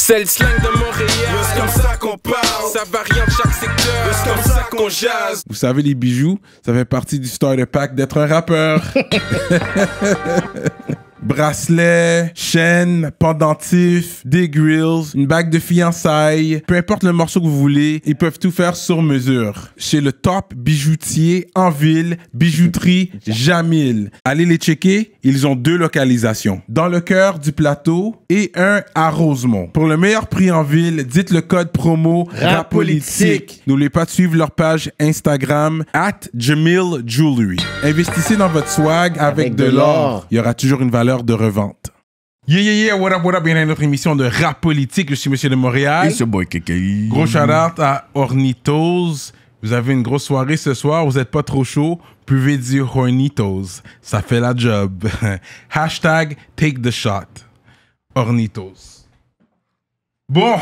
C'est le slang de Montréal. C'est comme ça qu'on parle. Ça varie en chaque secteur. C'est comme ça qu'on jase. Vous savez, les bijoux, ça fait partie du starter pack d'être un rappeur. bracelets, chaînes, pendentifs, des grills, une bague de fiançailles, peu importe le morceau que vous voulez, ils peuvent tout faire sur mesure. Chez le top bijoutier en ville, bijouterie Jamil. Allez les checker, ils ont deux localisations, dans le cœur du plateau et un à Rosemont. Pour le meilleur prix en ville, dites le code promo RAPOLITIQUE. N'oubliez pas de suivre leur page Instagram at Investissez dans votre swag avec, de l'or. Il y aura toujours une valeur de revente. Yeah, yeah, yeah, what up, what up, bienvenue à notre émission de Rapolitique. Je suis Monsieur de Montréal. Et ce boy Kéké. Gros shout-out à Ornitos. Vous avez une grosse soirée ce soir, vous n'êtes pas trop chaud, pouvez dire hornitos. Ça fait la job. Hashtag take the shot. Hornitos. Bon,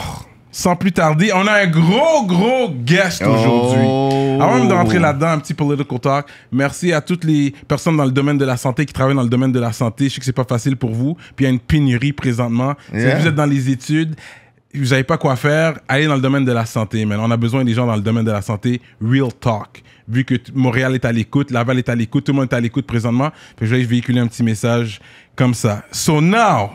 sans plus tarder, on a un gros, gros guest oh. aujourd'hui. Avant de rentrer là-dedans, un petit political talk, merci à toutes les personnes dans le domaine de la santé qui travaillent dans le domaine de la santé. Je sais que c'est pas facile pour vous, puis il y a une pénurie présentement. Si vous êtes dans les études, vous n'avez pas quoi faire, allez dans le domaine de la santé, On a besoin des gens dans le domaine de la santé. Real talk. Vu que Montréal est à l'écoute, Laval est à l'écoute, tout le monde est à l'écoute présentement. je vais véhiculer un petit message comme ça. So now,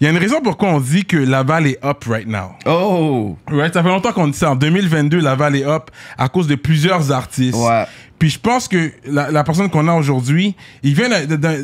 il y a une raison pourquoi on dit que Laval est up right now. Oh! Ça fait longtemps qu'on dit ça. En 2022, Laval est up à cause de plusieurs artistes. Ouais. Puis je pense que la, personne qu'on a aujourd'hui, il vient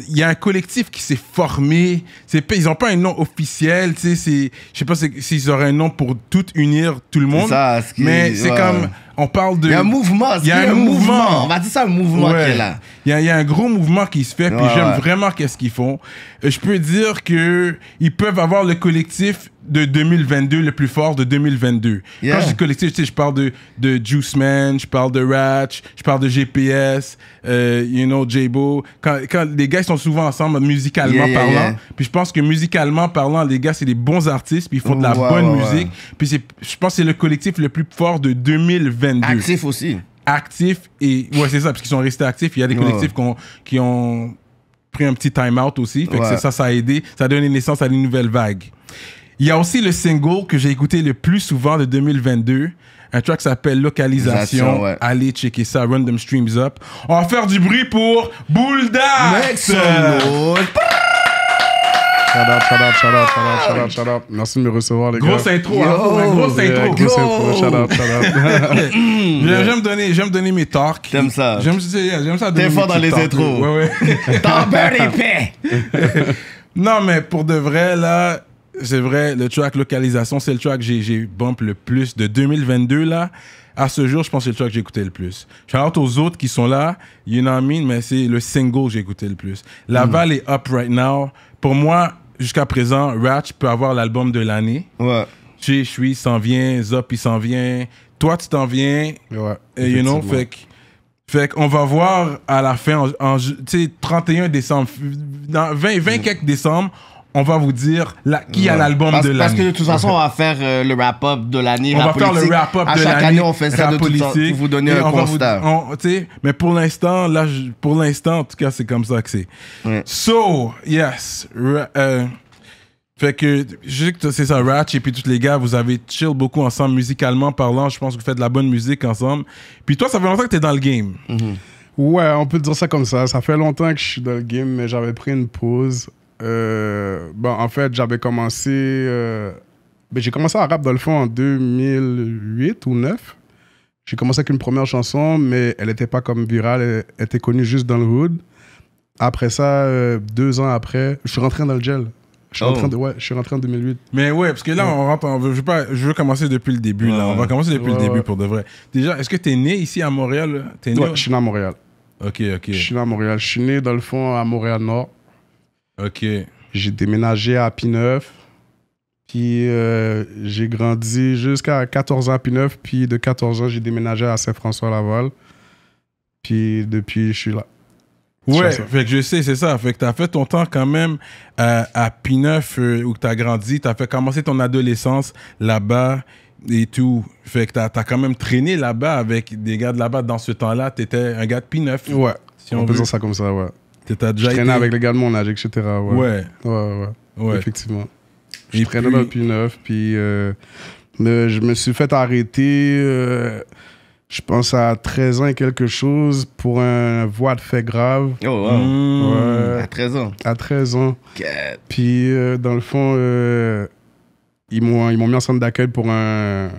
il y a un collectif qui s'est formé. ils n'ont pas un nom officiel, tu sais. C'est, je sais pas s'ils auraient un nom pour tout unir tout le monde. Ça, mais c'est comme, on parle de. Il y a un mouvement. Il y a un, mouvement. On va dire ça, un mouvement là. Il y, a un gros mouvement qui se fait. puis j'aime vraiment qu'est-ce qu'ils font. Euh, je peux dire que ils peuvent avoir le collectif de 2022, le plus fort de 2022. Quand je dis collectif, je parle de, de Juice je parle de Ratch, je parle de GPS, euh, you know, J-Bo. Quand, quand, les gars ils sont souvent ensemble musicalement parlant, puis je pense que musicalement parlant, les gars, c'est des bons artistes, puis ils font de la bonne musique. Puis je pense que c'est le collectif le plus fort de 2022. Actif aussi. Actif et... Ouais, c'est ça, parce qu'ils sont restés actifs. Il y a des collectifs qui ont... Qui ont pris un petit time out aussi, ça, ça a aidé, ça a donné naissance à une nouvelle vague. Il y a aussi le single que j'ai écouté le plus souvent de 2022. Un track qui s'appelle Localisation. Allez checker ça, Random Streams Up. On va faire du bruit pour Bulldax! Shout out, shout out, shout out, shout out, shout out, shout Merci de me recevoir, les grosse gars. Intro, hein. grosse intro, Grosse intro, shout out, shout mm. j'aime donner, donner mes torques. J'aime ça? J'aime, ça donner T'es fort dans les intros. Ouais, ouais. T'en les paix. non, mais pour de vrai, là, c'est vrai, le track localisation, c'est le track que j'ai bump le plus de 2022 là. À ce jour, je pense que c'est le track que j'ai écouté le plus. Je aux autres qui sont là, you know mais c'est le single que j'ai écouté le plus. Laval hmm. est up right now. Pour moi, jusqu'à présent, Ratch peut avoir l'album de l'année. Ouais. Tu je suis, s'en vient, Zop, il s'en vient. Toi, tu t'en viens. Et you know, fait Fait qu'on va voir à la fin, tu sais, 31 décembre, dans 20 hmm. quelques décembre, on va vous dire qui a l'album de l'année. Parce que de toute façon, on va faire euh, le wrap-up de l'année. On va faire le wrap-up de l'année. chaque année, on fait ça de politique, façon, pour vous donner un constat. mais pour l'instant, là, pour l'instant, en tout cas, c'est comme ça que c'est. So, yes. Euh, fait que, je que c'est ça, Ratch et puis tous les gars, vous avez chill beaucoup ensemble musicalement parlant. Je pense que vous faites de la bonne musique ensemble. Puis toi, ça fait longtemps que t'es dans le game. Mm-hmm. Ouais, on peut dire ça comme ça. Ça fait longtemps que je suis dans le game, mais j'avais pris une pause. Euh, bon, en fait, j'avais commencé. Euh, ben, j'ai commencé à rap dans le fond en 2008 ou 2009. J'ai commencé avec une première chanson, mais elle n'était pas comme virale, elle était connue juste dans le hood. Après ça, euh, deux ans après, je suis rentré dans le gel. Je suis, rentré, oh. de, ouais, je suis rentré en 2008. Mais ouais, parce que là, on rentre je, veux pas, je veux commencer depuis le début. Là. On va commencer depuis le début pour de vrai. Déjà, est-ce que tu es né ici à Montréal es né je suis né à Montréal. Ok, ok. Je suis né à Montréal. Je suis né dans le fond à Montréal-Nord. OK. J'ai déménagé à Pineuf. Puis euh, j'ai grandi jusqu'à 14 ans à Pineuf. Puis de 14 ans, j'ai déménagé à Saint-François-Laval. Puis depuis, je suis là. Ouais, fait que je sais, c'est ça. Fait que t'as fait ton temps quand même euh, à Pineuf, euh, où t'as grandi. T'as fait commencer ton adolescence là-bas et tout. Fait que t'as as quand même traîné là-bas avec des gars de là-bas. Dans ce temps-là, t'étais un gars de Pineuf. Ouais, si on en faisant ça comme ça, ouais. Tu traînais avec les gars de mon âge, etc. Ouais. Ouais, ouais. Effectivement. je puis... traînais depuis neuf, puis euh, je me suis fait arrêter, euh, je pense à 13 ans et quelque chose, pour un voie de fait grave. Oh, wow. Ouais. À 13 ans. À 13 ans. Puis, euh, dans le fond, ils m'ont mis en centre d'accueil pour un,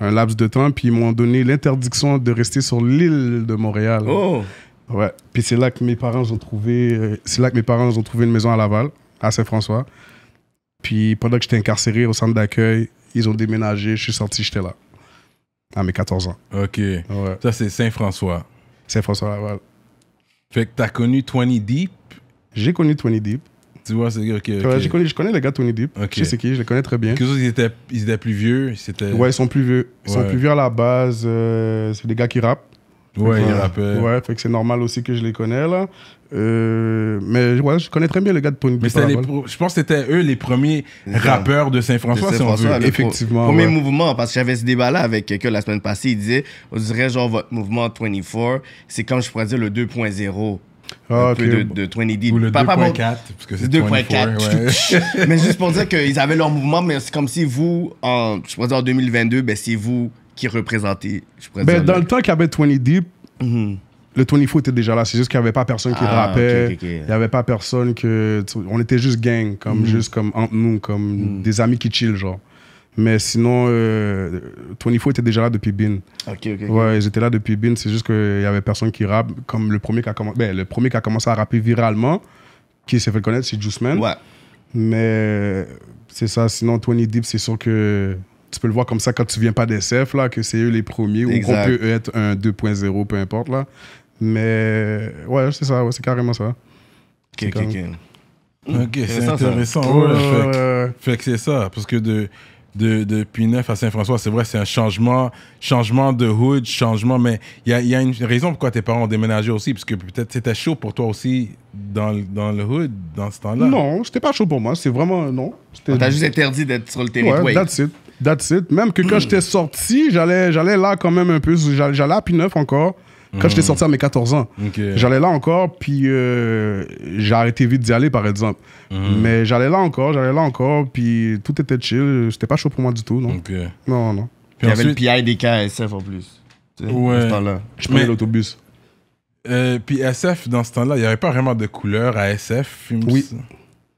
un laps de temps, puis ils m'ont donné l'interdiction de rester sur l'île de Montréal. Oh! Ouais. Puis c'est là que mes parents ont trouvé, euh, c'est là que mes parents ont trouvé une maison à Laval, à Saint-François. Puis pendant que j'étais incarcéré au centre d'accueil, ils ont déménagé, je suis sorti, j'étais là, à mes 14 ans. Ok. Ouais. Ça c'est Saint-François. Saint-François Laval. Fait que t'as connu 20 Deep. J'ai connu 20 Deep. Tu vois, c'est ok. je connais les gars Twenty Deep. Je sais qui, je les connais très bien. ils, étaient, ils étaient, plus vieux. Ils Ouais, ils sont plus vieux. Ils sont plus vieux à la base. Euh, c'est des gars qui rappent. Ouais, il rappelle. Ouais, fait que c'est normal aussi que je les connais, là. Euh, mais ouais, je connais très bien le gars de Pony. je pense que c'était eux les premiers rappeurs de Saint-François, si Effectivement. Premier mouvement, parce que j'avais ce débat-là avec quelqu'un la semaine passée, il disait, on dirait genre votre mouvement 24, c'est comme je pourrais dire le 2.0. Ah, un peu de, 20D. Ou le 2.4, parce que c'est 2.4. mais juste pour dire qu'ils avaient leur mouvement, mais c'est comme si vous, en, je pourrais dire en 2022, ben c'est vous qui représentait, je ben, Dans le temps qu'il y avait 20 Deep, mhm. le 20 Foot était déjà là. C'est juste qu'il n'y avait pas personne qui ah, rapait. Il n'y avait pas personne que. On était juste gang, comme mhm. juste comme entre nous, comme mhm. des amis qui chill, genre. Mais sinon, euh, 24 était déjà là depuis Bin. OK, OK. ouais, ils étaient là depuis Bin. C'est juste qu'il y avait personne qui rappe. Comme le premier qui a, ben, le premier qui a commencé à rapper viralement, qui s'est fait connaître, c'est Juice Man. Ouais. Mais euh, c'est ça. Sinon, 20 Deep, c'est sûr que tu peux le voir comme ça quand tu viens pas d'SF, là, que c'est eux les premiers, ou qu'on peut être un 2.0, peu importe, là. Mais ouais, c'est ça, c'est carrément ça. Ok, ok, ok. c'est intéressant. fait, que c'est ça, parce que de, de, de à Saint-François, c'est vrai, c'est un changement, changement de hood, changement, mais il y a, y a, une raison pourquoi tes parents ont déménagé aussi, parce que peut-être c'était chaud pour toi aussi dans, dans le hood, dans ce temps-là. Non, c'était pas chaud pour moi, c'est vraiment, non. T'as juste interdit d'être sur le territoire. Ouais, that's it. That's it. Même que quand j'étais sorti, j'allais là quand même un peu. J'allais à puis 9 encore. Quand j'étais mm. sorti à mes 14 ans, j'allais là encore, puis euh, j'ai arrêté vite d'y aller, par exemple. Mm-hmm. Mais j'allais là encore, j'allais là encore, puis tout était chill. C'était pas chaud pour moi du tout, non. Non, non. il y avait le PI des KSF en plus. Ouais. -là. Je prenais l'autobus. Euh, puis SF, dans ce temps-là, il n'y avait pas vraiment de couleur à SF. oui.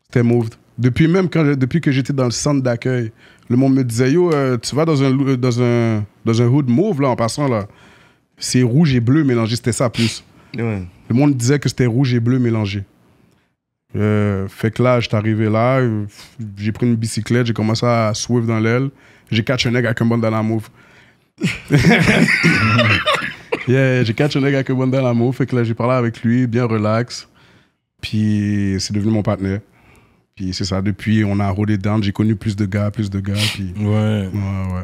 C'était moved Depuis même quand, depuis que j'étais dans le centre d'accueil, le monde me disait, yo, euh, tu vas dans un, dans, un, dans un hood mauve, là, en passant, là. C'est rouge et bleu mélangé, c'était ça plus. Le monde disait que c'était rouge et bleu mélangé. Euh, fait que là, suis arrivé là, euh, j'ai pris une bicyclette, j'ai commencé à swift dans l'aile, j'ai catch un gars avec un dans la move. yeah, j'ai catch un gars avec un dans la move, fait que là, j'ai parlé avec lui, bien relax, puis c'est devenu mon partenaire. Puis c'est ça, depuis, on a roulé down, j'ai connu plus de gars, plus de gars. Puis... Ouais. Ouais,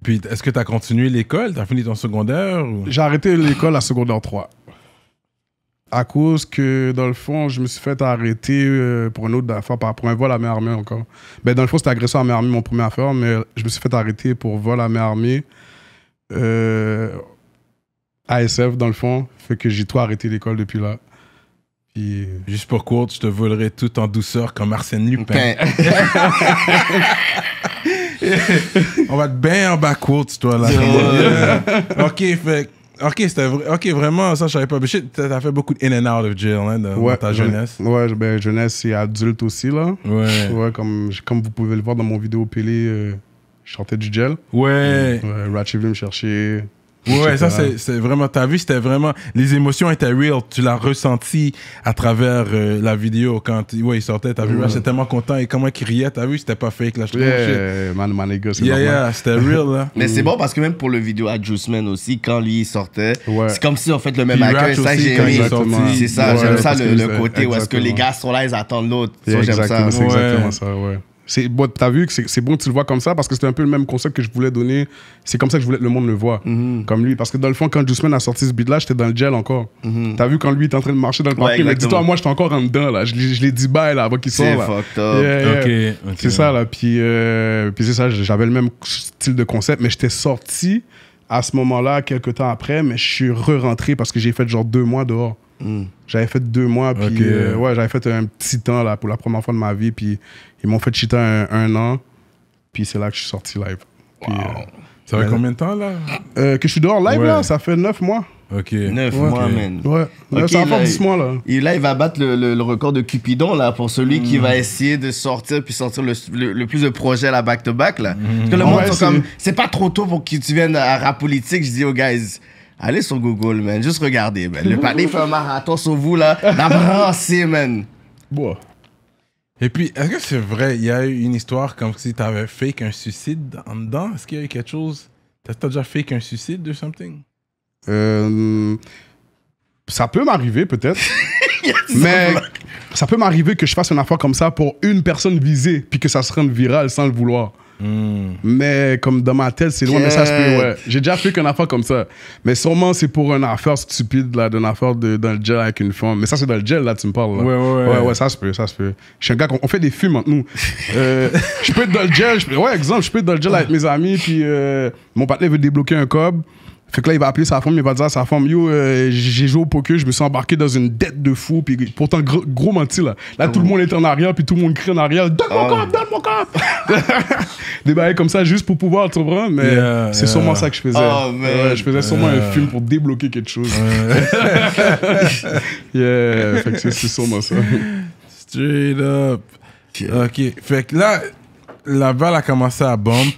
Puis est-ce que tu as continué l'école Tu as fini ton secondaire J'ai arrêté l'école à secondaire 3. À cause que, dans le fond, je me suis fait arrêter euh, pour une autre affaire, pour un vol à main armée encore. Ben, dans le fond, c'était agressant à main armée, mon premier affaire, mais je me suis fait arrêter pour vol à main armée. ASF, euh, dans le fond, fait que j'ai tout arrêté l'école depuis là juste pour quote, je te volerai tout en douceur comme Arsène Lupin. On va te bien en bas toi, là. ok, Ok, Ok, vraiment, ça, je savais pas. Mais t'as fait beaucoup de in and out of jail, hein, dans ta jeunesse. Ouais, ben, jeunesse et adulte aussi, là. Ouais. comme, comme vous pouvez le voir dans mon vidéo Pélé, euh, je chantais du Jail. Ouais. Ratchet vint me chercher. Ouais, ça, c'est vraiment. T'as vu, c'était vraiment. Les émotions étaient real. Tu l'as ressenti à travers euh, la vidéo quand ouais, il sortait. T'as vu, c'était j'étais ah, tellement content. Et comment il riait, t'as vu, c'était pas fake. Là, je yeah, man, man, c'est Yeah, yeah c'était real. Là. Mais c'est mm. bon parce que même pour le vidéo à Adjustment aussi, quand lui il sortait, c'est comme si en fait le même accueil. Ça, j'ai C'est ça, j'aime ça le, côté où est-ce que les gars sont là, ils attendent l'autre. Yeah, j'aime ça. C'est exactement ça, ouais. C'est bon, t'as vu que c'est bon que tu le vois comme ça parce que c'était un peu le même concept que je voulais donner. C'est comme ça que je voulais que le monde le voit, mhm. comme lui. Parce que dans le fond, quand Juiceman a sorti ce beat-là, j'étais dans le gel encore. Mhm. T'as vu quand lui était en train de marcher dans le parking, ouais, dis Toi, moi, j'étais encore en dedans, là. Je, je l'ai dit bye, avant qu'il sorte. C'est fucked C'est ça, Puis, euh, puis c'est ça, j'avais le même style de concept, mais j'étais sorti à ce moment-là, quelques temps après, mais je suis re-rentré parce que j'ai fait genre deux mois dehors. Mm. J'avais fait deux mois, puis euh, ouais, j'avais fait un petit temps là, pour la première fois de ma vie, puis ils m'ont fait cheater un, an, puis c'est là que je suis sorti live. Euh, ça fait combien de temps là euh, Que je suis dehors live là, ça fait neuf mois. Ok. mois, okay. Ouais. ça 10 mois, là. Et là, il va battre le, le, record de Cupidon, là, pour celui qui mm. va essayer de sortir, puis sortir le, plus de projets, la back-to-back, là. Mm. Parce que le monde, c'est c'est pas trop tôt pour que tu viennes à rap politique. Je dis aux oh, guys, Allez sur Google, man. Juste regardez, man. Le palais fait un marathon sur vous, là. man. Et puis, est-ce que c'est vrai, il y a eu une histoire comme si t'avais fake un suicide en dedans? Est-ce qu'il y a eu quelque chose? T'as déjà fake un suicide ou something? Euh, ça peut m'arriver, peut-être. mais ça peut m'arriver que je fasse une affaire comme ça pour une personne visée, puis que ça se rende viral sans le vouloir. Mais comme dans ma tête, c'est loin, mais ça se peut, J'ai déjà fait qu'un affaire comme ça. Mais sûrement, c'est pour une affaire stupide, là, d'une affaire de, dans le gel avec une femme. Mais ça, c'est dans le gel, là, tu me parles. Ouais, ouais, ouais. ça se peut, ça se peut. Je suis un gars, on, fait des films entre nous. Euh, je peux être dans le gel, ouais, exemple, je peux être dans le gel avec mes amis, puis euh, mon partenaire veut débloquer un cob. Fait que là, il va appeler sa femme, il va dire à sa femme Yo, euh, j'ai joué au poker, je me suis embarqué dans une dette de fou. Puis pourtant, gros, menti, là. Là, tout le monde est en arrière, puis tout le monde crie en arrière Donne mon ah. cop, donne mon cop Des comme ça, juste pour pouvoir, tu comprends Mais c'est sûrement ça que je faisais. Oh, ouais, je faisais sûrement un film pour débloquer quelque chose. yeah, fait que c'est sûrement ça. Straight up. Ok, fait que là, la balle a commencé à bump.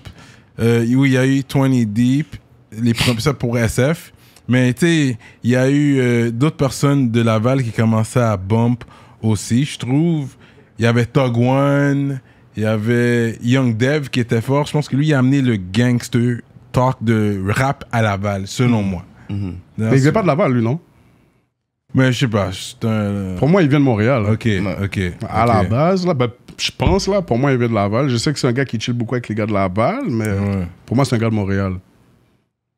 Euh, il y a eu 20 Deep les ça pour SF. Mais tu sais, il y a eu euh, d'autres personnes de Laval qui commençaient à bump aussi, je trouve. Il y avait Tog One, il y avait Young Dev qui était fort. Je pense que lui, il a amené le gangster talk de rap à Laval, selon mhm. moi. Mhm. Mais il vient pas de Laval, lui, non? Mais je sais pas, euh, Pour moi, il vient de Montréal. Hein. OK, OK. À la base, là, ben, je pense, là, pour moi, il vient de Laval. Je sais que c'est un gars qui chill beaucoup avec les gars de Laval, mais pour moi, c'est un gars de Montréal.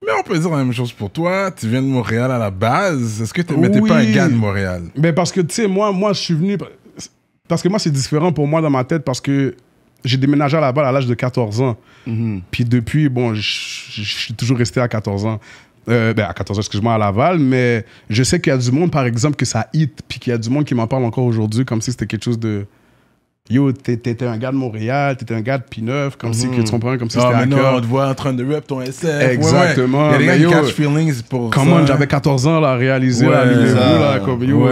Mais on peut dire la même chose pour toi. Tu viens de Montréal à la base. Est-ce que tu n'étais pas un gars de Montréal? Mais ben, parce que, tu sais, moi, moi, je suis venu. Parce que moi, c'est différent pour moi dans ma tête parce que j'ai déménagé à Laval à l'âge de 14 ans. Mm-hmm. Puis depuis, bon, je suis toujours resté à 14 ans. Euh, ben à 14 ans, excuse-moi, à Laval, mais je sais qu'il y a du monde, par exemple, que ça hit, puis qu'il y a du monde qui m'en parle encore aujourd'hui, comme si c'était quelque chose de, Yo, t'étais un gars de Montréal, t'étais un gars de Pineuf, comme si, que mhm. tu comprends, comme si ah, c'était un non, on te voit en train de rep ton SF. Exactement. Ouais, catch feelings pour ça. »« Comment j'avais 14 ans, à réaliser, ouais, là, comme yo,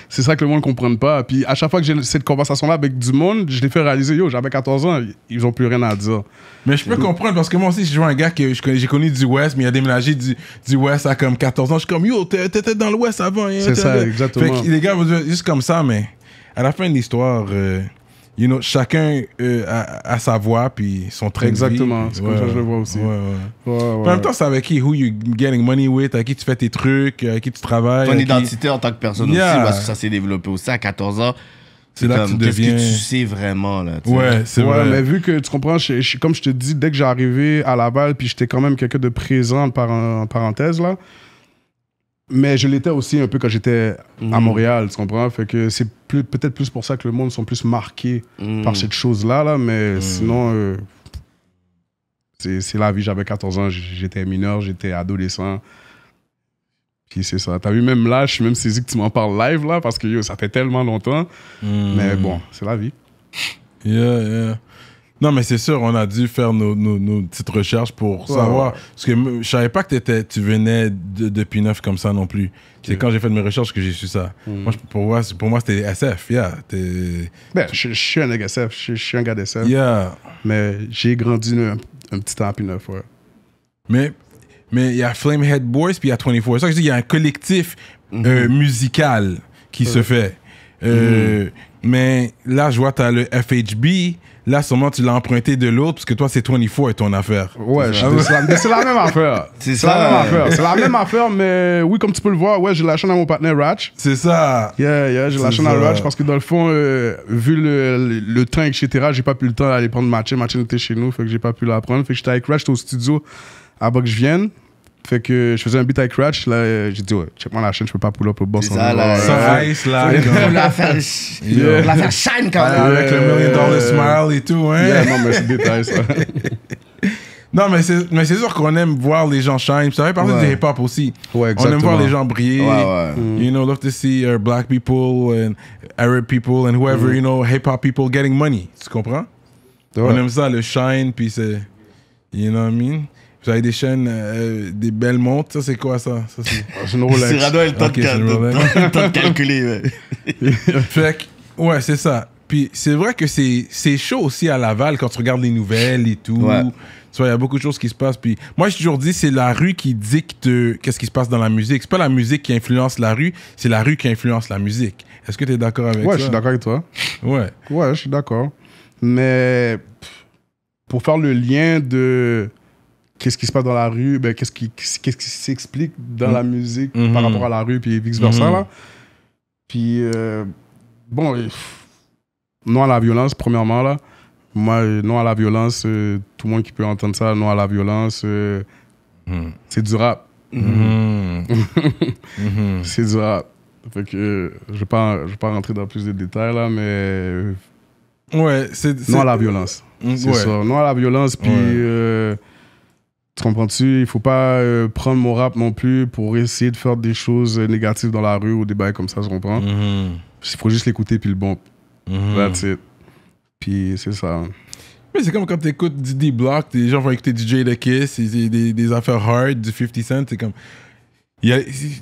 c'est ça que le monde ne comprend pas. Puis à chaque fois que j'ai cette conversation-là avec du monde, je les fais réaliser, yo, j'avais 14 ans, ils n'ont plus rien à dire. Mais je peux comprendre, parce que moi aussi, je vois un gars que j'ai connu du West, mais il a déménagé du, du West à comme 14 ans. Je suis comme, yo, t'étais dans l'Ouest avant. Hein, c'est ça, exactement. Fait que les gars vont dire, juste comme ça, mais à la fin de l'histoire, euh, you know, chacun euh, a, sa voix puis son trait Exactement, c'est comme ça je vois aussi. en même temps, c'est avec qui who you getting money with, avec qui tu fais tes trucs, avec qui tu travailles. Ton identité en tant que personne aussi, parce que ça s'est développé aussi à 14 ans. C'est là que tu deviens... Qu'est-ce que tu sais vraiment, là? Ouais, c'est vrai. mais vu que tu comprends, comme je te dis, dès que j'ai arrivé à Laval, puis j'étais quand même quelqu'un de présent, par, en parenthèse, là. Mais je l'étais aussi un peu quand j'étais à mhm. Montréal, tu comprends? Fait que c'est peut-être plus pour ça que le monde sont plus marqués mm. par cette chose-là, là, mais mm. sinon, euh, c'est la vie. J'avais 14 ans, j'étais mineur, j'étais adolescent. Puis c'est ça. T'as vu, même là, je suis même saisi que tu m'en parles live, là, parce que ça fait tellement longtemps. Mm. Mais bon, c'est la vie. Yeah, yeah. Non, mais c'est sûr, on a dû faire nos, petites recherches pour savoir. Ouais. Parce que je savais pas que étais, tu venais de, depuis neuf comme ça non plus. C'est quand j'ai fait mes recherches que j'ai su ça. Hmm. Moi, pour moi, c'était SF, yeah. Ben, je, suis un gars SF, je, suis un gars d'SF. Yeah. Mais j'ai grandi un, un, petit temps, puis neuf fois. Mais mais il y a Flamehead Boys, puis il y a 24. C'est Ça, que je dis, il y a un collectif mhm. euh, musical qui se fait. Euh, mhm. Mais là, je vois, tu as le FHB, Là, sûrement, tu l'as emprunté de l'autre parce que toi, c'est 24 et ton affaire. Ouais, c'est la, même affaire. C'est ça. la même affaire. C'est la même affaire, mais oui, comme tu peux le voir, ouais, j'ai la chaîne à mon partenaire Ratch. C'est ça. Yeah, yeah, j'ai la chaîne à Ratch parce que dans le fond, euh, vu le, le, temps, etc., j'ai pas pu le temps d'aller prendre ma chaîne. était chez nous, fait que j'ai pas pu la prendre. Fait que j'étais avec Ratch, au studio avant que je vienne. Fait que je faisais un beat avec Ratch, là, j'ai dit, ouais, check-moi la chaîne, je peux pas pull up le boss. C'est ça, là. Ça ice, là. On l'a fait, la faire shine, quand même. Avec le million dollar euh, smile et tout, hein. Yeah, non, mais c'est détail, ça. Non, mais c'est sûr qu'on aime voir les gens shine. Ça fait partie ouais. du hip-hop aussi. Ouais, on aime voir les gens briller. You know, love to see our uh, black people and Arab people and whoever, mm. you know, hip-hop people getting money. Tu comprends? On aime ça, le shine, puis c'est... You know what I mean? Vous avez des chaînes, euh, des belles montres, ça c'est quoi ça, ça C'est ah, une Rolex. Cyrano, elle tente de calculer. Ouais. ouais, c'est ça. Puis c'est vrai que c'est chaud aussi à Laval quand tu regardes les nouvelles et tout. soit il y a beaucoup de choses qui se passent. Puis moi, j'ai toujours dit, c'est la rue qui dicte euh, qu'est-ce qui se passe dans la musique. C'est pas la musique qui influence la rue, c'est la rue qui influence la musique. Est-ce que tu es d'accord avec moi ça? Ouais, je suis d'accord avec toi. Ouais. Ouais, je suis d'accord. Mais pour faire le lien de qu'est-ce qui se passe dans la rue, ben, qu'est-ce qui qui s'explique dans la mm. musique mm-hmm. par rapport à la rue, puis vice-versa. Mm-hmm. Puis, euh, bon, non à la violence, premièrement, là. Moi, euh, non à la violence, euh, tout le monde qui peut entendre ça, non à la violence, mm. c'est du rap. Mm. Mm-hmm. c'est du rap. Fait que je ne vais, pas, je pas rentrer dans plus de détails, là, mais... Ouais, c'est... Non à la violence. C'est ça, non à la violence, puis... Tu comprends-tu? Il faut pas euh, prendre mon rap non plus pour essayer de faire des choses négatives dans la rue ou des bails comme ça, je comprends? Mm-hmm. Il faut juste l'écouter puis le bon. Mm-hmm. That's it. Puis c'est ça. Mais c'est comme quand t'écoutes du block les gens vont écouter DJ The Kiss, des, des, affaires hard, du 50 Cent, c'est comme... A,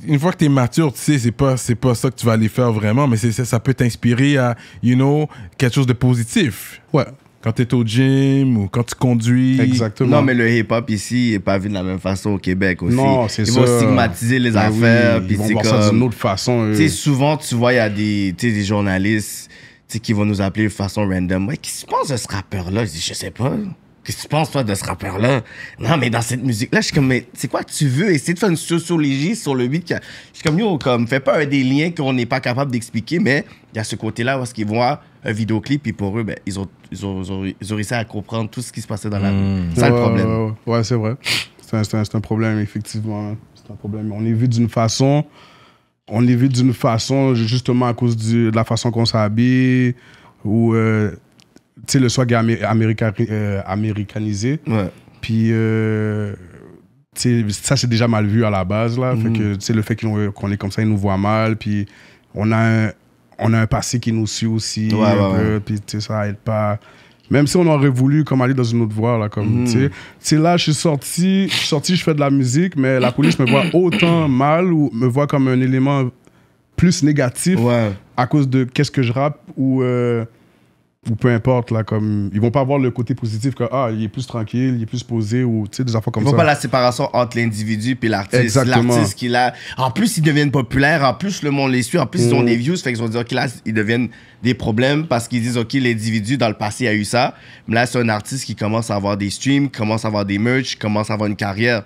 une fois que tu es mature, tu sais, c'est pas, c'est pas ça que tu vas aller faire vraiment, mais ça, ça peut t'inspirer à, you know, quelque chose de positif. Ouais quand tu es au gym ou quand tu conduis. Exactement. Non, mais le hip-hop ici n'est pas vu de la même façon au Québec aussi. Non, c'est ça. Ils vont stigmatiser les affaires. Oui, ils vont ça ben d'une autre façon. Tu sais, souvent, tu vois, il y a des, des journalistes qui vont nous appeler de façon random. Ouais, qu'est-ce que tu penses de ce rappeur-là? Je dis, je sais pas. Qu'est-ce que tu penses, toi, de ce rappeur-là? Non, mais dans cette musique-là, je suis comme, mais c'est quoi que tu veux? Essayer de faire une sociologie sur le beat. Je suis comme, yo, comme, fais pas un des liens qu'on n'est pas capable d'expliquer, mais il y a ce côté-là parce ce qu'ils voient un vidéoclip, puis pour eux, ben, ils, ont, ils, ont, ils, ont, réussi à comprendre tout ce qui se passait dans la vie. Hmm. C'est ça le problème. Ouais, c'est vrai. C'est un, problème, effectivement. C'est un problème. On est vu d'une façon. On est vu d'une façon, justement, à cause de la façon qu'on s'habille, ou, euh, tu sais, le swag est américain euh, américanisé. Ouais. Puis, euh, ça, c'est déjà mal vu à la base, là. Fait hmm. que, le fait qu'on est comme ça, ils nous voient mal, puis on a un on a un passé qui nous suit aussi. Puis, ça aide pas. Même si on aurait voulu comme aller dans une autre voie, là, comme, mm. tu sais. là, je suis sorti, je sorti, je fais de la musique, mais la police me voit autant mal ou me voit comme un élément plus négatif à cause de qu'est-ce que je rappe ou euh, ou peu importe, là, comme, ils vont pas avoir le côté positif que, ah, il est plus tranquille, il est plus posé, ou, tu sais, des affaires comme ça. Ils pas la séparation entre l'individu et l'artiste. L'artiste qu'il a. En plus, ils deviennent populaires, en plus, le monde les suit, en plus, ils ont mm. des views, fait qu'ils vont dire, qu'ils ils deviennent des problèmes parce qu'ils disent, OK, l'individu, dans le passé, a eu ça. Mais là, c'est un artiste qui commence à avoir des streams, commence à avoir des merch, commence à avoir une carrière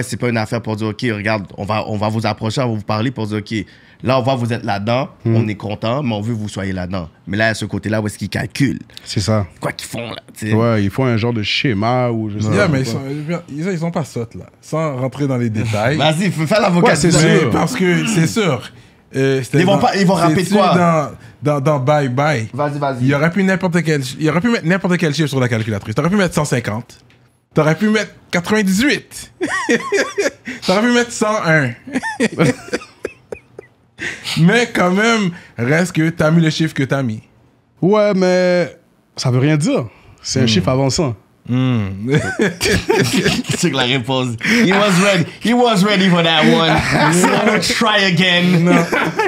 c'est pas une affaire pour dire, OK, regarde, on va, on va vous approcher, on va vous parler pour dire, OK, là, on voit vous êtes là-dedans, hmm. on est content, mais on veut que vous soyez là-dedans. Mais là, à ce côté-là, où est-ce qu'ils calculent C'est ça. Quoi qu'ils font, là. Ouais, ils font un genre de schéma ou je sais ils sont, sont, pas sottes, là. Sans rentrer dans les détails. Vas-y, fais l'avocat. c'est sûr. Parce que c'est sûr. Euh, ils vont, dans, pas, ils vont quoi dans, dans, dans, Bye Bye. Vas-y, vas-y. Il aurait pu, n'importe quel, aurait pu mettre n'importe quel chiffre sur la calculatrice. Tu aurais pu mettre 150. T'aurais pu mettre 98. T'aurais pu mettre 101. mais quand même, reste que t'as mis le chiffre que t'as mis. Ouais, mais ça veut rien dire. C'est un hmm. chiffre avançant. Hmm. C'est la réponse. He was ready. He was ready for that one. So try again.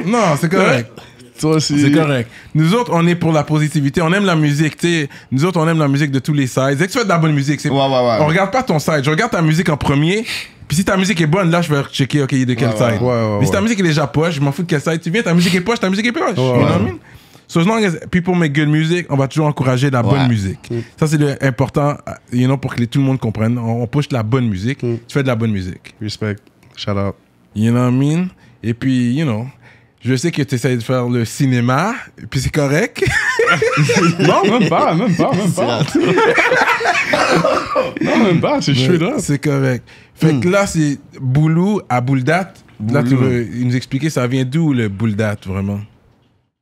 non c'est correct. Toi aussi. C'est correct. Nous autres, on est pour la positivité. On aime la musique. sais. Nous autres, on aime la musique de tous les sides. Dès que tu fais de la bonne musique, c'est... Ouais, ouais, ouais. on regarde pas ton side. Je regarde ta musique en premier. Puis si ta musique est bonne, là, je vais checker, OK, de quel side. Mais si ta musique est déjà poche, je m'en fous de quel side tu viens. Ta musique est poche, ta musique est poche. You So as long as people make good music, on va toujours encourager la bonne musique. Mm. Ça, c'est important euh, you know, pour que les, tout le monde comprenne. On, on push la bonne musique. Mm. Tu fais de la bonne musique. Respect. Shout out. You know what I mean? Et puis, you know, je sais que tu essayes de faire le cinéma, puis c'est correct. non, même pas, même pas, même pas. non, même pas, c'est chouette. C'est correct. Fait que hmm. là, c'est Boulou à Bouledat. Là, tu veux nous expliquer, ça vient d'où le Bouledat, vraiment?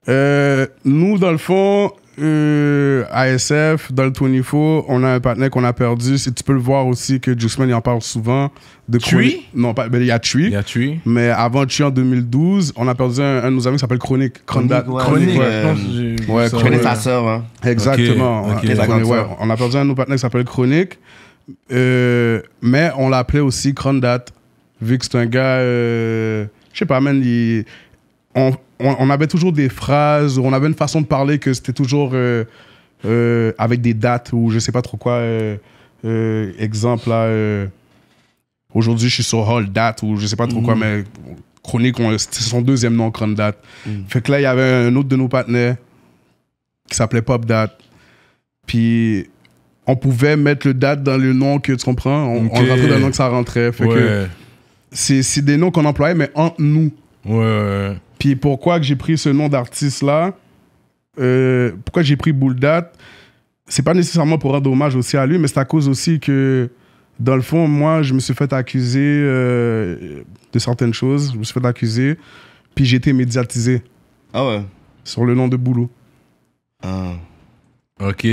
Euh, nous, dans le fond, euh, ASF, dans le 24, on a un partenaire qu'on a perdu. Si tu peux le voir aussi que Juxman, il en parle souvent. De Tui. Non, pas, il y a Tui. Il y a Tui. Mais avant Tui, en 2012, on a perdu un, de nos amis qui s'appelle Chronique. Chronique, ouais. Chronique, euh, ouais, Exactement. on a perdu un de nos partenaires qui s'appelle Chronique. Euh, mais on l'appelait aussi Crondat, vu que c'est un gars euh, je sais pas, man, on, avait toujours des phrases, on avait une façon de parler que c'était toujours euh, euh, avec des dates ou je sais pas trop quoi. Euh, exemple, aujourd'hui je suis sur Hall Date ou je sais pas trop quoi, mhm. mais Chronique, c'est son deuxième nom, Chronique Date. Mhm. Fait que là, il y avait un autre de nos partenaires qui s'appelait Pop Date. Puis on pouvait mettre le date dans le nom que tu comprends. On, okay. dans le nom que ça rentrait. Fait que c'est des noms qu'on employait, mais entre nous. Ouais. Puis pourquoi que j'ai pris ce nom d'artiste-là, euh, pourquoi j'ai pris Bouldat, c'est pas nécessairement pour rendre hommage aussi à lui, mais c'est à cause aussi que, dans le fond, moi, je me suis fait accuser euh, de certaines choses. Je me suis fait accuser, puis j'ai été médiatisé. Ah ouais? Sur le nom de Boulot. Ah. Ok,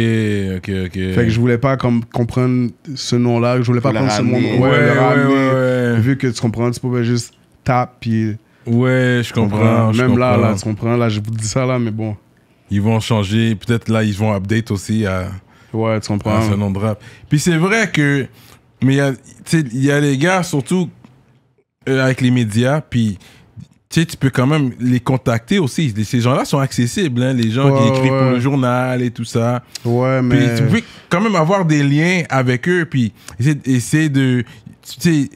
ok, ok. Fait que je voulais pas comme, comprendre ce nom-là, je voulais pas prendre ce nom. Ouais, Vu que tu comprends, tu pouvais juste taper, puis Ouais, je comprends. Même là, là, tu comprends. Là, je vous dis ça, là, mais bon. Ils vont changer. Peut-être là, ils vont update aussi à. Ouais, tu comprends. À ce nom de rap. Puis c'est vrai que. Mais il y, a les gars, surtout euh, avec les médias, puis. Tu sais, tu peux quand même les contacter aussi. Ces gens-là sont accessibles, hein, les gens qui écrivent pour le journal et tout ça. Ouais, mais. Puis tu peux quand même avoir des liens avec eux, puis essayer de. Tu sais,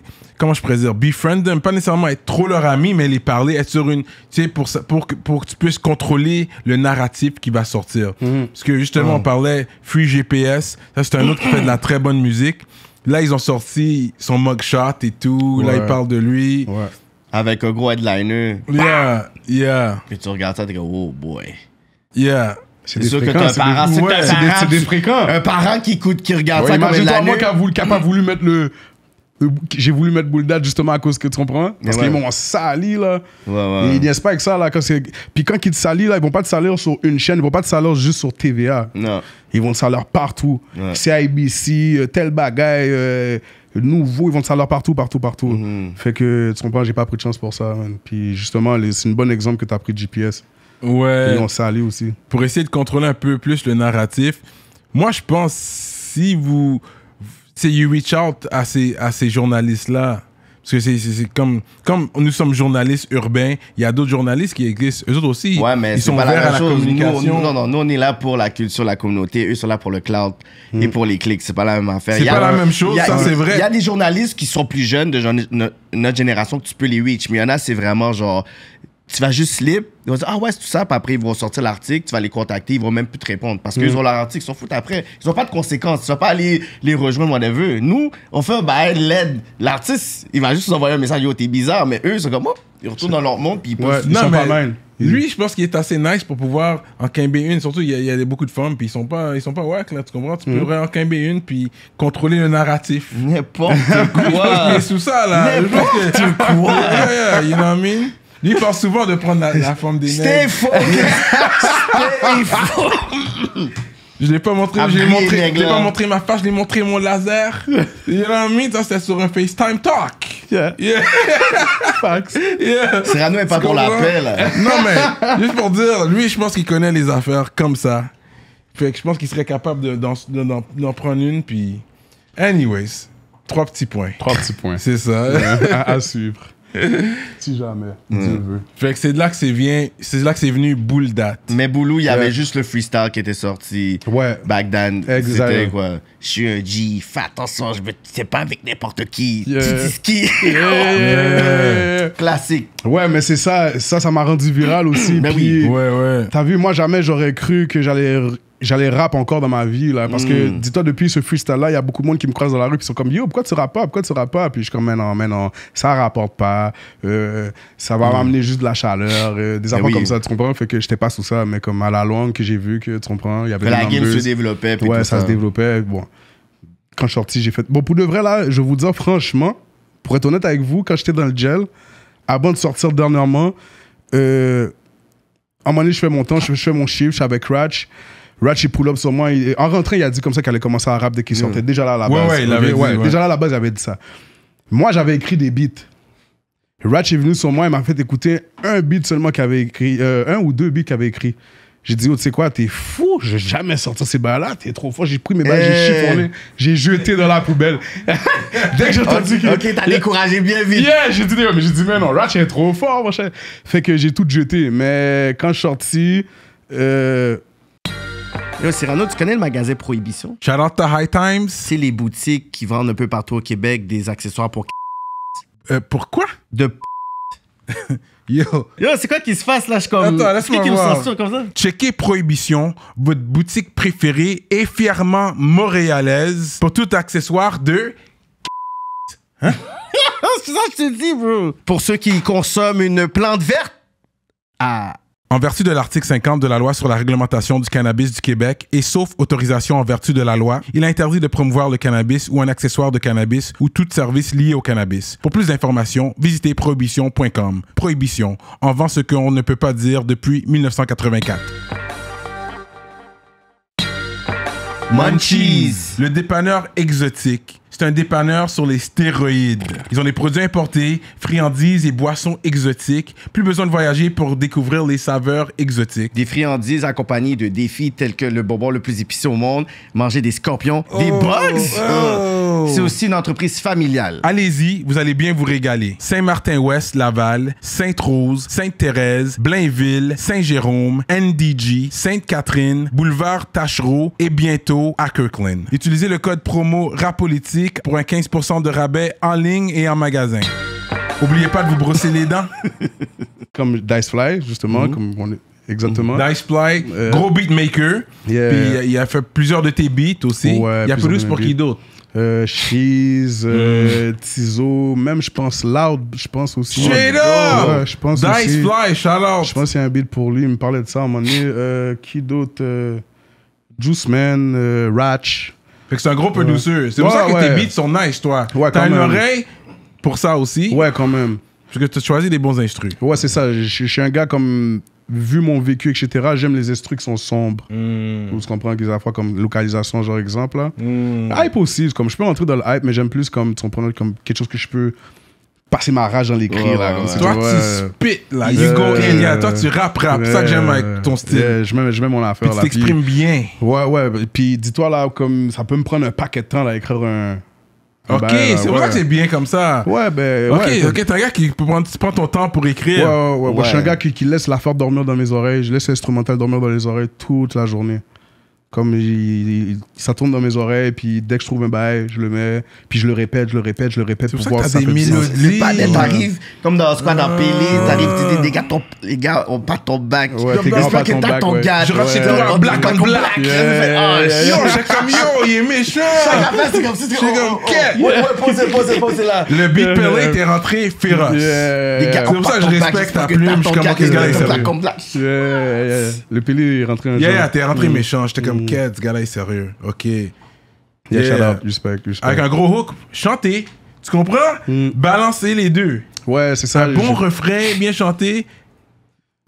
comment je pourrais dire, befriend them, pas nécessairement être trop leur ami, mais les parler, être sur une, tu sais, pour, pour, pour que tu puisses contrôler le narratif qui va sortir. Mm. Parce que justement, mm. on parlait Free GPS, ça c'est un autre qui fait de la très bonne musique. Là, ils ont sorti son mugshot et tout, là, ils parlent de lui. Ouais. Avec un gros headliner. Yeah, yeah. Puis tu regardes ça, t'es comme, oh boy. Yeah. C'est sûr que t'as un parent, c'est des, fréquents. Un parent qui écoute, qui regarde ça Imagine-toi, moi, quand vous, a voulu mettre le, euh, j'ai voulu mettre Bulldad justement à cause que tu comprends parce qu'ils m'ont sali là ouais, ouais. ils pas avec ça là puis quand ils te salient là ils vont pas te salir sur une chaîne ils vont pas te salir juste sur TVA ils vont te salir partout CIBC euh, tel bagaille euh, nouveau ils vont te salir partout partout partout mhm. fait que tu comprends j'ai pas pris de chance pour ça puis justement c'est un bon exemple que tu as pris de GPS ouais ils ont sali aussi pour essayer de contrôler un peu plus le narratif moi je pense si vous c'est you reach out à ces, à ces journalistes-là. Parce que c'est comme, comme nous sommes journalistes urbains, il y a d'autres journalistes qui existent. Eux autres aussi, ouais, mais ils sont pas la même chose. Nous, non, non, nous, on est là pour la culture, la communauté. Eux sont là pour le cloud et hmm. pour les clics. C'est pas la même affaire. C'est pas la même chose, ça, c'est vrai. Il y a des journalistes qui sont plus jeunes de notre génération que tu peux les reach, mais il y en a, c'est vraiment genre tu vas juste slip, ils vont dire Ah ouais, c'est tout ça, puis après ils vont sortir l'article, tu vas les contacter, ils vont même plus te répondre parce qu'ils ils mm. ont leur article, ils s'en foutent après. Ils n'ont pas de conséquences, tu vas pas aller les rejoindre, vœux. Nous, on fait un bail l'aide. L'artiste, il va juste nous envoyer un message Yo, t'es bizarre, mais eux, c'est sont comme oh, ils retournent dans leur monde, puis ils ouais, peuvent. Non, mais mal. Mm. Lui, je pense qu'il est assez nice pour pouvoir en B une. Surtout, il y, a, il y a beaucoup de femmes, puis ils sont pas, ils sont pas whack, là, tu comprends? Tu peux mm. pourrais en B une, puis contrôler le narratif. N'importe quoi! Mais sous ça, là. N'importe quoi! yeah, yeah, you know what I mean? Lui, il parle souvent de prendre la, forme des mecs. Stay Je l'ai pas montré, je l'ai montré, pas montré ma face, je l'ai montré mon laser. Il know mis Ça, c'était sur un FaceTime talk. Yeah. Yeah. nous Yeah. Cyrano est pas pour l'appel. Non, mais, juste pour dire, lui, je pense qu'il connaît les affaires comme ça. Fait que je pense qu'il serait capable d'en de, prendre une, puis... Anyways, trois petits points. Trois petits points. C'est ça. à suivre. si jamais, Dieu hmm. Fait que c'est de là que c'est vient, c'est là que c'est venu Boule date. Mais Boulou, il y avait juste le freestyle qui était sorti. Ouais. Back then, c'était quoi Je suis un G, fais attention, je veux, c'est pas avec n'importe qui. Tu dis qui Classique. Ouais, mais c'est ça, ça, ça m'a rendu viral aussi. mais ben puis, oui. Ouais, ouais. T'as vu, moi jamais j'aurais cru que j'allais j'allais rap encore dans ma vie, là. Parce que, hmm. dis-toi, depuis ce freestyle-là, il y a beaucoup de monde qui me croise dans la rue, qui sont comme, yo, pourquoi tu rappes pas? Pourquoi tu rappes pas? Puis je suis comme, mais non, mais non, ça rapporte pas. Euh, ça va m'amener hmm. juste de la chaleur, euh, des enfants eh comme ça, tu comprends? Fait que j'étais pas sous ça, mais comme à la longue que j'ai vu que, tu comprends, il y avait La game se développait. Puis ouais, ça, ça se développait. Bon. Quand je suis sorti, j'ai fait. Bon, pour de vrai, là, je vous dis franchement, pour être honnête avec vous, quand j'étais dans le gel, avant de sortir dernièrement, euh, à un moment donné, je fais mon temps, je, fais mon chiffre, je suis avec Ratchet pull-up sur moi. en rentrant, il a dit comme ça qu'il allait commencer à rap dès qu'il mm. sortait. Déjà là à la base. Ouais, il avait dit, ouais, Déjà là à la base, il avait dit ça. Moi, j'avais écrit des beats. Ratchy est venu sur moi, il m'a fait écouter un beat seulement qu'il avait écrit, euh, un ou deux beats qu'il avait écrit. J'ai dit, oh, tu sais quoi, t'es fou, je vais jamais sortir ces balles-là, t'es trop fort. J'ai pris mes balles, hey. j'ai eh. chiffonné, j'ai jeté dans la poubelle. Dès que j'ai entendu Ok, t'as découragé bien vite. Yeah, j'ai dit, mais j'ai dit, mais non, Ratch est trop fort, mon Fait que j'ai tout jeté. Mais quand je suis sorti, euh, Yo, Cyrano, tu connais le magasin Prohibition? Shout out to High Times. C'est les boutiques qui vendent un peu partout au Québec des accessoires pour. Euh, pourquoi? De. Yo. Yo, c'est quoi qui se passe là? Je comme. Attends, laisse-moi voir. comme ça? Prohibition, votre boutique préférée et fièrement montréalaise pour tout accessoire de. Hein? c'est ça que je te dis, bro. Pour ceux qui consomment une plante verte. Ah. En vertu de l'article 50 de la loi sur la réglementation du cannabis du Québec, et sauf autorisation en vertu de la loi, il est interdit de promouvoir le cannabis ou un accessoire de cannabis ou tout service lié au cannabis. Pour plus d'informations, visitez prohibition.com. Prohibition, en vend ce qu'on ne peut pas dire depuis 1984. Munchies, le dépanneur exotique c'est un dépanneur sur les stéroïdes. Ils ont des produits importés, friandises et boissons exotiques. Plus besoin de voyager pour découvrir les saveurs exotiques. Des friandises accompagnées de défis tels que le bonbon le plus épicé au monde, manger des scorpions, des oh, bugs. Oh. Oh. C'est aussi une entreprise familiale. Allez-y, vous allez bien vous régaler. Saint-Martin-Ouest, Laval, Sainte-Rose, Sainte-Thérèse, Blainville, Saint-Jérôme, NDG, Sainte-Catherine, Boulevard Tachereau et bientôt à Kirkland. Utilisez le code promo RAPOLITIQUE pour un 15% de rabais en ligne et en magasin. Oubliez pas de vous brosser les dents. Comme Dicefly, justement, mhm. comme Exactement. Dicefly, euh, gros beatmaker. Puis euh, il a, fait plusieurs de tes beats aussi. Il il a produit pour qui d'autre euh, Cheese, euh, mm. Tizo, même je pense Loud, je pense aussi. Shadow! up! je pense Dice Fly, shout Je pense qu'il y a un beat pour lui, il me parlait de ça à un moment donné. Euh, qui d'autre? Juice Man, Ratch. Fait que c'est un gros peu douceur. C'est pour ça que tes beats sont nice, toi. Ouais, T'as une oreille pour ça aussi. Ouais, quand même. Parce que tu as choisi des bons instruments. Ouais, c'est ça. Je suis un gars comme vu mon vécu, etc., j'aime les structures qui sont sombres. Mm. Vous comprenez, qu'ils fois comme localisation, genre exemple. Hmm. Hype aussi, comme je peux entrer dans le hype, mais j'aime plus comme, comme quelque chose que je peux passer ma rage dans l'écrit. Toi, tu euh, spit, là. You go in, euh, Toi, tu rap, rap. ça que j'aime avec ton style. je, mets, mon affaire, là. Tu t'exprimes bien. Ouais, ouais. Puis dis-toi, là, comme ça peut me prendre un paquet de temps, là, écrire un Ok, ben, c'est vrai que c'est bien comme ça. Ouais, ben. Ok, ok, t'es un gars qui prend, ton temps pour écrire. Ouais, ouais, ouais. je suis un gars qui, laisse la forte dormir dans mes oreilles, je laisse l'instrumental dormir dans les oreilles toute la journée. Comme il, ça tourne dans mes oreilles, puis dès que je trouve un bail, je le mets, puis je le répète, je le répète, je le répète pour voir si ça fait mélodies. Les palettes euh, ouais. comme dans Squad à Pélé, t'arrives, tu dis, les gars, ton, les gars on pas ton bac. Ouais, tes gars pas ton ton gars. Je rentre chez toi, black on black. Oh, yo, j'ai comme yo, il est méchant. Chaque affaire, c'est comme si c'est oh, comme, ok. Oh, posez, posez, posez Le beat Pélé, t'es rentré féroce. C'est pour ça que je respecte ta plume, je suis comme, ok, gars, il est sérieux. Le il est rentré un jour. Yeah, t'es rentré mm. méchant, j'étais comme, Mm. ok, ce gars-là est sérieux. Ok. Yeah, Avec un gros hook, chanter, Tu comprends? Mm. Balancer les deux. Ouais, c'est ça. Un bon refrain, bien chanté.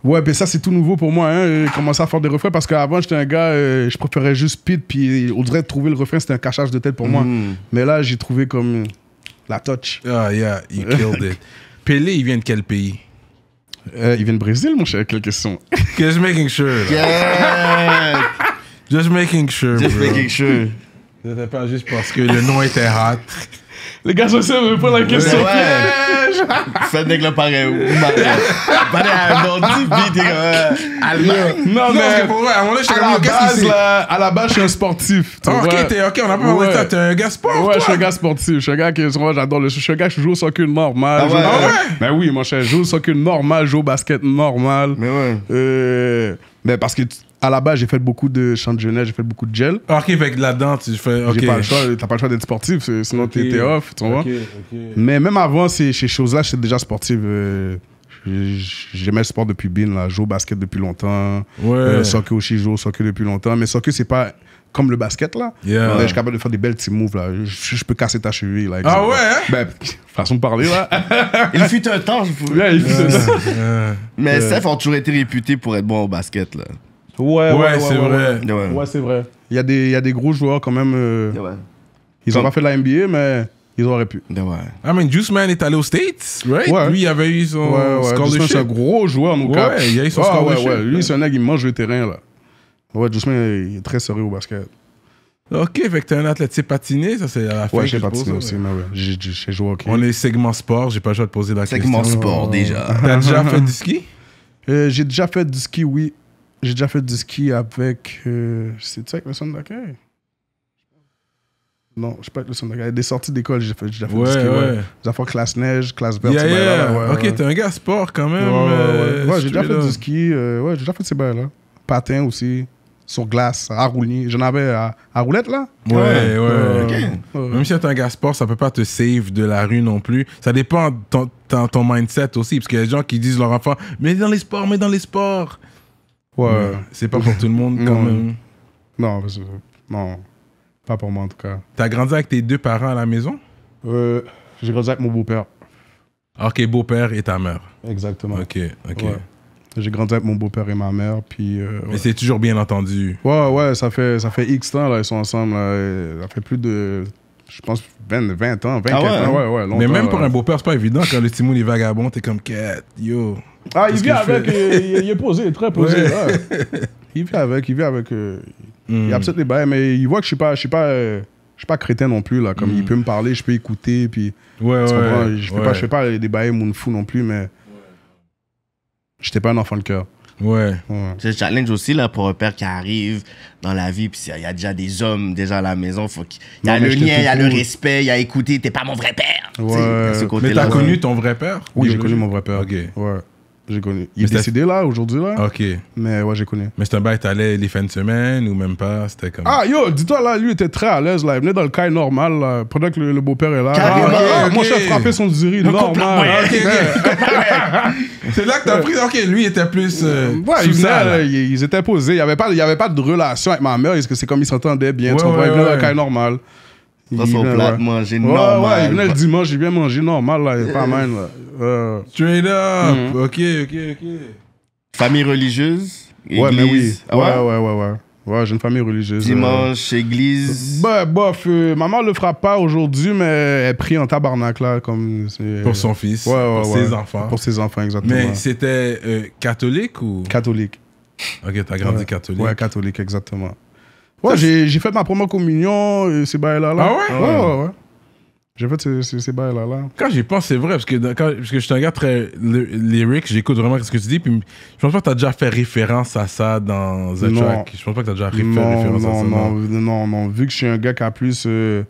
Ouais, ben ça, c'est tout nouveau pour moi. Hein. Commencer à faire des refrains parce qu'avant, j'étais un gars, euh, je préférais juste speed, puis on devrait trouver le refrain, c'était un cachage de tête pour moi. Mm. Mais là, j'ai trouvé comme la touch. Ah, yeah, you killed it. Pelé, il vient de quel pays? Euh, il vient de Brésil, mon cher, quelle question. Just making sure. Yeah! Just making sure. Just making sure. C'était pas juste parce que le nom était hot. Les gars, je sais même pas la question. Ouais. Faites avec le pareil. Pareil à un bandit, puis t'es euh, Non, mais. Parce que pour vrai, à À la base, je suis un sportif. Ah, ok, ok, on a pas parlé T'es un gars sportif. Ouais, je suis un gars sportif. Je suis un gars qui. J'adore le. Je suis un gars qui joue au soccer normal. Ah, ah ouais? Ben oui, mon Je joue au soccer normal, je joue au basket normal. Mais ouais. Euh, mais parce que à la base, j'ai fait beaucoup de champs de jeunesse, j'ai fait beaucoup de gel. Ah, ok, avec la là-dedans, tu fais. J'ai pas le choix, t'as pas le choix d'être sportif, sinon t'es, off, tu vois. Mais même avant ces, choses-là, j'étais déjà sportif. Euh, j'aimais le sport depuis bin, là. Je joue au basket depuis longtemps. Ouais. Euh, aussi, je joue au soccer depuis longtemps. Mais soccer, c'est pas comme le basket, là. je suis capable de faire des belles petits moves, là. Je, peux casser ta cheville, là. Ah ouais? Hein? Ben, façon de parler, là. il fut un temps, je pouvais. Mais euh. a toujours été réputé pour être bon au basket, là. Ouais, c'est vrai. Ouais, c'est vrai. Il y, a des, y a des gros joueurs quand même. Euh, ils n'ont pas fait de la NBA, mais ils auraient pu. Ouais. I mean, Juice Man est allé aux States, right? Lui, il avait eu son scholarship. C'est un gros joueur, il a eu son ah, Ouais, ouais. Lui, c'est un gars qui mange le terrain, là. Ouais, Juice Man, il est très sérieux au basket. Ok, fait t'es un athlète, c'est patiner, ça c'est à la fin. j'ai patiné aussi, mais ouais, j'ai joué On est segment sport, j'ai pas le choix de poser la question. Segment sport, déjà. T'as déjà fait du ski? Euh, j'ai déjà fait du ski, oui. J'ai déjà fait du ski avec. Euh, c'est-tu avec le son Non, je sais pas avec le son Des sorties d'école, j'ai fait, déjà fait du ski. Ouais. ouais. Des fois classe neige, classe verte, ouais, ok, t'es un gars sport quand même. Ouais, euh, j'ai déjà fait du ski. Euh, ouais, j'ai déjà fait ces bails-là. Patin aussi sur glace, à rouler. J'en avais à, roulette, là. Ouais, ouais. Même si t'es un gars sport, ça peut pas te save de la rue non plus. Ça dépend de ton, ton, mindset aussi, parce qu'il y a des gens qui disent leur enfant, mais dans les sports, mais dans les sports. Ouais, c'est pas pour tout le monde quand même. Non, pas pour moi en tout cas. T'as grandi avec tes deux parents à la maison euh, J'ai grandi avec mon beau-père. Ok, beau-père et ta mère. Exactement. Ok, ok. J'ai grandi avec mon beau-père et ma mère, puis... Euh, Mais c'est toujours bien entendu. Ouais, ouais, ça fait, ça fait X temps, là, ils sont ensemble. ça fait plus de, je pense, 20, 20 ans, 24 ah ans. Hein? Ouais, ouais, Mais même pour un beau-père, c'est pas évident. Quand le timoun est vagabond, t'es comme, quête, yo, ah, il vient avec. Euh, il est posé, très posé. Hein. Il vient avec. Il vient avec. a euh, Il être hmm. les bails, mais il voit que je suis pas. Je suis pas je suis pas crétin non plus, là. Comme il hmm. peut me parler, je peux écouter, puis... Ouais, Je fais, Pas, je fais pas des bails mon fou non plus, mais... J'étais pas un enfant de cœur. Ouais. C'est le challenge aussi, là, pour un père qui arrive dans la vie, puis il y a déjà des hommes déjà à la maison, faut Il y a le lien, il y a le respect, il y a écouter, t'es pas mon vrai père! Ouais. Ce côté mais connu ton vrai père? Oui, j'ai connu mon vrai père. Ouais. J'ai connu. Il est décédé là, aujourd'hui là. Ok. Mais ouais, j'ai connu. Mais c'est un bail, t'allais les fins de semaine ou même pas C'était comme. Ah yo, dis-toi là, lui était très à l'aise là. Il venait dans le caille normal là, pendant que le, beau-père est là. Ah, ah Moi, je suis son ziri normal. Ah, okay, c'est là que t'as pris. Ok, lui était plus. Euh, ouais, il venait, Ils, étaient posés. Il n'y avait, pas, avait pas de relation avec ma mère parce que c'est comme ils s'entendaient bien. tu comprends? il venait dans le caille normal. Dans son plat, manger normal. Ouais, il venait le dimanche, il vient manger normal là. Il pas euh. mal là. Ah. Straight up. Mhm. Ok, ok, ok. Famille religieuse, église. Ouais, mais oui. Ah ouais, ouais, ouais, ouais, j'ai une famille religieuse. Dimanche, euh, église. Bah, bof, euh, maman le fera pas aujourd'hui, mais elle prie en tabarnak, là, comme... Euh, pour son fils, pour ses enfants. Pour ses enfants, exactement. Mais c'était catholique ou Catholique. Ok, t'as grandi catholique. Ouais, catholique, exactement. Ouais, j'ai fait ma première communion, c'est c'est là là. Ah ouais? Ouais, ouais, ouais. J'ai fait ces, ces, là Là. Quand j'y pense, c'est vrai, parce que, quand, parce que je suis un gars très lyrique, j'écoute vraiment ce que tu dis, puis je pense pas que t'as déjà fait référence à ça dans The non. Track. Je pense pas que t'as déjà fait référence à ça. Non, non, non, vu que je suis un gars qui a plus. Euh,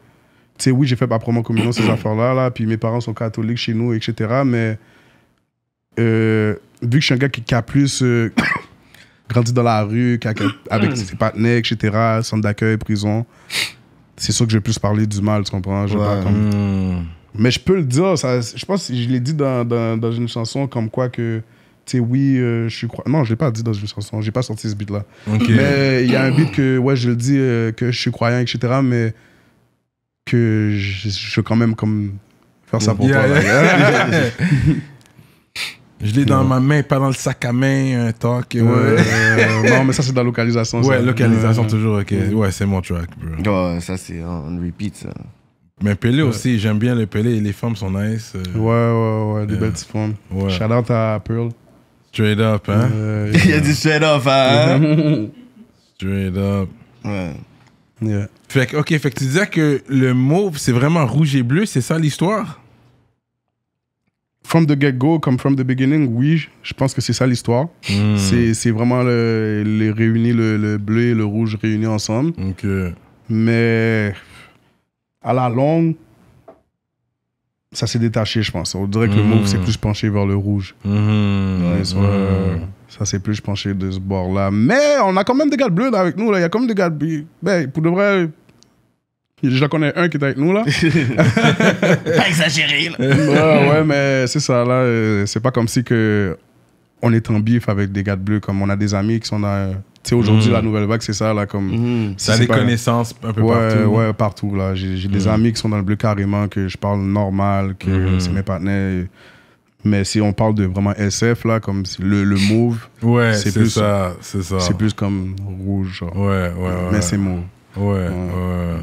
tu sais, oui, j'ai fait ma promo communion, ces affaires-là, là, puis mes parents sont catholiques chez nous, etc. Mais euh, vu que je suis un gars qui, a plus. Euh, grandi dans la rue, qui a, avec ses partenaires, etc., centre d'accueil, prison c'est sûr que j'ai plus parler du mal, tu comprends? Hmm. Mais je peux le dire, je pense que je l'ai dit dans, dans, dans, une chanson comme quoi que, tu sais, oui, euh, je suis croyant. Non, je l'ai pas dit dans une chanson, j'ai pas sorti ce beat-là. Mais il y a un beat que, ouais, je le dis, euh, que je suis croyant, etc., mais que je, veux quand même comme faire ça pour toi. Je l'ai dans ma main, pas dans le sac à main, un talk. Ouais. Euh. non, mais ça, c'est dans la localisation. Ouais, localisation toujours. ok. Ouais, c'est mon track, bro. Oh, ça, c'est on repeat, ça. Mais Pelé aussi, j'aime bien le Pelé. Les femmes sont nice. Euh. ouais, ouais, ouais, des euh, belles petites femmes. Shout out à Pearl. Straight up, hein? Il y a du straight up, hein? straight up. Ouais. Fait que, ok, fait que tu disais que le mot, c'est vraiment rouge et bleu, c'est ça l'histoire? from the get-go, comme from the beginning, oui, je pense que c'est ça l'histoire. Hmm. C'est vraiment le, réunis, le, bleu et le rouge réunis ensemble. Mais à la longue, ça s'est détaché, je pense. On dirait que le hmm. move s'est plus penché vers le rouge. Hmm. ça, s'est plus penché de ce bord-là. Mais on a quand même des gars bleus avec nous. Il y a quand même des gars bleus. Ben, pour de vrai, J'en connais un qui est avec nous, là. pas exagéré, là. ouais, mais c'est ça, là. Euh, c'est pas comme si que on est en bif avec des gars de bleu, comme on a des amis qui sont dans. Euh, tu sais, aujourd'hui, mm. la nouvelle vague, c'est ça, là, comme... ça mm. des connaissances un peu partout. Ouais, partout, là. J'ai des mm. amis qui sont dans le bleu carrément, que je parle normal, que mm-hmm. c'est mes partenaires. Mais si on parle de vraiment SF, là, comme le, le ouais, c'est ça, c'est ça. C'est plus comme rouge, genre. Ouais, ouais, Mais c'est mon ouais. ouais. ouais.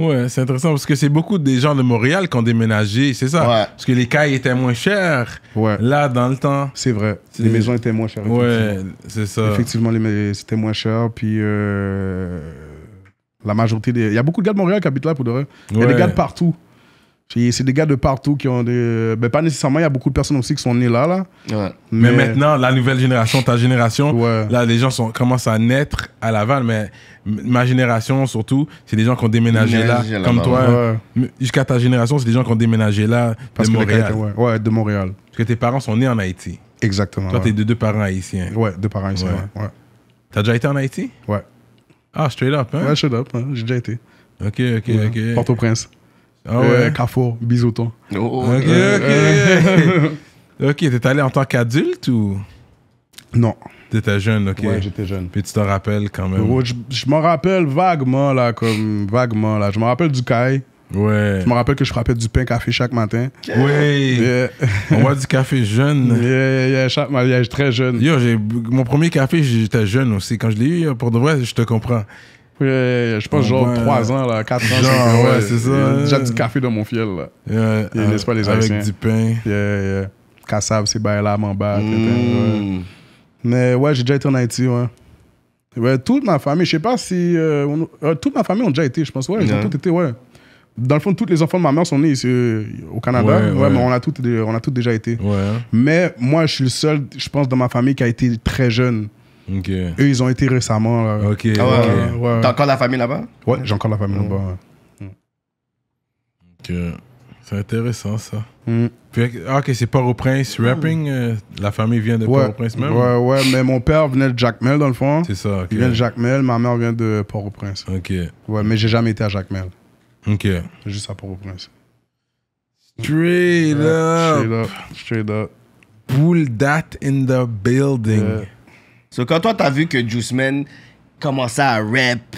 Ouais, c'est intéressant parce que c'est beaucoup des gens de Montréal qui ont déménagé, c'est ça. Parce que les cailles étaient moins chères. Là, dans le temps. C'est vrai. Les maisons étaient moins chères. Ouais, c'est ça. Effectivement, les... c'était moins cher. Puis euh, la majorité des. Il y a beaucoup de gars de Montréal qui habitent là pour de vrai. Il y a des gars de partout. C'est des gars de partout qui ont des. Ben, pas nécessairement, il y a beaucoup de personnes aussi qui sont nées là. là. Mais... maintenant, la nouvelle génération, ta génération, là, les gens sont, commencent à naître à Laval, mais ma génération surtout, c'est des gens qui ont déménagé là, comme toi. Jusqu'à ta génération, c'est des gens qui ont déménagé là, de Montréal. ouais. de Montréal. Parce que tes parents sont nés en Haïti. Exactement. Toi, t'es de deux parents haïtiens. Ouais, deux parents haïtiens, ouais. T'as déjà été en Haïti Ouais. Ah, straight up, hein Ouais, straight up, hein? j'ai déjà été. Ok, ok, ok. Port-au-Prince. Ah euh, ouais. café Bisoton. Oh, ok, ok. ok, t'es allé en tant qu'adulte ou Non. T'étais jeune, ok. Ouais, j'étais jeune. Puis tu te rappelles quand même. je, je m'en rappelle vaguement, là, comme vaguement, là. Je me rappelle du caille. Ouais. Je me rappelle que je frappais du pain café chaque matin. Oui. On voit du café jeune. Yeah, yeah, chaque mariage très jeune. Yo, mon premier café, j'étais jeune aussi. Quand je l'ai eu, pour de vrai, je te comprends. Euh, je pense genre 3 ans, là, 4 ans. j'ai ouais, c'est ça. Déjà du café dans mon fiel, là. il laisse pas les Haïtiens. Avec du pain. cassave yeah. Kassab, c'est bail là, m'en mm. Mais ouais, j'ai déjà été en Haïti, toute ma famille, je sais pas si. Euh, euh, toute ma famille ont déjà été, je pense. Ouais, ils ont tous été, ouais. Dans le fond, tous les enfants de ma mère sont nés au Canada. Ouais, mais on a tous, on a tous déjà été. Mais moi, je suis le seul, je pense, dans ma famille qui a été très jeune. Eux, ils ont été récemment. Euh, ok. T'as encore la famille là-bas Ouais, j'ai encore la famille mm. là-bas. Ok. C'est intéressant ça. Mm. Ah, ok, c'est Port-au-Prince rapping. Euh, la famille vient de Port-au-Prince même Ouais, ouais, mais mon père venait de Jacmel dans le fond. C'est ça, Il vient de Jacmel, ma mère vient de Port-au-Prince. Ok. Ouais, mais j'ai jamais été à Jacmel. Ok. Juste à Port-au-Prince. Straight up. Straight up. Straight that in the building c'est quand toi, t'as vu que Juice commençait à rap,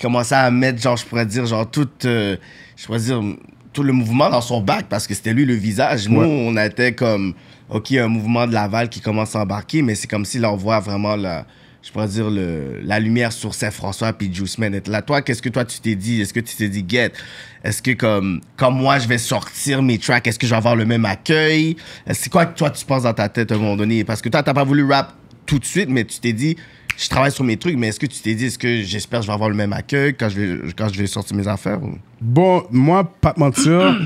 commençait à mettre, genre, je pourrais dire, genre, tout, euh, je tout le mouvement dans son bac, parce que c'était lui le visage. Nous, on était comme, OK, un mouvement de Laval qui commence à embarquer, mais c'est comme s'il envoie vraiment la, je pourrais dire, le, la lumière sur Saint-François puis Juice est là. Toi, qu'est-ce que toi, tu t'es dit? Est-ce que tu t'es dit, get, est-ce que comme, comme moi, je vais sortir mes tracks, est-ce que je vais avoir le même accueil? C'est quoi que toi, tu penses dans ta tête à un moment donné? Parce que toi, t'as pas voulu rap tout de suite, mais tu t'es dit, je travaille sur mes trucs, mais est-ce que tu t'es dit, est-ce que j'espère que je vais avoir le même accueil quand je vais, quand je vais sortir mes affaires? Bon, moi, pas te mentir,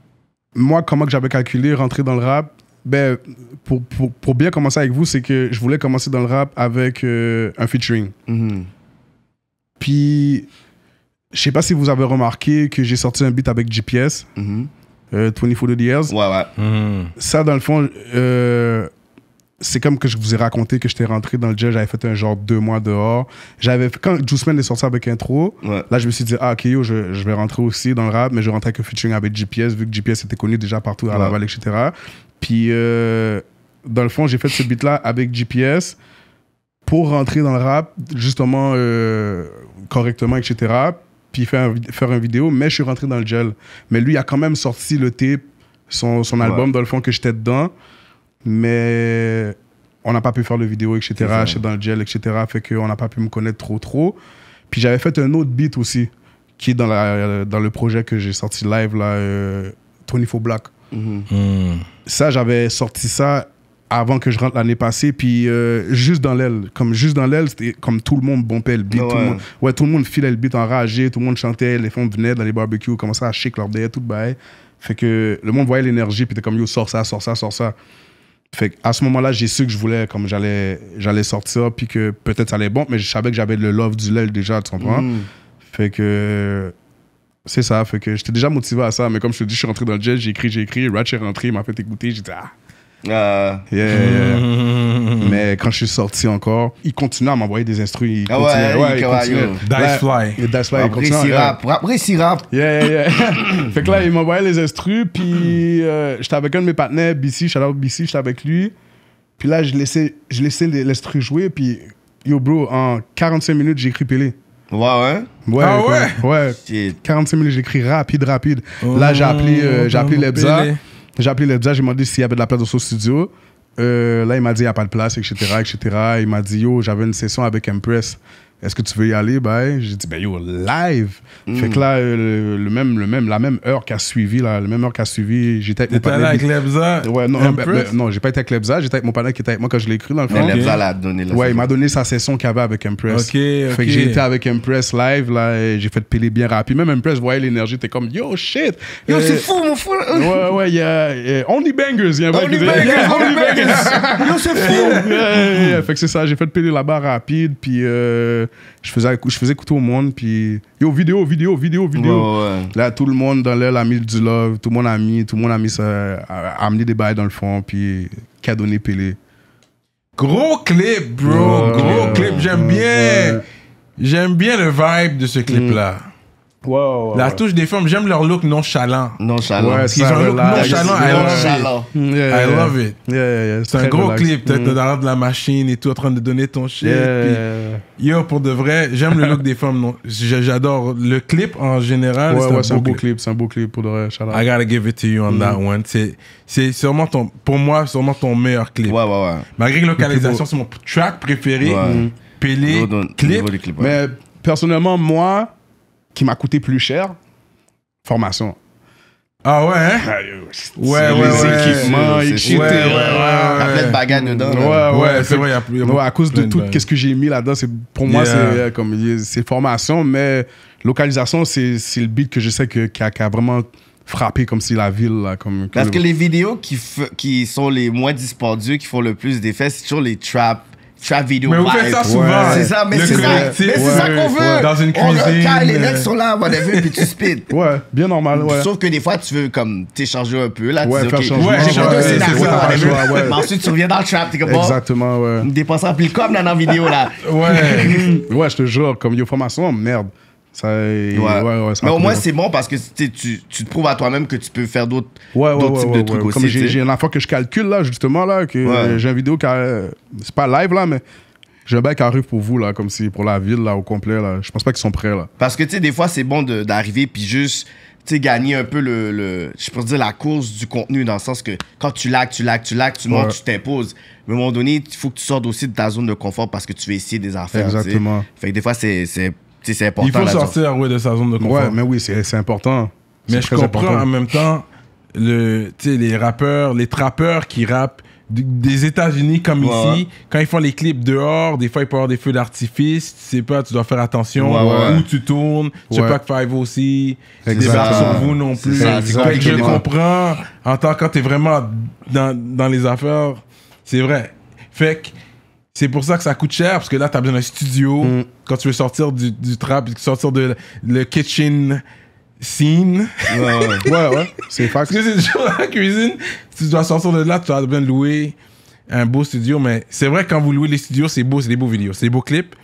moi, comment que j'avais calculé rentrer dans le rap? Ben, pour, pour, bien commencer avec vous, c'est que je voulais commencer dans le rap avec euh, un featuring. Mm-hmm. Puis, je sais pas si vous avez remarqué que j'ai sorti un beat avec GPS, mm -hmm. 24 Years. Ouais, ouais. Mm-hmm. Ça, dans le fond, euh, c'est comme que je vous ai raconté que j'étais rentré dans le gel, j'avais fait un genre deux mois dehors. J'avais quand Juiceman est sorti avec Intro, là je me suis dit ah ok je, vais rentrer aussi dans le rap, mais je rentrais que featuring avec GPS vu que GPS était connu déjà partout à la Laval etc. Puis euh, dans le fond j'ai fait ce beat là avec GPS pour rentrer dans le rap justement euh, correctement etc. Puis faire une faire un vidéo, mais je suis rentré dans le gel. Mais lui a quand même sorti le tape, son, son album dans le fond que j'étais dedans mais on n'a pas pu faire le vidéo, etc. Je dans le gel, etc. Fait qu'on n'a pas pu me connaître trop, trop. Puis j'avais fait un autre beat aussi, qui est dans, la, dans le projet que j'ai sorti live, là, euh, 24 Black. Mhm. Hmm. Ça, j'avais sorti ça avant que je rentre l'année passée, puis euh, juste dans l'aile. Comme juste dans l'aile, c'était comme tout le monde bompait le beat. Ouais. Tout, le monde, ouais, tout le monde filait le beat enragé, tout le monde chantait, les fonds venaient dans les barbecues, commençaient à chiquer leur dé, tout le bail. Fait que le monde voyait l'énergie, puis t'es comme, yo, sort ça, sort ça, sort ça. Fait à ce moment-là, j'ai su que je voulais, comme j'allais, j'allais sortir, puis que peut-être ça allait bon, mais je savais que j'avais le love du LEL e déjà, tu comprends? Mm. Fait que. C'est ça, fait que j'étais déjà motivé à ça, mais comme je te dis, je suis rentré dans le jet, j'ai écrit, j'ai écrit, Ratchet est rentré, il m'a fait écouter, j'ai ah, Uh, yeah, yeah. Mais quand je suis sorti encore, il continuait à m'envoyer des instruits. ah continuait, ouais, ouais, il, continuait. Dicefly. Dicefly, il, il rap, rap, rap. Yeah, yeah, yeah. fait que là, il m'envoyait les instruits, puis euh, j'étais avec un de mes partenaires, BC, shout out BC, j'étais avec lui. Puis là, je laissais, je laissais l'instru jouer, puis yo, bro, en 45 minutes, j'ai écrit Pelé. Ouais, ouais. Ouais, ah ouais? 45 minutes, j'ai écrit rapide, rapide. là, j'ai oh, appelé, euh, j'ai appelé j'ai appelé le gars, j'ai demandé s'il y avait de la place dans son studio. Euh, là, il m'a dit, il n'y a pas de place, etc., etc. Il m'a dit, yo, j'avais une session avec Empress. Est-ce que tu veux y aller? Ben, j'ai dit, ben yo, live! Mm. Fait que là, euh, le, même, le même, la même heure qu'a suivi, là, le même heure qu'a suivi, j'étais avec mon panel. avec Lebza? Ouais, ben, ben, non, j'ai pas été avec Lebza, j'étais avec mon panel qui était avec moi quand je l'ai écrit dans le Lebza l'a donné. Là, ouais, il m'a donné sa session qu'il avait avec Impress. Okay, Fait que j'ai été avec Impress live, là, j'ai fait piler bien rapide. Même Impress voyait l'énergie, t'es comme, yo, shit! Yo, c'est fou, mon fou! ouais, ouais, il y a Only Bangers, il y a Only Bangers! only Bangers! yo, c'est fou! fait que c'est ça, j'ai fait piler là bas rapide, puis. Euh, je faisais, je faisais écouter au monde, puis yo, vidéo, vidéo, vidéo, vidéo. Là, tout le monde dans l'air la mis du love, tout le monde a mis, tout le monde a mis ça, a, amené des bails dans le fond, puis a donné Pelé. Gros clip, bro, gros clip, j'aime bien. J'aime bien le vibe de ce clip-là la touche des femmes, j'aime leur look nonchalant. Nonchalant. Ouais, ils ont un look nonchalant. I love it. Yeah, yeah. Yeah, c'est un gros clip, peut-être, mm. dans la machine et tout, en train de donner ton shit. yo, pour de vrai, j'aime le look des femmes. J'adore le clip en général. Ouais, c'est un, beau, clip. C'est un beau clip, pour de vrai. I gotta give it to you on mm. that one. C'est sûrement ton, pour moi, sûrement ton meilleur clip. Ouais, ouais, ouais. Malgré que localisation, c'est mon track préféré. Mm. Pélé, clip. Mais personnellement, moi, qui m'a coûté plus cher, formation. Ah ouais? Hein? Ben, euh, ouais, ouais, les ouais, équipements, etc. Ouais, ouais, ouais, plein de bagages dedans. Ouais, ouais, c'est vrai. Y a, à cause de tout, qu'est-ce que j'ai mis là-dedans, c'est, pour moi, c'est, comme, c'est formation, mais localisation, c'est, c'est le beat que je sais que, qui, a, vraiment frappé comme si la ville. Là, comme, Parce que les vidéos qui, qui sont les moins dispendieuses, qui font le plus d'effets, c'est toujours les traps trap video mais Mais on fait ça souvent. Ouais. Hein. C'est ça, mais c'est ça, mais ouais. ça qu'on veut. Dans une cuisine. On, quand les mecs sont là, on les veut, puis tu speed Ouais, bien normal, ouais. Sauf que des fois, tu veux comme t'échanger un peu, là, ouais, faire OK, changement, ouais, j'ai pas aussi. scénario. Mais ensuite, tu reviens dans le trap, t'es comme oh, Exactement, ouais. un pile comme dans la vidéo, là. Ouais, ouais, je te jure, comme yo, formation, merde ouais. mais au moins, hein. c'est bon parce que tu, tu, te prouves à toi-même que tu peux faire d'autres types de trucs aussi. j'ai une fois que je calcule, là, justement, là, que j'ai une vidéo qui. C'est pas live, là, mais j'ai un bail arrive pour vous, là, comme si pour la ville, là, au complet, là. Je pense pas qu'ils sont prêts, là. Parce que, tu sais, des fois, c'est bon d'arriver puis juste, tu sais, gagner un peu le, je pourrais dire, la course du contenu, dans le sens que quand tu lags, tu lags, tu lags, tu montes, tu t'imposes. Mais à un moment donné, il faut que tu sortes aussi de ta zone de confort parce que tu veux essayer des affaires. Exactement. Fait que des fois, c'est c'est important. Il faut sortir de sa zone de confort. Ouais, mais oui, c'est important. Mais je comprends en même temps le, les rappeurs, les trappeurs qui rappent des États-Unis comme ici, quand ils font les clips dehors, des fois ils peuvent avoir des feux d'artifice, tu sais pas, tu dois faire attention où tu tournes, tu sais pas que Five aussi, C'est vous non plus. Ça, que je comprends en tant que quand t'es vraiment dans, dans les affaires, c'est vrai. Fait que c'est pour ça que ça coûte cher, parce que là, t'as besoin d'un studio. Mm. Quand tu veux sortir du, du trap, sortir de le kitchen scene. Ouais, ouais. C'est facile. Parce que c'est toujours la cuisine. tu dois sortir de là, tu as besoin de louer un beau studio. Mais c'est vrai, quand vous louez les studios, c'est beau, c'est des beaux vidéos, c'est des beaux clips.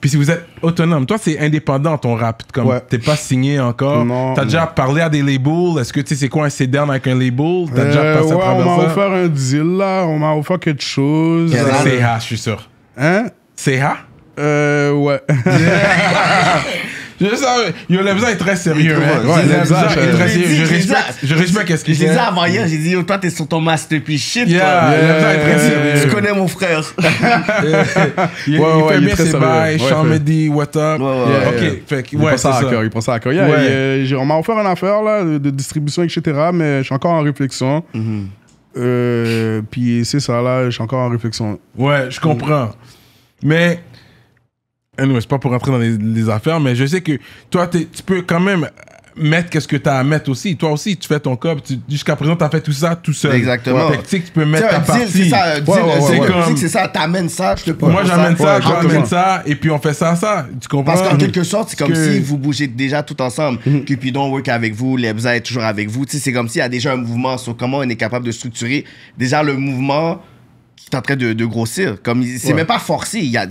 Puis si vous êtes autonome, toi c'est indépendant ton rap, comme t'es pas signé encore. T'as déjà parlé à des labels. Est-ce que tu sais c'est quoi un CDN avec un label T'as déjà euh, passé à travers ça On m'a offert un deal là, on m'a offert quelque chose. des euh, CH, je suis sûr. Hein CH euh, ouais. Je sais, yo, Lemza est très sérieux. Yo hein. Ouais, Lemza est très sérieux. Je respecte, je respecte ce qu'il dit. Je hein. avant hier, j'ai dit, toi, t'es sur ton masterpiece shit. Yeah, Lemza est très sérieux. Tu connais mon frère. il, ouais, il fait bien ses bails. Sean dit, what up. Ok, il prend ça à cœur. Il pense ça à On m'a offert une affaire là, de distribution, etc. Mais je suis encore en réflexion. Mm-hmm. Euh, puis c'est ça, là, je suis encore en réflexion. Ouais, je comprends. Mais Anyway, c'est pas pour rentrer dans les, affaires, mais je sais que toi, tu peux quand même mettre qu'est-ce que tu as à mettre aussi. Toi aussi, tu fais ton cop. Jusqu'à présent, tu as fait tout ça tout seul. Exactement. tu peux mettre ta partie. C'est ça, ouais, c'est ça, t'amènes ça, je te Moi, j'amène ça, j'amène ça, et puis on fait ça, ça. Tu comprends? Parce qu'en mm. quelque sorte, c'est comme si vous bougez déjà tout ensemble. Mm. Cupidon work avec vous, Lebza est toujours avec vous. C'est comme s'il y a déjà un mouvement sur comment on est capable de structurer déjà le mouvement qui est en train de, grossir. Comme c'est même pas forcé. Il y a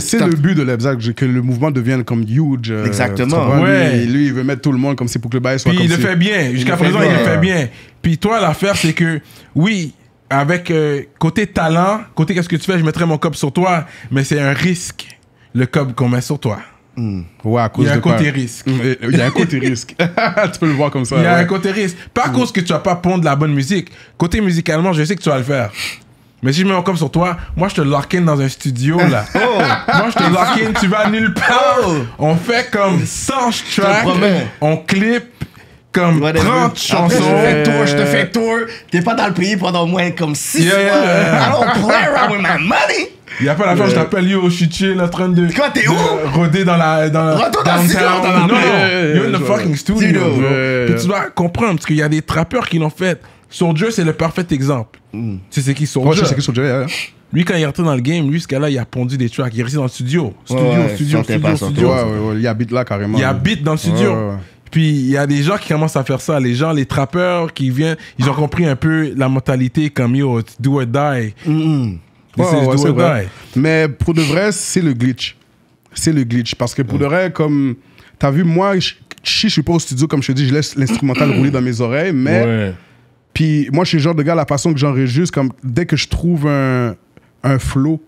c'est le but de l'Ebsac, que le mouvement devienne comme huge. Euh, Exactement. Ouais. Lui, il veut mettre tout le monde comme si pour que le bail soit Puis il le fait bien. Jusqu'à présent, il le fait bien. Puis toi, l'affaire, c'est que, oui, avec euh, côté talent, côté qu'est-ce que tu fais, je mettrais mon cop sur toi, mais c'est un risque, le cop qu'on met sur toi. Hmm. à cause il y a un côté risque. Il y a un côté risque. tu peux le voir comme ça. Il y a un côté risque. Pas à que tu vas pas de la bonne musique. Côté musicalement, je sais que tu vas le faire. Mais si je mets encore sur toi, moi je te lock in dans un studio là. Oh. Moi je te lock in, tu vas nulle part. Oh. On fait comme 100 tracks, on clip comme 30 chansons. Après, je fais tour, je te fais tour. T'es pas dans le pays pendant au moins comme 6 mois. I don't play around with my money. Il pas la fin, je t'appelle, yo, je suis chill, en train de. Quoi, t'es où? Rodé dans la. Dans la dans le studio, dans la. Non, you're in the fucking studio, tu dois comprendre, parce qu'il y a des trappeurs qui l'ont fait. Son Dieu, c'est le parfait exemple. Hmm. Tu sais qui sont sais qui Lui, quand il retourne dans le game, lui, ce gars-là, il a pondu des tracks. Il est dans le studio. Studio, studio, studio, il habite là carrément. Il habite dans le studio. Puis il y a des gens qui commencent à faire ça. Les gens, les trappeurs qui viennent, ils ont compris un peu la mentalité comme yo, do or die. Hmm, hmm. do die. Mais pour de vrai, c'est le glitch. C'est le glitch. Parce que pour de vrai, comme. T'as vu, moi, je, je suis pas au studio, comme je te dis, je laisse l'instrumental rouler dans mes oreilles, mais puis moi, je suis le genre de gars, la façon que j'enregistre, comme dès que je trouve un, un flow,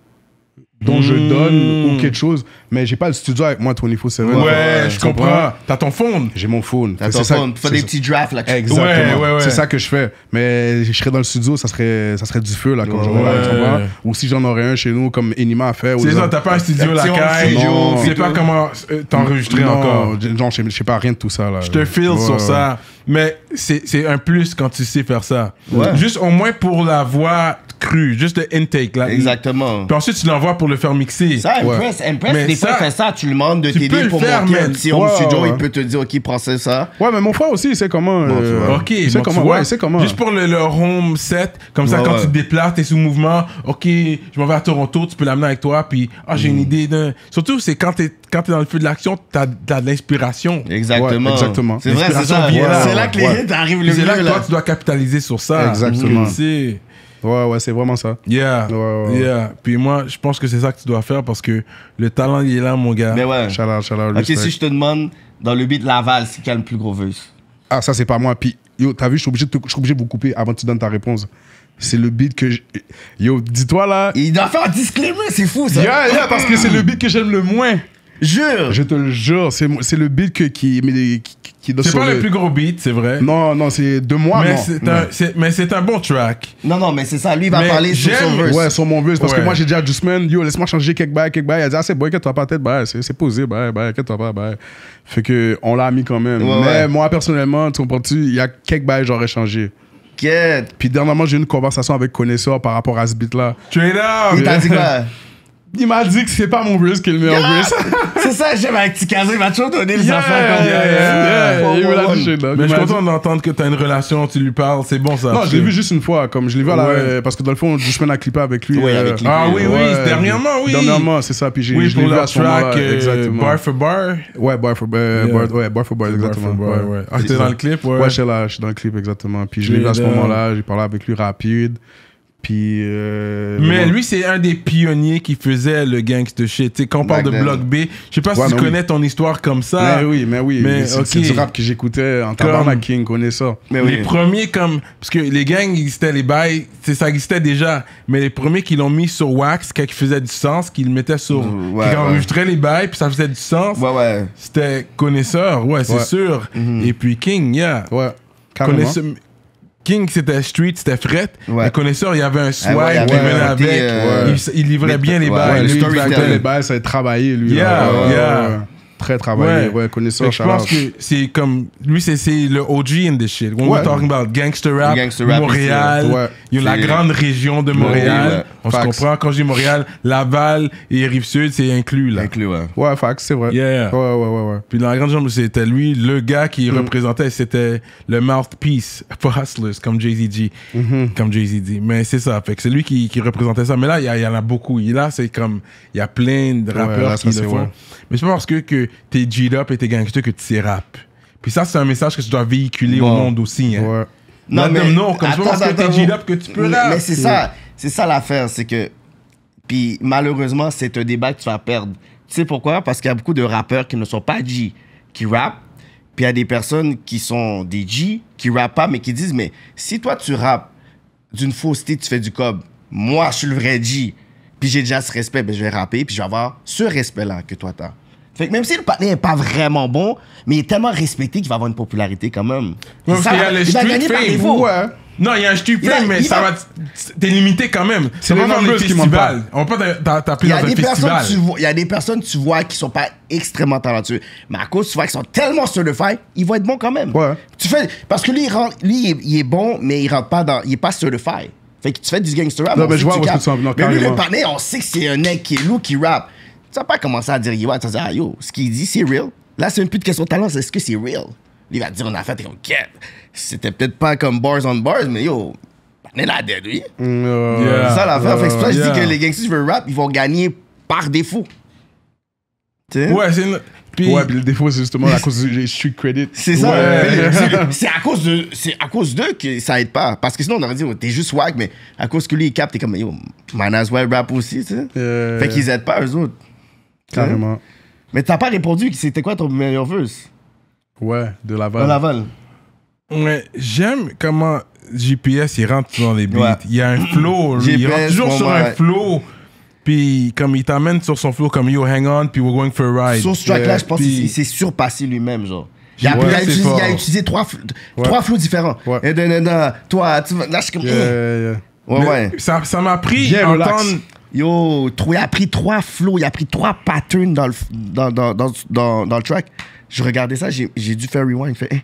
dont je hmm. donne ou quelque chose, mais j'ai pas le studio avec moi 24-7. Ouais, ouais, je comprends. T'as ton phone. J'ai mon phone. T'as ton phone. Fais des petits drafts là. Exactement. Ouais, ouais, c'est ça que je fais. Mais je serais dans le studio, ça serait, ça serait du feu là quand vois Ou si j'en aurais un chez nous, comme Enima a fait. C'est ça, t'as pas un studio là. caille. Tu sais pas comment euh, t'enregistrer encore. Non, je sais pas rien de tout ça là. Je te feel sur ça. Mais c'est un plus quand tu sais faire ça. Juste au moins pour la voix crue, juste le intake là. Exactement. Puis ensuite tu l'envoies pour le faire mixer. Ça, Impress, Impress mais des ça, fois, fait ça. Tu lui demandes de t'aider pour faire, monter un petit studio. Il peut te dire, OK, prends ça. Ouais, mais mon frère aussi, il sait comment. Euh, OK, il sait comment. ouais, comment. Juste pour le, le home set, comme ça, quand tu te déplaces, t'es sous mouvement. OK, je m'en vais à Toronto, tu peux l'amener avec toi. Puis, ah, j'ai une hmm. idée Surtout, c'est quand t'es quand es dans le feu de l'action, t'as as de l'inspiration. Exactement. exactement. C'est vrai, c'est ça. C'est là que les hits arrivent le mieux. C'est là que toi, tu dois capitaliser sur ça. Exactement. Ouais, ouais, c'est vraiment ça. Yeah. Puis moi, je pense que c'est ça que tu dois faire parce que le talent, il est là, mon gars. Mais ouais. ok, si je te demande, dans le beat Laval, c'est qui a le plus gros Ah, ça, c'est pas moi. Puis, yo, t'as vu, je suis obligé, obligé de vous couper avant que tu donnes ta réponse c'est le beat que je... Yo, dis-toi là. Il doit faire un disclaimer, c'est fou ça. Yeah, yeah, parce que c'est le beat que j'aime le moins. Jure. Je te le jure, c'est c'est le beat qui, qui, C'est pas le... plus gros beat, c'est vrai. Non, non, c'est de moi, mais C'est un, mais c'est un bon track. Non, non, mais c'est ça, lui, il va parler sur son verse. Ouais, sur mon verse, parce que moi, j'ai déjà à semaine, yo, laisse-moi changer quelques bails, quelques bails. Il a dit, ah, c'est bon, inquiète-toi pas, tête, bah, c'est posé, bah, bah, inquiète-toi pas, bah. Fait que, on l'a mis quand même. mais moi, personnellement, tu comprends-tu, il y a quelques bails, j'aurais changé. Puis dernièrement, j'ai eu une conversation avec Connaisseur par rapport à ce beat-là. Trade up! Il t'a dit quoi? il m'a dit que c'est pas mon Bruce qui est le meilleur c'est ça, j'aime avec Tikazo, il m'a toujours donné les affaires comme ça. Mais je suis content d'entendre que t'as une relation, tu lui parles, c'est bon ça. Non, je l'ai vu juste une fois, comme je l'ai vu à Parce que dans le fond, je semaines à clipper avec lui. avec euh, ah oui, oui, dernièrement, oui. Dernièrement, c'est ça. Puis j'ai oui, vu la track, euh, exactement. Bar for Bar. Ouais, Bar for Bar, euh, bar ouais, Bar for Bar, exactement. Bar for ouais. Ah, t'es dans le clip, ouais. Ouais, je suis dans le clip, exactement. Puis je l'ai vu à ce moment-là, j'ai parlé avec lui rapide. Puis. Euh, mais lui, c'est un des pionniers qui faisait le gangster shit. T'sais, quand on parle de Block B, je sais pas si tu connais ton histoire comme ça. Mais oui, mais oui. Mais, c'est du rap que j'écoutais en tabarnak, King connaît ça. Mais Les premiers, comme. Parce que les gangs existaient, les bails, ça existait déjà. Mais les premiers qui l'ont mis sur Wax, qui faisaient du sens, qu'ils mettaient sur. qui enregistraient les bails, puis ça faisait du sens. Ouais, ouais. C'était connaisseur, ouais, c'est sûr. Mhm. Et puis King, yeah. Ouais. King, c'était street, c'était fret. Les connaisseurs, il y avait un eh swag qui venait avec. Euh, il, livrait bien les balles. le storytelling, les balles, ça a travaillé, lui très travaillé. Ouais, ouais connaisseur, Je pense que c'est comme. Lui, c'est le OG in this shit. On est we're talking about gangster rap, gangster rap Montréal, ouais. la grande région de Montréal. On se comprend. Quand je dis Montréal, Laval et Rive-Sud, c'est inclus, là. Inclus, ouais. Ouais, fax, c'est vrai. Ouais, ouais, ouais, Puis dans la grande jambe, c'était lui, le gars qui mm. représentait, c'était le mouthpiece pour Hustlers, comme Jay-Z mm-hmm. Comme Jay-Z Mais c'est ça. Fait que c'est lui qui, représentait ça. Mais là, il y, en a beaucoup. Et là, c'est comme. Il y a plein de rappeurs qui le font. Mais je pense que t'es G-Up et t'es gangster que tu rap. Puis ça, c'est un message que tu dois véhiculer au monde aussi. Hein. Non, non, comme attends, t'es G-Up que tu peux rap. Mais c'est ça, c'est ça l'affaire, c'est que. Puis malheureusement, c'est un débat que tu vas perdre. Tu sais pourquoi? Parce qu'il y a beaucoup de rappeurs qui ne sont pas G, qui rappent. Puis il y a des personnes qui sont des G, qui rappent pas, mais qui disent, mais si toi tu rappes d'une fausseté, tu fais du cob, moi je suis le vrai G, puis j'ai déjà ce respect, ben, je vais rapper, puis je vais avoir ce respect-là que toi t'as. Fait que même si le partenaire n'est pas vraiment bon, mais il est tellement respecté qu'il va avoir une popularité quand même. il, va, gagner par défaut. Non, il y a un fame, mais ça va. T'es limité quand même. C'est le nombre de On peut pas t'appeler dans un festival. Il y a des personnes, tu vois, qui sont pas extrêmement talentueux. Mais à cause, tu vois, qu'ils sont tellement sur le fire, ils vont être bons quand même. Ouais. Tu fais. Parce que lui, il, est, bon, mais il rentre pas dans. Il est pas sur le fire. Fait que tu fais du gangster rap. Non, mais je vois où Mais lui, le partner, on sait que c'est un mec qui est loup, qui rappe. Tu n'as pas commencé à dire, yo, ce qu'il dit, c'est real. Là, c'est une pute de question de talent, c'est est-ce que c'est real? Il va dire, on a fait, t'es comme, C'était peut-être pas comme bars on bars, mais yo, on est là dead, lui. Mm, ça l'affaire. fait c'est pour ça que je dis que les gangsters, je veux rap, ils vont gagner par défaut. Ouais, c'est Ouais, puis le défaut, c'est justement à cause du street credit. C'est ça. C'est à cause c'est à cause d'eux que ça aide pas. Parce que sinon, on aurait dit, oh, t'es juste swag, mais à cause que lui, il capte, t'es comme, yo, man as well rap aussi, tu sais. fait qu'ils aident pas, eux autres. Carrément. Hein? Mais t'as pas répondu, c'était quoi ton meilleur verse Ouais, de Laval. De Laval. Ouais, j'aime comment GPS il rentre dans les beats. Il y a un flow, il rentre toujours sur un flow. Puis comme il t'amène sur son flow comme yo hang on puis we're going for a ride. Sur ce track là, je pense s'est surpassé lui-même genre. Il a, utilisé, trois, trois flows différents. Et toi, tu, là, je comme. Oh. Ouais, ouais. Ça m'a pris à entendre Yo, il a pris trois flows, il a pris trois patterns dans le, dans, dans, dans, dans le track. Je regardais ça, j'ai dû faire rewind. Fait, eh.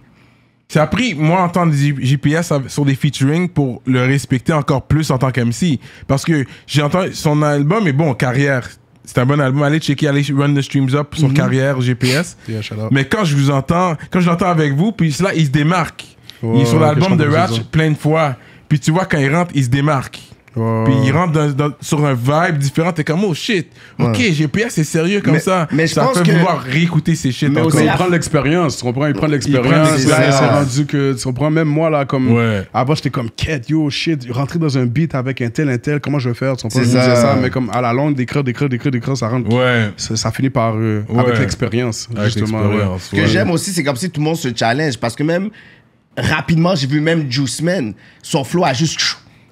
Ça a pris, moi, entendre GPS sur des featuring pour le respecter encore plus en tant qu'MC. Parce que j'ai entendu son album est bon, Carrière. C'est un bon album. Allez checker, allez Run the Streams Up sur mm-hmm. Carrière GPS. Mais quand je vous entends, quand je l'entends avec vous, puis là, il se démarque. il est sur l'album de Ratch plein de fois. Puis tu vois, quand il rentre, il se démarque. Puis il rentre dans, sur un vibe différent. T'es comme, oh shit, ok, ouais. GPA c'est sérieux comme ça. Mais je ça pense peut que... pouvoir réécouter ces shit. Mais aussi, il prend l'expérience. Tu comprends? Il prend l'expérience. C'est rendu que. Tu comprends? Même moi, là, comme. Ouais. Avant, j'étais comme, quête, yo, shit, rentrer dans un beat avec un tel, un tel, comment je vais faire? Tu comprends? Ça. ça. Mais comme à la longue, d'écrire, d'écrire, d'écrire, d'écrire, ça rentre. Ouais. Ça, finit par. Euh, Avec l'expérience, justement. Ce que j'aime aussi, c'est comme si tout le monde se challenge. Parce que même rapidement, j'ai vu même Juice son flow a juste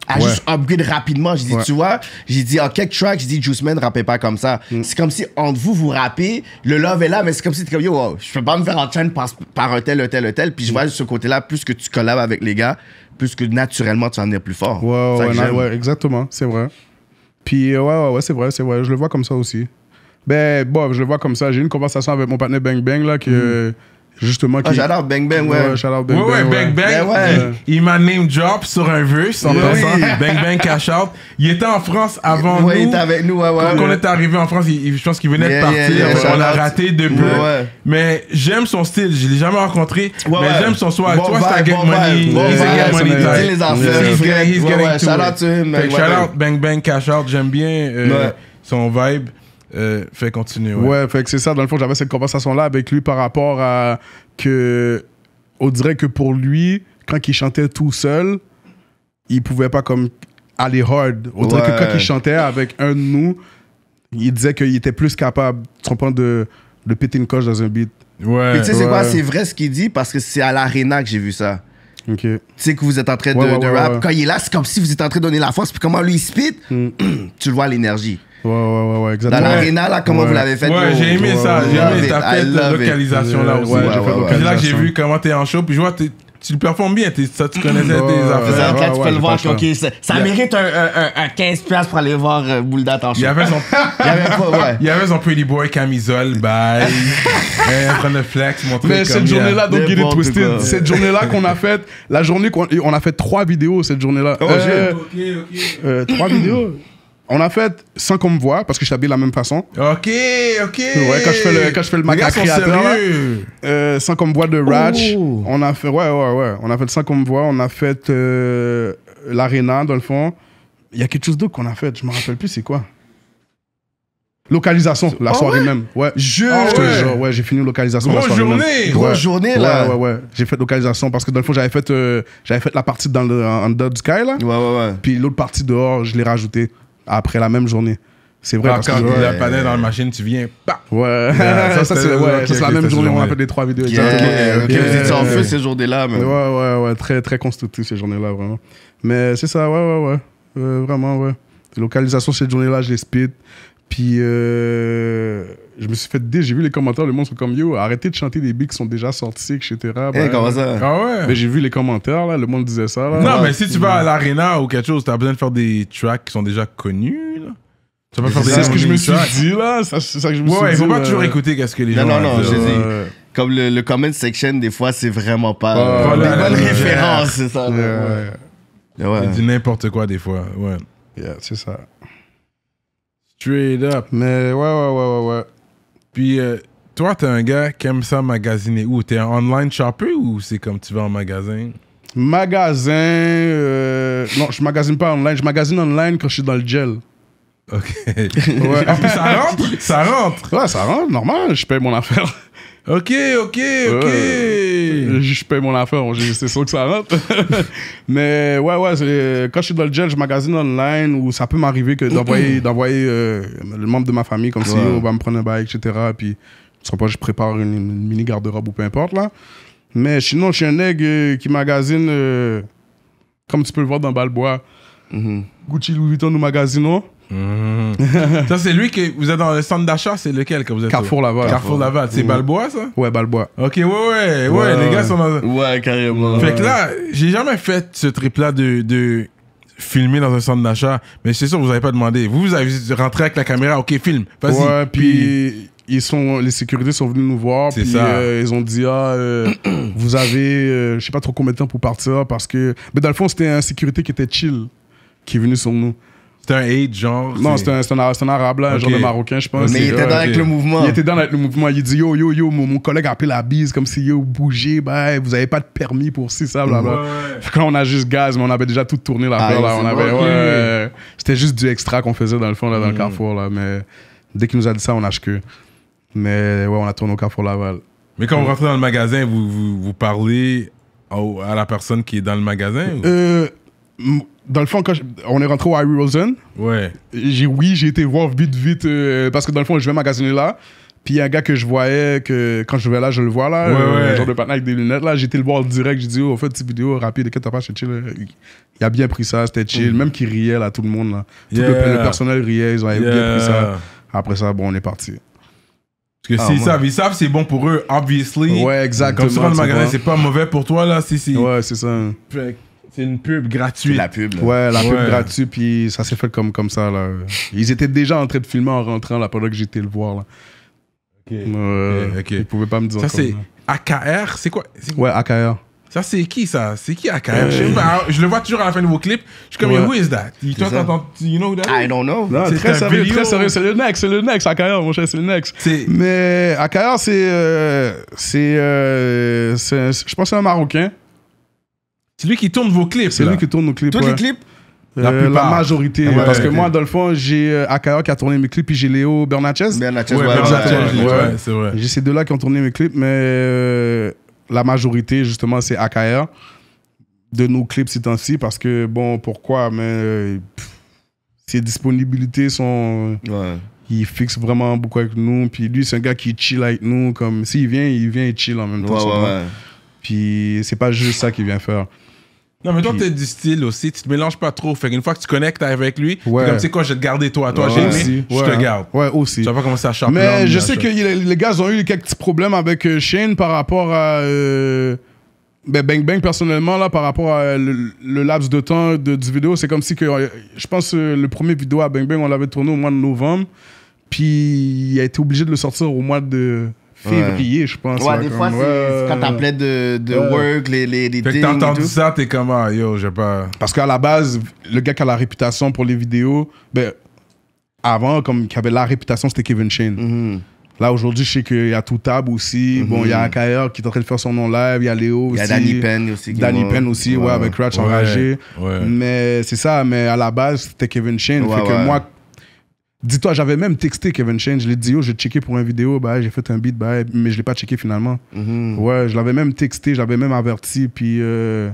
à juste upgrade rapidement. J'ai dit, tu vois, j'ai dit, en quelques tracks, j'ai dit, Juice Man rappez pas comme ça. Mm. C'est comme si entre vous, vous rappez, le love est là, mais c'est comme si comme, yo, je peux pas me faire entraîner par, par un tel, un tel, un tel. Puis je vois de mm. ce côté-là, plus que tu collabes avec les gars, plus que naturellement tu en es plus fort. Ouais, ouais, ouais exactement, c'est vrai. Puis ouais, ouais, ouais, c'est vrai, c'est vrai. Je le vois comme ça aussi. Ben, bon, je le vois comme ça. J'ai une conversation avec mon partenaire Bang Bang, là, que. Mm justement. Ah, j'adore oh, Bang Bang, ouais. j'adore Bang Bang. Ouais, Bang Bang. Ben ouais. Il, il m'a name drop sur un verse en passant. Bang Bang Cash Out. Il était en France avant nous. il était avec nous, ouais, ouais. Quand on est arrivé en France, il, je pense qu'il venait yeah, de partir. Yeah, on l'a raté de peu. Mais j'aime son style. Je l'ai jamais rencontré. mais j'aime son soir Bon Toi, c'est à Get bon Money. Bon he's a Get Money les He's getting to Shout out Bang Bang Cash Out. J'aime bien euh, son vibe. Euh, fait continuer. Ouais. fait que c'est ça. Dans le fond, j'avais cette conversation-là avec lui par rapport à que. On dirait que pour lui, quand il chantait tout seul, il pouvait pas comme aller hard. On dirait que quand il chantait avec un de nous, il disait qu'il était plus capable, tu de, de péter une coche dans un beat. Ouais. tu sais, c'est quoi C'est vrai ce qu'il dit parce que c'est à l'arena que j'ai vu ça. Ok Tu sais que vous êtes en train de, rap. Quand il est là, c'est comme si vous êtes en train de donner la force. Puis comment lui, il spit, mm. tu vois l'énergie. Ouais, ouais, ouais, exactement. Dans l'arena, là, comment vous l'avez fait Ouais, j'ai aimé oh, ça. J'ai oh, aimé oh, ta la localisation là aussi. C'est là que j'ai vu comment t'es en show. Puis je vois, tu le performes bien, ça, tu connaissais des tes affaires. tu peux le voir, que, ça, mérite un, un, un, 15$ pour aller voir euh, Boulda en Il avait son, il y avait, son Pretty Boy camisole, bye. en train de flex, montrer Mais cette journée-là, donc il est twisted. Cette journée-là qu'on a faite, la journée qu'on on a fait trois vidéos cette journée-là. Euh, euh, trois vidéos on a fait 5 qu'on me voit parce que je t'habille de la même façon. Ok, ok. Ouais, quand je fais le, quand je fais le Les euh, qu'on me voit de Ratch. On a fait, ouais, ouais, ouais. On a fait qu'on me voit. On a fait euh, l'Arena, dans le fond. Il y a quelque chose d'autre qu'on a fait. Je me rappelle plus c'est quoi. Localisation, la ah soirée même. Ouais. Je- ah ouais. jure, ouais, j'ai fini localisation. la soirée même. Grosse journée, là. Ouais, ouais, ouais. J'ai fait localisation parce que dans le fond, j'avais fait, euh, fait la partie dans le, en, Sky, là. Ouais, ouais, ouais. Puis l'autre partie dehors, je l'ai rajoutée après la même journée. C'est vrai. Ah, parce quand que, ouais, la panne dans la machine, tu viens, bah. Ouais. ça, ça c'est ouais, la même journée, on a fait les trois vidéos. Yeah, okay, vous en feu ces journées-là, Ouais, ouais, ouais. Très, très constructif ces journées-là, vraiment. Mais c'est ça, ouais, ouais, ouais. Euh, vraiment, ouais. Localisation cette journée-là, j'ai speed. Puis euh, je me suis fait dire, j'ai vu les commentaires, le monde sont comme yo, arrêtez de chanter des beats qui sont déjà sortis, etc. Eh, ben, comment ça Ah ouais Mais ben, J'ai vu les commentaires, là, le monde disait ça. Là, non, mais si tu vas à l'arena ou quelque chose, t'as besoin de faire des tracks qui sont déjà connus. Là. Tu faire des C'est ce que je me suis dit là, c'est ça que je me ouais, suis dit. Ouais, faut pas toujours écouter qu'est-ce que les non, gens. Non, non, non, j'ai dit. Comme le, comment section, des fois, c'est vraiment pas oh, bonne référence. bonnes références, c'est ça. Ouais, Il n'importe quoi des fois, ouais. c'est ça. Straight up. Mais ouais, ouais, ouais, ouais. ouais. Puis euh, toi, t'es un gars qui aime ça magasiner où T'es un online shopper ou c'est comme tu vas en magasin Magasin. Euh, non, je magasine pas online. Je magasine online quand je suis dans le gel. Ok. Ouais. Ah, ça rentre Ça rentre Ouais, ça rentre, normal, je paye mon affaire. OK, OK, OK. je paye mon affaire, c'est sûr que ça rentre. Mais ouais, ouais, quand je suis dans le gel, je magasine online ou ça peut m'arriver que d'envoyer d'envoyer euh, le membre de ma famille comme si on oh, va me prendre un bail, etc. Puis, je pas, je prépare une, mini garde-robe ou peu importe, là. Mais sinon, je suis un nègre euh, qui magasine, euh, comme tu peux le voir dans Balboa. Mm-hmm. Gucci, Louis Vuitton, nous magasinons. Mhm. ça, c'est lui que vous êtes dans le centre d'achat, c'est lequel quand vous êtes euh, Carrefour Laval. Carrefour Laval, c'est mhm. Balboa ça Ouais, Balboa. Ok, ouais, ouais, ouais, les gars sont Ouais, carrément. Fait que là, j'ai jamais fait ce trip-là de, de filmer dans un centre d'achat, mais c'est sûr, vous avez pas demandé. Vous, vous avez rentré avec la caméra, ok, film, vas-y. Ouais, puis ils sont les sécurités sont venus nous voir puis ça euh, ils ont dit ah euh, vous avez je sais pas trop combien de temps pour partir parce que mais dans le fond c'était un sécurité qui était chill qui est venu sur nous c'était un hate, genre. Non, c'était un, un, un arabe, un genre de marocain, je pense. Mais il était dans avec le mouvement. Il était dans avec le mouvement. Il dit Yo, yo, yo, mon, collègue a appelé la bise comme si yo, bougez, bah, vous avez pas de permis pour si, ça, blablabla. Ouais. Fait que là, on a juste gaz, mais on avait déjà tout tourné ah, là. On avait, ouais, c'était juste du extra qu'on faisait dans le fond, là, dans le mm. carrefour, là. Mais dès qu'il nous a dit ça, on a que. Mais ouais, on a tourné au carrefour Laval. Mais quand vous rentrez dans le magasin, vous, vous, parlez à, la personne qui est dans le magasin euh, dans le fond, quand on est rentré au Harry Rosen, ouais. j'ai, oui, j'ai été voir vite, vite, euh, parce que dans le fond, je vais magasiner là. Puis il y a un gars que je voyais, que quand je vais là, je le vois là, ouais, euh, genre de patin avec des lunettes là. j'ai été le voir direct, j'ai dit, oh, en fait, petite vidéo rapide, que t'as pas, c'est chill. Il a bien pris ça, c'était chill. Mm. Même qu'il riait là, tout le monde là. Tout le, personnel riait, ils ont bien pris ça. Après ça, bon, on est parti. Parce que ah, s'ils savent, ils savent, c'est bon pour eux, obviously. Ouais, exactement. Comme ça, le magasin, c'est pas mauvais pour toi, là, si, si. Ouais, c'est ça. C'est une pub gratuite. La pub. Ouais, la pub gratuite, puis ça s'est fait comme, comme ça. Là. Ils étaient déjà en train de filmer en rentrant là, pendant que j'étais le voir. Là. Ok. Euh, Ils pouvaient pas me dire ça. c'est AKR, c'est quoi Ouais, AKR. Ça, c'est qui ça C'est qui AKR je, pas, je, le vois toujours à la fin de vos clips. Je suis comme, ouais. who is that you, toi, you know who that I don't know. C'est très sérieux, C'est le next, c'est le next, AKR, mon cher, c'est le next. Mais AKR, c'est. Euh, c'est. Euh, je pense que c'est un Marocain. C'est lui qui tourne vos clips. C'est lui qui tourne nos clips. Tous les clips euh, la, majorité. parce que moi, dans le fond, j'ai euh, Akaya qui a tourné mes clips, puis j'ai Léo Bernatchez. Bernatchez, ouais, c'est J'ai ces deux-là qui ont tourné mes clips, mais euh, la majorité, justement, c'est Akaya de nos clips ces temps-ci, parce que, bon, pourquoi, mais ses disponibilités sont... Il fixe vraiment beaucoup avec nous, puis lui, c'est un gars qui chill avec nous, comme s'il vient, il vient et chill en même temps. Puis c'est pas juste ça qu'il vient faire. Non, mais toi, t'es du style aussi, tu te mélanges pas trop. Fait qu'une fois que tu connectes avec lui, ouais. comme, c'est quoi, je vais te garder toi, toi, j'ai aimé, je te garde. Ouais, aussi. Tu vas pas commencer à Mais je sais que les gars ont eu quelques petits problèmes avec euh, Shane par rapport à. Euh, ben, Bang Bang, personnellement, là, par rapport à euh, le, laps de temps de, du vidéo, c'est comme si que. Je pense que le premier vidéo à Bang Bang, on l'avait tourné au mois de novembre. Puis il a été obligé de le sortir au mois de février, je pense. Ouais, des fois, c'est quand t'appelais de, de work, les, les, les Fait que t'as entendu ça, t'es comme, ah, yo, j'ai pas. Parce qu'à la base, le gars qui a la réputation pour les vidéos, ben, avant, comme qui avait la réputation, c'était Kevin Chain mhm. Là, aujourd'hui, je sais qu'il y a Toutab aussi. Mhm. Bon, il y a Akayer qui est en train de faire son nom live. Il y a Léo aussi. Il y a Danny Penn aussi. Danny Penn aussi, ouais, avec Ratch enragé. Mais c'est ça, mais à la base, c'était Kevin Shane. fait que moi, Dis-toi, j'avais même texté Kevin Change, je l'ai dit, oh j'ai checké pour une vidéo, bah, j'ai fait un beat, bah, mais je l'ai pas checké finalement. Mhm. Ouais, je l'avais même texté, j'avais même averti, puis euh,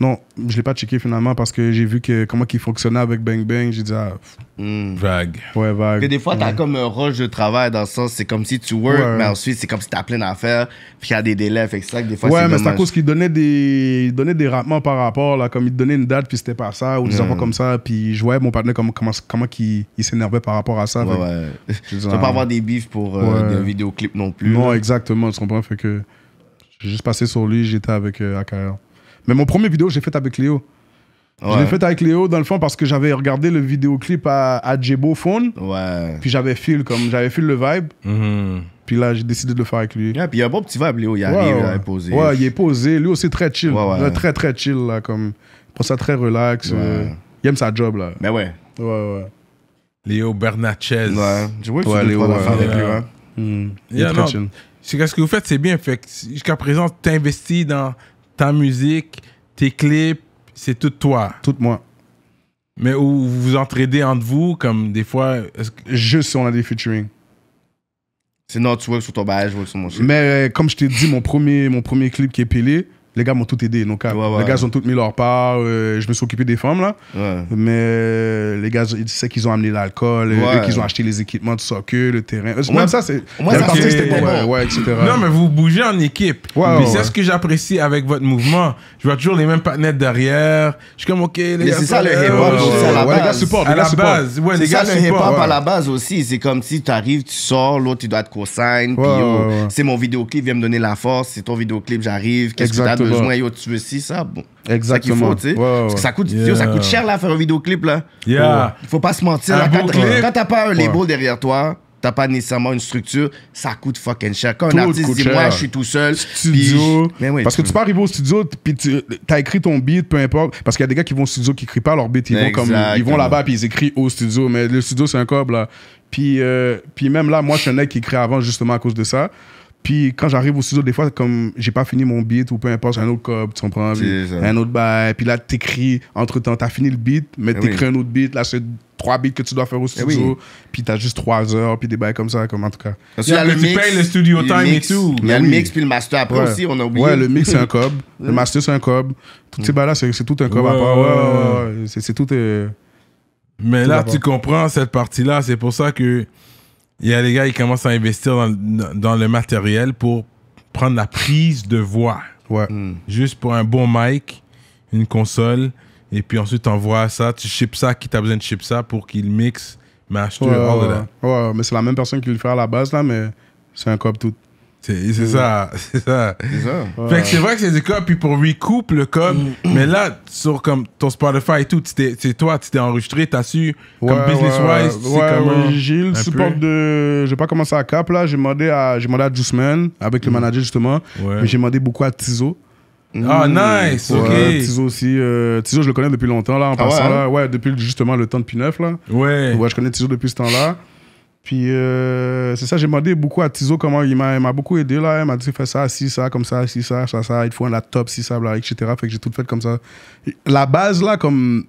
non, je l'ai pas checké finalement parce que j'ai vu que comment il fonctionnait avec Bang Bang. J'ai dit, ah, hmm. vague. Ouais, vague. des fois, tu as comme un rush de travail dans le sens, c'est comme si tu work, mais ensuite, c'est comme si tu as plein d'affaires, puis il y a des délais, fait que ça, que des fois, Ouais, mais c'est à cause qu'il donnait des, donnait des rappements par rapport, là, comme il donnait une date, puis c'était pas ça, ou des hmm. comme ça, puis je voyais mon partenaire comme, comment, comment il, s'énervait par rapport à ça. Ouais, ouais. Tu vas pas ah. avoir des bifs pour euh, des vidéoclips non plus. Non, exactement, tu comprends, fait que j'ai juste passé sur lui, j'étais avec euh, mais mon premier vidéo, j'ai fait avec Léo. Je l'ai fait avec Léo dans le fond parce que j'avais regardé le vidéoclip à, à Phone. Ouais. Puis j'avais feel comme j'avais feel le vibe. Mhm. Puis là, j'ai décidé de le faire avec lui. puis il y a un bon petit vibe, Léo. Il arrive, ouais, ouais. posé. Ouais, il est posé. Lui aussi très chill. très très chill là, comme il prend ça très relax. Euh, il aime sa job là. Mais ben ouais. Ouais ouais. Léo Bernatchez. Ouais. Je vois que tu Léo, avec lui. Hein. Mm. il est très chill. ce que vous faites, c'est bien. jusqu'à présent, t'investis dans ta musique, tes clips, c'est tout toi. Tout moi. Mais où vous vous entraidez entre vous, comme des fois. je Juste si on a des featuring. C'est notre vois sur ton badge, sur mon Mais euh, comme je t'ai dit, mon premier, mon premier clip qui est pélé, les gars m'ont tout aidé. Donc, ah, les gars ont tout mis leur part. Euh, je me suis occupé des femmes, là. Mais euh, les gars, ils c'est qu'ils ont amené l'alcool, euh, qu'ils ont acheté les équipements tout ça que le terrain. Moi Même ça, c'est. Moi, ça, c'était bon. etc. Non, mais vous bougez en équipe. c'est ce que j'apprécie avec votre mouvement. Je vois toujours les mêmes partenaires derrière. Je suis comme, OK, les gars. C'est ça le hip-hop. Les gars supportent. À la base. C'est ça le hip-hop à la base aussi. C'est comme si tu arrives, tu sors, l'autre, tu dois te co C'est mon vidéoclip, vient me donner la force. C'est ton vidéoclip, j'arrive. Qu'est-ce que tu veux si ça, bon. Exactement. Ça faut, Parce que ça coûte, ça coûte cher, là, faire un vidéoclip, là. Il faut pas se mentir, Quand, t'as pas un label derrière toi, t'as pas nécessairement une structure, ça coûte fucking cher. Quand un artiste dit, moi, je suis tout seul. Studio. parce que tu peux arriver au studio, puis tu as écrit ton beat, peu importe. Parce qu'il y a des gars qui vont au studio qui crient pas leur beat. Ils vont, comme, ils vont là-bas, puis ils écrivent au studio. Mais le studio, c'est un cob, là. Puis, euh, puis même là, moi, je suis un mec qui écrit avant, justement, à cause de ça. Puis quand j'arrive au studio, des fois, comme j'ai pas fini mon beat ou peu importe, j'ai un autre cop, tu comprends? Un autre bail. Puis là, t'écris entre temps, t'as fini le beat, mais eh t'écris un autre beat. Là, c'est trois beats que tu dois faire au eh studio. Puis t'as juste trois heures, puis des bails comme ça, comme en tout cas. Il y a le tu mix, payes le studio time et tout. Il y a eh le mix, puis le master après aussi, on a oublié. Ouais, le mix, c'est un cob. le master, c'est un cob. Toutes ces bails-là, c'est tout un cob ouais, à part. Ouais, c'est tout. mais là, tu comprends cette partie-là. C'est pour ça que il y a des gars qui commencent à investir dans, dans le matériel pour prendre la prise de voix. Ouais. Hmm. Juste pour un bon mic, une console, et puis ensuite t'envoies ça, tu chips ça, qui t'a besoin de chips ça pour qu'il mixe, mais ouais, Ouais, mais c'est la même personne qui le fait à la base, là, mais c'est un cop tout. C'est mm. c'est ça, c'est ça. C'est vrai que c'est du cop, puis pour recoupe le cop, mm. mais là, sur comme ton Spotify et tout, c'est toi, tu t'es enregistré, t'as su, comme business-wise, c'est comme... J'ai le support de... J'ai pas commencé à Cap, là, j'ai demandé à, j'ai demandé à Juiceman, avec le mm. manager, justement, mais j'ai demandé beaucoup à Tizo. Ah, nice, ok. Tizo aussi, euh, Tizo, je le connais depuis longtemps, là, en ah passant, hein? là, ouais, depuis justement le temps de P9, là. Ouais, je connais Tizo depuis ce temps-là. Puis euh, c'est ça, j'ai demandé beaucoup à Tizo comment il m'a beaucoup aidé là. Il m'a dit fais ça, si, ça, comme ça, si, ça, ça, ça, il te faut un laptop, si, ça, bla, etc. Fait que j'ai tout fait comme ça. La base là, comme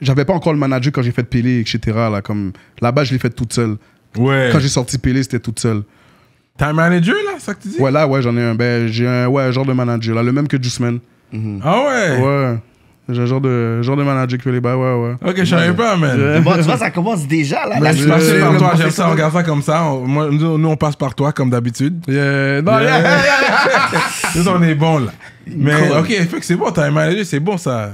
j'avais pas encore le manager quand j'ai fait Pélé, etc. Là, comme la base, je l'ai faite toute seule. Ouais. Quand j'ai sorti Pélé, c'était toute seule. T'as un manager là, ça que tu dis Ouais, là, ouais, j'en ai un. Ben, j'ai un, ouais, genre de manager là, le même que Jusman. Ah ouais Ouais. J'ai un genre de, genre de manager qui fait les bails, ouais, ouais. Ok, je savais pas, man. tu vois, ça commence déjà, là. Mais ben, je passé par toi, j'aime ça, on regarde ça comme ça. moi, nous, on passe par toi, comme d'habitude. Yeah. Non, yeah. Yeah, nous, on est bon, là. Mais, ok, fait que c'est bon, t'as un manager, c'est bon, ça.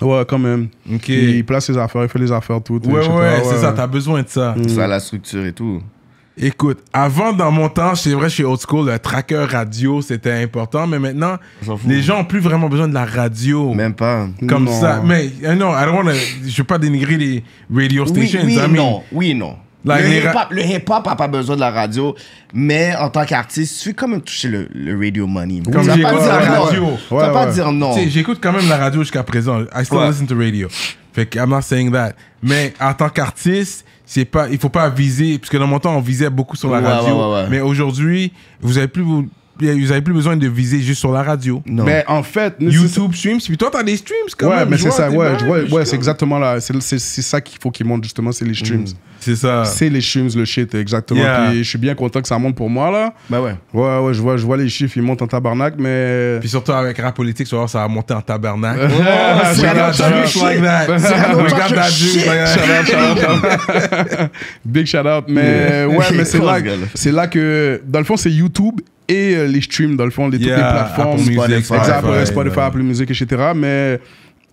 Ouais, quand même. ok Il place ses affaires, il fait les affaires, tout. Ouais, ouais, c'est ça, t'as besoin de ça. Mm. Ça, la structure et tout. Écoute, avant dans mon temps, c'est vrai chez Old School, le tracker radio c'était important, mais maintenant les gens ont plus vraiment besoin de la radio. Même pas. Comme ça, mais euh, non, I don't je veux pas dénigrer les radio stations. Oui, non, oui non. le hip-hop n'a pas besoin de la radio, mais en tant qu'artiste, tu suis quand même touché le, radio money. Comme j'écoute la radio. tu vas pas dire non. J'écoute quand même la radio jusqu'à présent. I still listen to radio. Fait que I'm not saying that. Mais en tant qu'artiste, c'est pas il faut pas viser parce que dans mon temps on visait beaucoup sur la radio mais aujourd'hui vous avez plus vous, avez plus besoin de viser juste sur la radio. Mais en fait, YouTube streams, puis toi t'as des streams quand ouais, Mais c'est ça, ouais, ouais, c'est exactement là, c'est ça qu'il faut qu'ils montrent justement, c'est les mm. streams. C'est ça. C'est les streams, le shit, exactement. et Puis je suis bien content que ça monte pour moi, là. Bah ouais. Ouais, ouais, je vois, je vois les chiffres, ils montent en tabarnak, mais. Puis surtout avec rap politique, ça va monter en tabarnak. Oh, Big shout out. Mais ouais, mais c'est là, que, dans le fond, c'est YouTube et euh, les streams, dans le fond, les, toutes les plateformes. Spotify, Apple Music, etc. Mais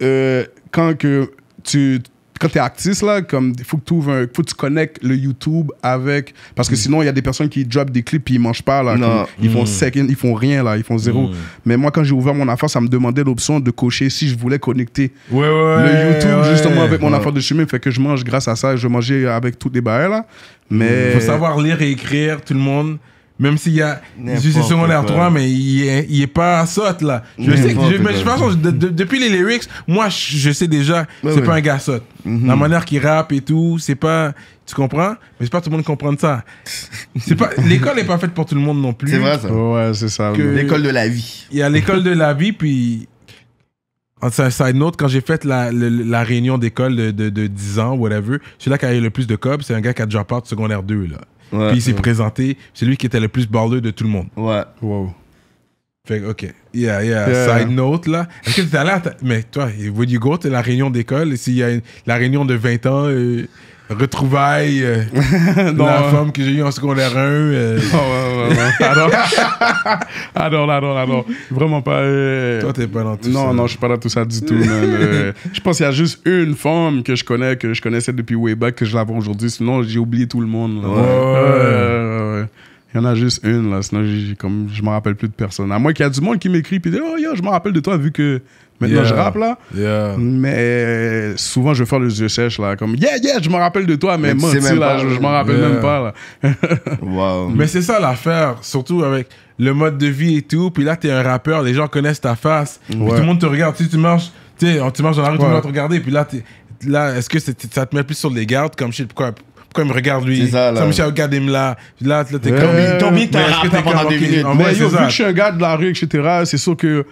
euh, quand que tu quand t'es actrice, là, comme, faut que, un, faut que tu connectes le YouTube avec. Parce que mm. sinon, il y a des personnes qui drop des clips et ils mangent pas, là. ils font mm. ils font rien, là. Ils font zéro. Mm. Mais moi, quand j'ai ouvert mon affaire, ça me demandait l'option de cocher si je voulais connecter le YouTube, justement, avec mon affaire de chemin. Fait que je mange grâce à ça. Je mangeais avec toutes les barres, là. Mais. Faut savoir lire et écrire, tout le monde. Même s'il y a. Je secondaire 3, mais il est, il est pas sot, là. Je sais que. Je, depuis les lyrics, moi, je sais déjà, c'est n'est pas un gars sot. Mhm. La manière qu'il rappe et tout, c'est pas. Tu comprends? Mais c'est pas tout le monde comprend ça. C'est pas, l'école est pas faite pour tout le monde non plus. C'est vrai, ça. Ouais, c'est ça. l'école de la vie. Il y a l'école de la vie, puis. Ça, ça une autre, quand j'ai fait la, réunion d'école de, de, 10 ans, whatever, celui-là qui a eu le plus de cob, c'est un gars qui a drop out secondaire 2, là puis il s'est mm. présenté. C'est lui qui était le plus baller de tout le monde. Ouais. Wow. Fait que, ok. Yeah, yeah. Side note, là. Est-ce que t'es allé à Mais toi, when you go, to la réunion d'école, s'il y a la réunion de 20 ans. Euh, retrouvailles, euh, la femme que j'ai eue en secondaire 1. Euh... Oh, ouais, ouais, ouais. Vraiment pas. Euh, toi, t'es pas dans tout non, ça. Non, non, je suis pas dans tout ça du tout. Euh, je pense qu'il y a juste une femme que je connais, que je connaissais depuis way back, que je l'avais aujourd'hui. Sinon, j'ai oublié tout le monde. ouais. ouais. Il y en a juste une, là. Sinon, comme, je me rappelle plus de personne. À moins qu'il y a du monde qui m'écrit puis dit Oh, yo, je me rappelle de toi vu que Maintenant, je rappe, là. Mais souvent, je vais faire les yeux sèches, là. Comme, yeah, yeah, je me rappelle de toi, mais, moi, là, je, ne m'en rappelle même pas, là. Mais c'est ça l'affaire, surtout avec le mode de vie et tout. Puis là, t'es un rappeur, les gens connaissent ta face. tout le monde te regarde. tu marches, tu tu marches dans la rue, tout le monde va te regarder. Puis là, là est-ce que ça te met plus sur les gardes, comme pourquoi pourquoi il me regarde lui ça, là. Michel, regardez-moi là. Là, là t'es comme. Tommy, as rappé pendant des minutes. Mais vu que je suis un gars de la rue, etc., c'est sûr que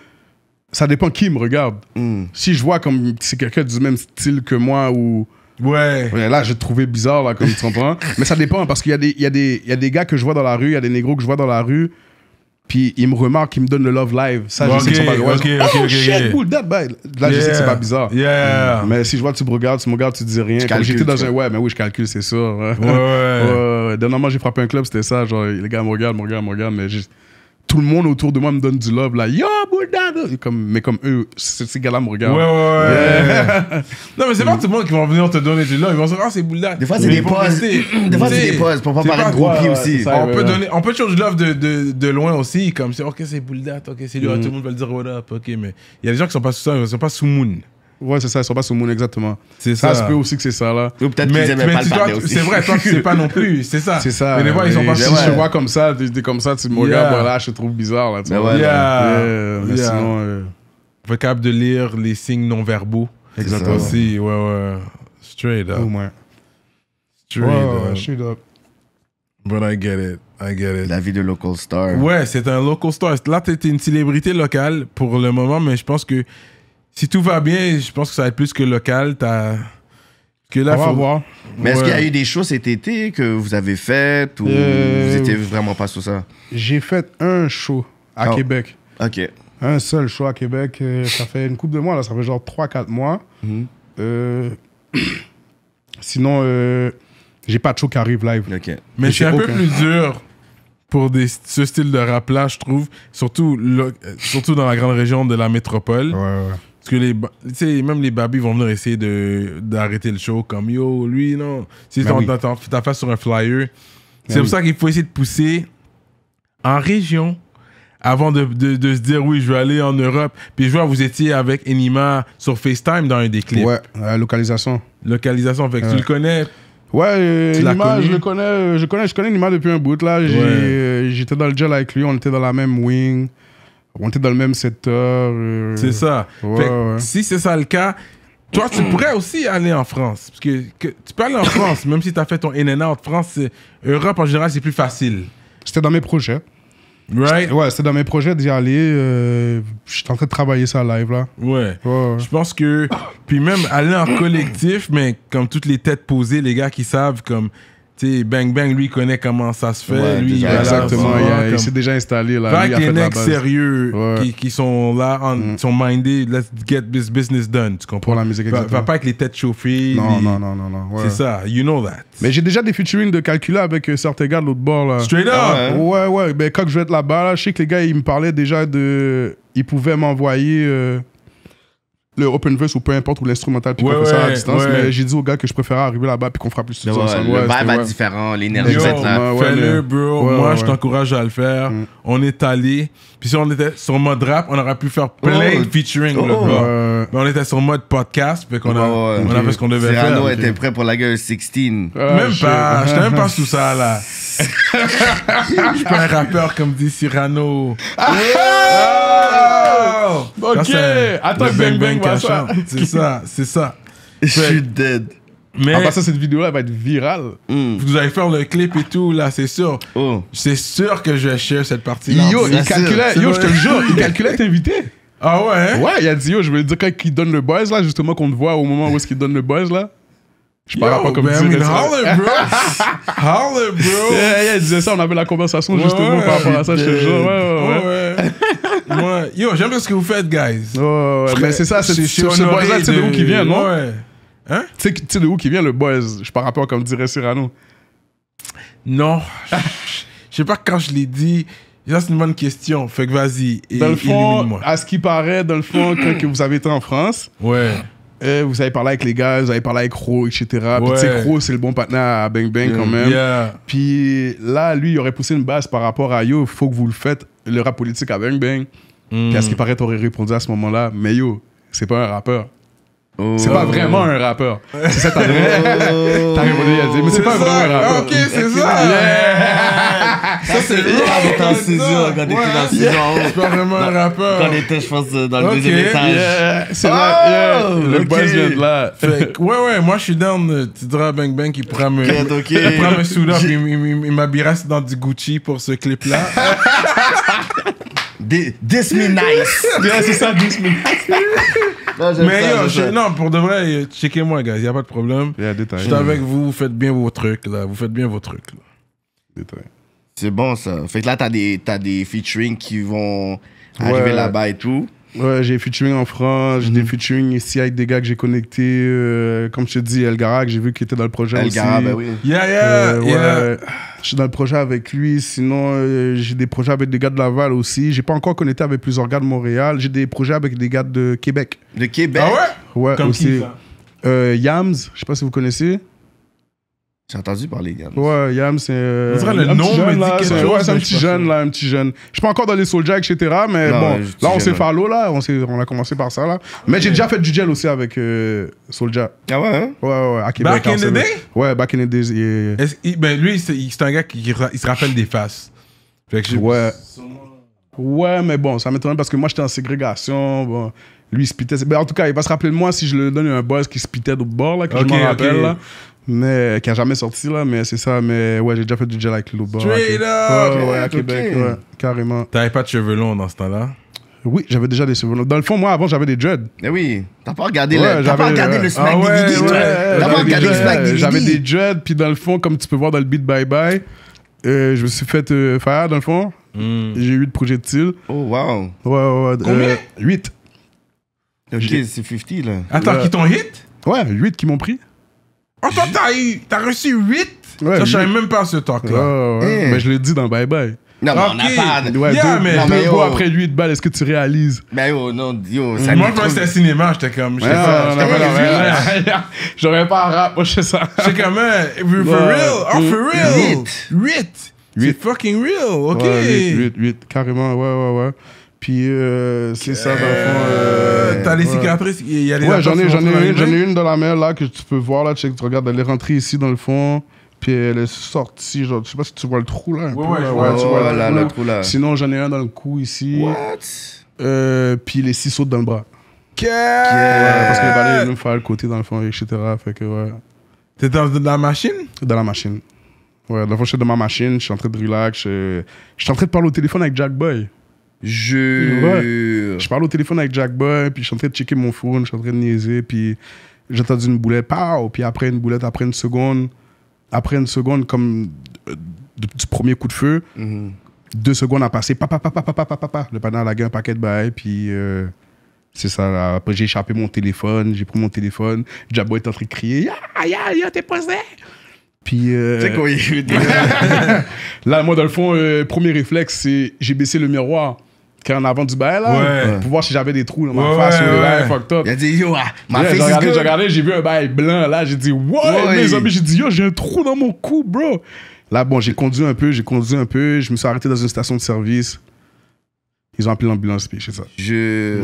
ça dépend qui me regarde. Hmm. Si je vois comme c'est quelqu'un du même style que moi ou. Ouais. Là, j'ai trouvé bizarre, là, comme tu comprends. Mais ça dépend parce qu'il y, a des, y, a des, y a des gars que je vois dans la rue, il y a des négros que je vois dans la rue, puis ils me remarquent, ils me donnent le love live. Ça, je sais que c'est pas bizarre. Ok. Ok. oh cool, Là, je sais que c'est pas bizarre. Yeah. Hmm. Mais si je vois, tu me regardes, tu me regardes, tu dis rien. J'étais dans un. Ouais, mais oui, je calcule, c'est sûr. Ouais, ouais. Dernièrement, j'ai frappé un club, c'était ça. Genre, les gars me regardent, me regardent, me regardent, mais juste tout le monde autour de moi me donne du love, là. Yo, bouddha Comme, mais comme eux, ces gars-là me regardent. Ouais, ouais, non, mais c'est pas tout le monde qui va venir te donner du love. Ils vont se dire, ah, c'est bouddha Des fois, c'est des pauses. Des fois, c'est des pauses pour pas paraître groupie aussi. on, peut Donner, on peut toujours du love de, de, loin aussi. Comme, c'est, ok, c'est bouddha ok, c'est lui. Mm. Tout le monde va le dire, what up, ok, mais il y a des gens qui sont pas sous ça, ils sont pas sous Moon. Ouais, c'est ça, ils sont pas sous monde exactement. C'est ça. Ça se peut aussi que c'est ça là. Ou peut-être qu'ils aimaient pas C'est vrai, toi tu sais pas non plus, c'est ça. C'est ça. Mais des fois ils sont pas si je vois comme ça, tu comme ça, tu me regardes, voilà, je trouve bizarre là. Tu vois. Mais sinon. Euh, capable de lire les signes non verbaux. Exactement. Aussi, ouais, ouais. Straight Au moins. Straight up. Straight up. But I get it. I get it. La vie de local star. Ouais, c'est un local star. Là, t'es une célébrité locale pour le moment, mais je pense que si tout va bien, je pense que ça va être plus que local. Que là, faut... voir. Mais est-ce qu'il y a eu des shows cet été que vous avez fait ou vous n'étiez euh, vraiment pas sur ça J'ai fait un show à oh. Québec. Ok. Un seul show à Québec. Euh, ça fait une coupe de mois, là. Ça fait genre 3-4 mois. Mhm. Euh, sinon, euh... j'ai pas de show qui arrive live. Ok. Mais c'est un peu plus dur pour ce style de rap-là, je trouve. Surtout, surtout dans la grande région de la métropole. Ouais, ouais. Parce que les, même les babies vont venir essayer d'arrêter le show comme yo, lui, non. Si tu t'as fait sur un flyer, ben c'est pour ça qu'il faut essayer de pousser en région avant de, de, se dire oui, je vais aller en Europe. Puis je vois, vous étiez avec Enima sur FaceTime dans un des clips. Ouais, localisation. Localisation, fait que tu le connais. Ouais, euh, Nima, je le connais, euh, je connais, je connais Nima depuis un bout là. Euh, j'étais dans le gel avec lui, on était dans la même wing on était dans le même secteur. Euh, c'est ça. Si c'est ça le cas, toi, tu pourrais aussi aller en France. Parce que, tu peux aller en France, même si tu as fait ton NNA en France, Europe en général, c'est plus facile. C'était dans mes projets. Right? Ouais, c'était dans mes projets d'y aller. Euh, je suis en train de travailler ça live, là. Ouais. ouais. Je pense que. Puis même aller en collectif, mais comme toutes les têtes posées, les gars qui savent, comme sais, Bang Bang, lui, connaît comment ça se fait. exactement. Il, s'est déjà installé là. Fait a les mecs sérieux qui, qui, sont là, en, mm. sont minded, let's get this business done. Tu comprends? Pour la musique, exactement. Va, va pas avec les têtes chauffées. Non, non, non, non. non C'est ça, you know that. Mais j'ai déjà des featuring de calculer avec certains euh, gars de l'autre bord Straight up! Ah, ouais, ouais. Mais ben, quand je vais être là-bas, je sais que les gars, ils me parlaient déjà de. Ils pouvaient m'envoyer. Euh, le open verse ou peu importe ou l'instrumental puis ouais, ça à distance mais j'ai dit au gars que je préférais arriver là-bas puis qu'on fera plus le vibe ouais, différent l'énergie fais-le bro moi je t'encourage à le faire mm. on est allé puis si on était sur mode rap on aurait pu faire plein oh. de featuring oh. mais on était sur mode podcast puis qu'on a, on a fait ce qu'on devait faire Cyrano était prêt pour la gueule 16 même pas j'étais même pas sous ça là ah, je suis pas un rappeur comme dit Cyrano. Ah! Oh! ok, ça, attends, le bang bang, bang C'est ça, c'est ça. Je suis dead. Mais en passant, cette vidéo-là va être virale. Hmm. Vous allez faire le clip et tout, là, c'est sûr. Oh. C'est sûr que je vais chier cette partie-là. Yo, il calculait, yo, je te jure, il calculait t'inviter. Ah ouais? Hein? Ouais, il a dit, yo, je veux dire, quand il donne le buzz, là, justement, qu'on te voit au moment où est-ce qu'il donne le buzz, là. Je parle pas comme ça. holler, bro! holler, bro! il disait ça, on avait la conversation justement par rapport à ça, chez le Ouais, ouais, Yo, j'aime bien ce que vous faites, guys. Ouais, mais ben, c'est ça, c'est le buzz, tu sais de où qui vient, non? Ouais. Hein? Tu sais de où qui vient le buzz? Je parle un peu comme dirait Cyrano. Non. Je sais pas quand je l'ai dit. C'est une bonne question. Fait que vas-y, le moi À ce qui paraît, dans le fond, que vous avez été en France, ouais. Eh, vous avez parlé avec les gars, vous avez parlé avec Ro, etc. Puis tu sais, c'est le bon partenaire à Bang Bang quand mm, même. Puis là, lui, il aurait poussé une base par rapport à Yo, faut que vous le faites, le rap politique à Bang Bang. Mm. Puis à ce qui paraît, aurait répondu à ce moment-là, mais Yo, c'est pas un rappeur. Oh. C'est pas vraiment un rappeur. C'est ça, t'as répondu à dit Mais c'est pas vraiment un rappeur. Ok, c'est ça. Ça, c'est grave. Quand saisir, quand t'étais dans saison. C'est pas vraiment un rappeur. Quand on était, je pense, euh, dans le deuxième étage. C'est là. Oh. Le buzz vient de là. Ouais, ouais, moi, je suis down. Euh, tu diras Bang Bang qui prend me. Il prend me sous Il m'habillera dans du Gucci pour ce clip-là. This me nice. yeah, c'est ça, this me nice. mais yo, non, pour de vrai, checkez-moi, guys, y a pas de problème. Je suis avec vous, vous faites bien vos trucs, là. Vous faites bien vos trucs, là. C'est bon, ça. Fait que là, t'as des, as des featuring qui vont arriver là-bas et tout. Ouais, j'ai featuring en France, j'ai des mhm. featuring ici avec des gars que j'ai connectés. Euh, comme je te dis, Elgara, j'ai vu qu'il était dans le projet ben oui. Yeah, yeah, euh, Je suis dans le projet avec lui. Sinon, euh, j'ai des projets avec des gars de Laval aussi. J'ai pas encore connecté avec plusieurs gars de Montréal. J'ai des projets avec des gars de Québec. De Québec? Ah ouais? Ouais, aussi. Yams, je sais pas si vous connaissez. J'ai entendu parler Yams. Ouais, Yam, c'est. Euh, le nom, c'est, un petit jeune, là, un petit jeune. Je suis pas encore dans les soldats etc., mais bon, là, on s'est l'eau, là. On, on a commencé par ça, là. Mais j'ai déjà fait du gel aussi avec euh, Ah ouais, hein? Ouais, ouais, à Québec. Back hein, in the day? Ouais, back in the day. Yeah. Ben, lui, c'est, un gars qui se rappelle des faces. Ouais. Ouais, mais bon, ça m'étonne parce que moi, j'étais en ségrégation. Bon. Lui, il spitait. en tout cas, il va se rappeler de moi si je lui donne un buzz qui spitait d'autre bord, là, que je m'en rappelle, Mais, qui a jamais sorti, là, mais c'est ça. Mais ouais, j'ai déjà fait du gel avec l'autre Straight oui, Ouais, à Québec, carrément. T'avais pas de cheveux longs dans ce temps-là? Oui, j'avais déjà des cheveux longs. Dans le fond, moi, avant, j'avais des dreads. Eh oui, t'as pas regardé le, pas ah regardé le smack T'as pas regardé le smack J'avais des dreads, puis dans le fond, comme tu peux voir dans le beat Bye Bye, euh, je me suis fait euh, faire dans le fond. Hmm. J'ai eu de projectiles. Oh, wow. Ouais, ouais, 8. Ok, c'est 50 là. Attends, qui t'ont hit Ouais, 8 qui m'ont pris. Oh, toi, t'as T'as reçu 8 ouais, Ça, je savais même pas ce talk là. Oh, ouais. Eh. Mais je l'ai dit dans Bye Bye. Non, okay. mais on a pas. Ouais, yeah, deux, mais, non, deux mais après 8 balles, est-ce que tu réalises Mais ben, oh, non, yo, mm. ça Moi, quand c'était c'était cinéma, j'étais comme. J'étais pas. J'aurais pas un rap, moi, je sais ça. J'étais comme, euh, for real, oh, for mm. real. 8. 8. C'est fucking real, ok. 8, 8, 8, carrément, ouais, ouais, ouais. Puis euh, c'est ça, dans le euh, fond. Euh, t'as les cicatrices, il y a les Ouais, j'en ai, j'en ai, une, j'en ai une dans la main, là que tu peux voir là, tu, sais, tu regardes, elle est rentrée ici dans le fond. Puis elle est sortie, genre, je sais pas si tu vois le trou là. ouais, ouais, tu vois le, oh trou, là. Sinon, j'en ai un dans le cou ici. What? puis les six autres dans le bras. Yeah. parce que les balais, ils me faire le côté dans le fond, etc. Fait que ouais. T'es dans, la machine? Dans la machine. Ouais, dans le fond, je suis dans ma machine, je suis en train de relax, je suis en train de parler au téléphone avec Jack Boy. Je. Je parle au téléphone avec Jack Boy, puis je suis en train de checker mon phone, je suis en train de niaiser, puis j'ai entendu une boulette, pow, puis après une boulette, après une seconde, après une seconde, comme euh, du premier coup de feu, mm-hmm. deux secondes à passer, papa, papa, papa, papa, papa, le panneau a lagué un paquet de bail, puis. Euh, c'est ça. Après, j'ai échappé mon téléphone, j'ai pris mon téléphone. Boy est en train de crier Ya, t'es Puis. Euh, quoi, Là, moi, dans le fond, premier réflexe, c'est j'ai baissé le miroir qui en avant du bail, là, pour voir si j'avais des trous dans ma face Il a dit, yo, ah, ma face J'ai regardé, j'ai vu un bail blanc, là, j'ai dit, wow, Mes amis, j'ai dit, yo, j'ai un trou dans mon cou, bro. Là, bon, j'ai conduit un peu, j'ai conduit un peu, je me suis arrêté dans une station de service. Ils ont appelé l'ambulance, puis c'est ça. Je...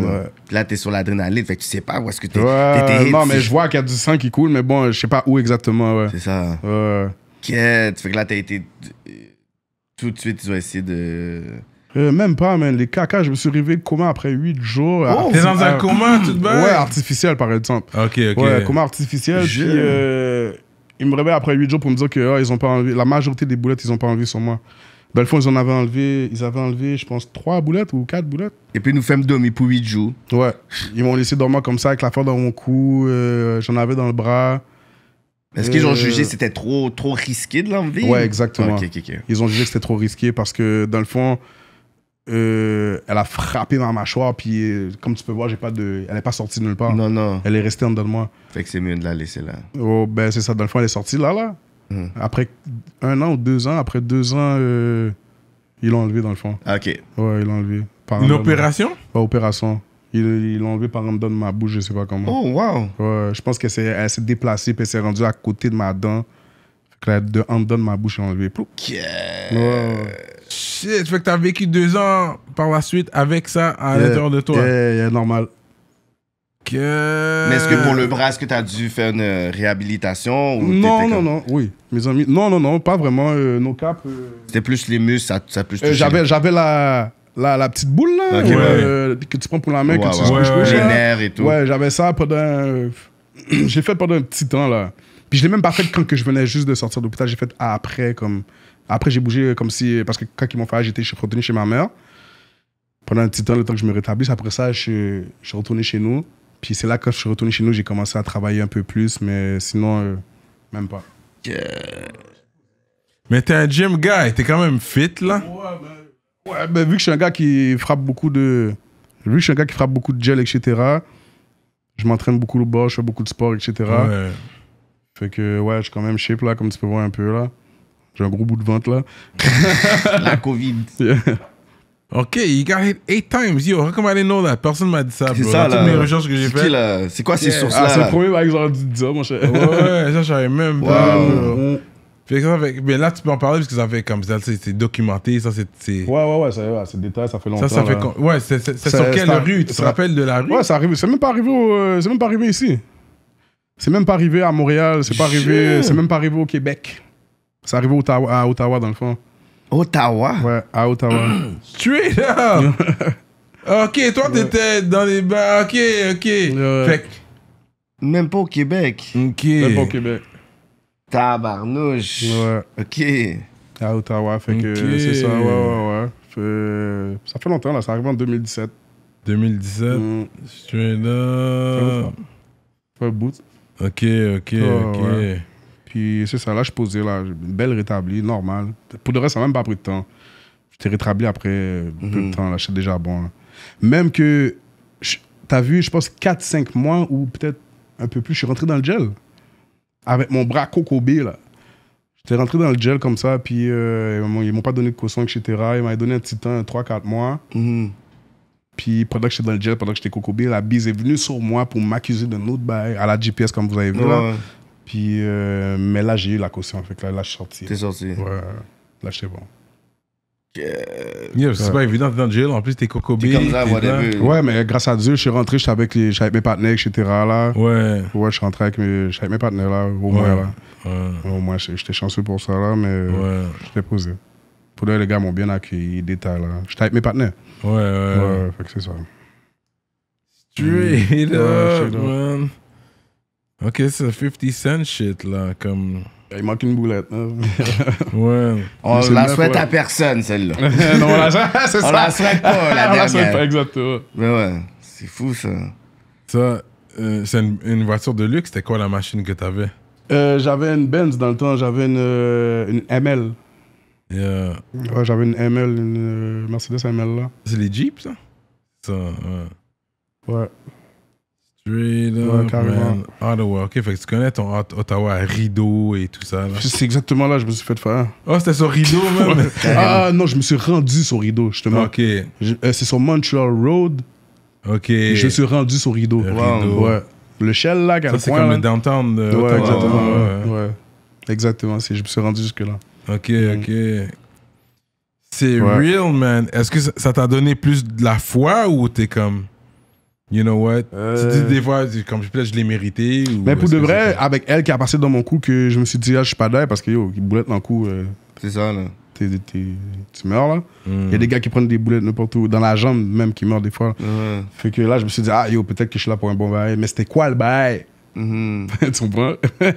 Là, t'es sur l'adrénaline, fait que tu sais pas où est-ce que t'es. non, mais je vois qu'il y a du sang qui coule, mais bon, je sais pas où exactement, ouais. C'est ça. Ouais. Quête. Fait que là, t'as été. Tout de suite, ils ont essayé de. Euh, même pas, mais Les caca, je me suis réveillé comment après 8 jours. Oh, T'es dans un coma, tout de Ouais, artificiel, par exemple. Ok, ok. Ouais, coma artificiel. Puis, euh, ils me réveillent après 8 jours pour me dire que oh, ils ont pas enlevé. La majorité des boulettes, ils ont pas enlevé sur moi. fond, ils en avaient enlevé, ils avaient enlevé, je pense, 3 boulettes ou 4 boulettes. Et puis, nous faisons dormir pour 8 jours. Ouais. Ils m'ont laissé dormir comme ça, avec la forme dans mon cou. Euh, j'en avais dans le bras. Est-ce qu'ils ont jugé que c'était trop, trop risqué de l'enlever? Ouais, exactement. Ils ont jugé que c'était trop risqué parce que, dans le fond, euh, elle a frappé ma mâchoire, puis euh, comme tu peux voir, j'ai pas de... elle n'est pas sortie nulle part. Non, non. Elle est restée en dedans de moi. Fait que c'est mieux de la laisser là. Oh, ben c'est ça, dans le fond, elle est sortie là, là. Hmm. Après un an ou deux ans, après deux ans, euh, ils l'ont enlevé dans le fond. Ah, OK. Ouais, ils l'ont enlevée. Une opération Ouais, opération. Il l'ont enlevé par en dedans ma bouche, je sais pas comment. Oh, wow. je pense qu'elle s'est déplacée, puis elle s'est rendue à côté de ma dent. Fait que là, de, en dedans ma bouche, elle l'a enlevée. Ok. Shit, fait que t'as vécu deux ans par la suite avec ça à l'intérieur de toi. yeah, normal. Mais est-ce que pour le bras, est-ce que t'as dû faire une euh, réhabilitation Non, non, non, oui, mes amis. Non, non, non, pas vraiment. Euh, nos caps. Euh. C'était plus les muscles, ça, a plus touché j'avais, j'avais la, la, la petite boule là, que tu prends pour la main, que tu ouais. et tout. Ouais, j'avais ça pendant. j'ai fait pendant un petit temps là. Puis je l'ai même pas fait quand que je venais juste de sortir d'hôpital. l'hôpital, j'ai fait après, comme après, j'ai bougé comme si. Parce que quand ils m'ont fait j'étais retourné chez ma mère. Pendant un petit temps, le temps que je me rétablisse. Après ça, je, suis retourné chez nous. Puis c'est là que je suis retourné chez nous, j'ai commencé à travailler un peu plus. Mais sinon, euh, même pas. Mais t'es un gym guy, t'es quand même fit là. Ouais, mais ben, ben, vu que je suis un gars qui frappe beaucoup de. Vu que je suis un gars qui frappe beaucoup de gel, etc. Je m'entraîne beaucoup le bord, je fais beaucoup de sport, etc. Fait que ouais, je suis quand même shape là, comme tu peux voir un peu là. J'ai un gros bout de ventre là. La COVID. Ok, you got hit eight times. Yo, how come I didn't know that? Personne m'a dit ça, C'est Ça, là. toutes mes recherches que j'ai faites. C'est quoi ces sources-là? Ah, c'est le premier avec que j'aurais dû ça, mon cher. Ouais, ça, j'avais même pas, mais là, tu peux en parler parce que ça fait comme ça, c'est documenté, ça c'est. Ouais, ouais, ouais, ça, ouais, détail, ça fait longtemps. Ça, ça fait. Ouais, c'est sur quelle rue Tu te rappelles de la rue Ouais, ça arrive. C'est même pas arrivé, euh, c'est même pas arrivé ici. C'est même pas arrivé à Montréal, c'est pas arrivé, c'est même pas arrivé au Québec. C'est arrivé Ottawa, à Ottawa, dans le fond. Ottawa? Ouais, à Ottawa. Straight up! ok, toi, t'étais dans les bars. Ok, ok. Même pas au Québec. Ok. Même pas au Québec. Tabarnouche. Ouais. Ok. À Ottawa, fait que c'est ça, ouais, ouais, ouais. Fait... Ça fait longtemps, là, ça arrive en 2017. 2017, mm. straight up. Fait bout. Ok, ok, ok. Puis c'est ça, là, je posais, là, belle rétablie, normal Pour le reste, ça n'a même pas pris de temps. J'étais rétabli après peu de mhm. temps, là, j'étais déjà bon. Même que, t'as vu, je pense, 4-5 mois ou peut-être un peu plus, je suis rentré dans le gel. Avec mon bras cocobé, là. J'étais rentré dans le gel comme ça, puis euh, ils m'ont pas donné de caution, etc. Ils m'avaient donné un petit temps, 3-4 mois. Mhm. Puis pendant que j'étais dans le gel, pendant que j'étais cocobé, la bise est venue sur moi pour m'accuser d'un autre bail à la GPS, comme vous avez vu là. Puis, euh, mais là, j'ai eu la caution. Fait là, je suis sorti. T'es sorti. Ouais, là, j'étais bon. c'est pas évident dans le En plus, t'es cocobé. T'es Ouais, mais grâce à Dieu, je suis rentré, j'étais avec, les, avec mes partenaires, etc. Là. Ouais. Ouais, je suis rentré avec mes, avec mes partenaires, au moins. Là. Ouais. Au moins, j'étais chanceux pour ça, là, mais j'étais posé. Pour l'heure, les gars m'ont bien accueilli, détail, là. J'étais avec mes partenaires. Ouais, ouais. Ouais, fait que c'est ça. Straight up, man. Ok, c'est 50 Cent shit, là, comme... Ben, il manque une boulette. Hein. ouais. On la souhaite à personne, celle-là. non, on la souhaite, on la souhaite pas, la dernière. On la souhaite pas, exactement. Mais ben ouais, c'est fou, ça. Ça, euh, c'est une, voiture de luxe. C'était quoi la machine que t'avais? Euh, j'avais une Benz dans le temps. J'avais une, euh, une ML. Yeah. Ouais, j'avais une ML, une Mercedes ML, là. C'est les Jeeps, ça? Ça, ouais. Ouais carrément. Ottawa. Ok, fait que tu connais ton Ottawa rideau et tout ça. C'est exactement là je me suis fait faire. Oh, c'était sur rideau même. ah non, je me suis rendu sur rideau justement. Ok. Euh, c'est sur Montreal Road. Ok. Je me suis rendu sur rideau. rideau. Ouais. Le Shell là, Ça c'est comme le downtown. ouais, exactement. Ouais. Exactement. Je me suis rendu jusque là. Ok, mm. ok. C'est real man. Est-ce que ça t'a donné plus de la foi ou t'es comme you know what? Tu dis euh. des fois, comme je peux je l'ai mérité. mais pour de vrai, avec elle qui a passé dans mon cou, que je me suis dit, ah, je suis pas d'air parce que yo, boulette dans le cou. Euh, c'est ça, là. tu meurs, là. Hmm. Il y a des gars qui prennent des boulettes n'importe où, dans la jambe même, qui meurent des fois. Fait que là, je me suis dit, ah, yo, peut-être que je suis là pour un bon bail. Mais c'était quoi le bail? Mm tu comprends?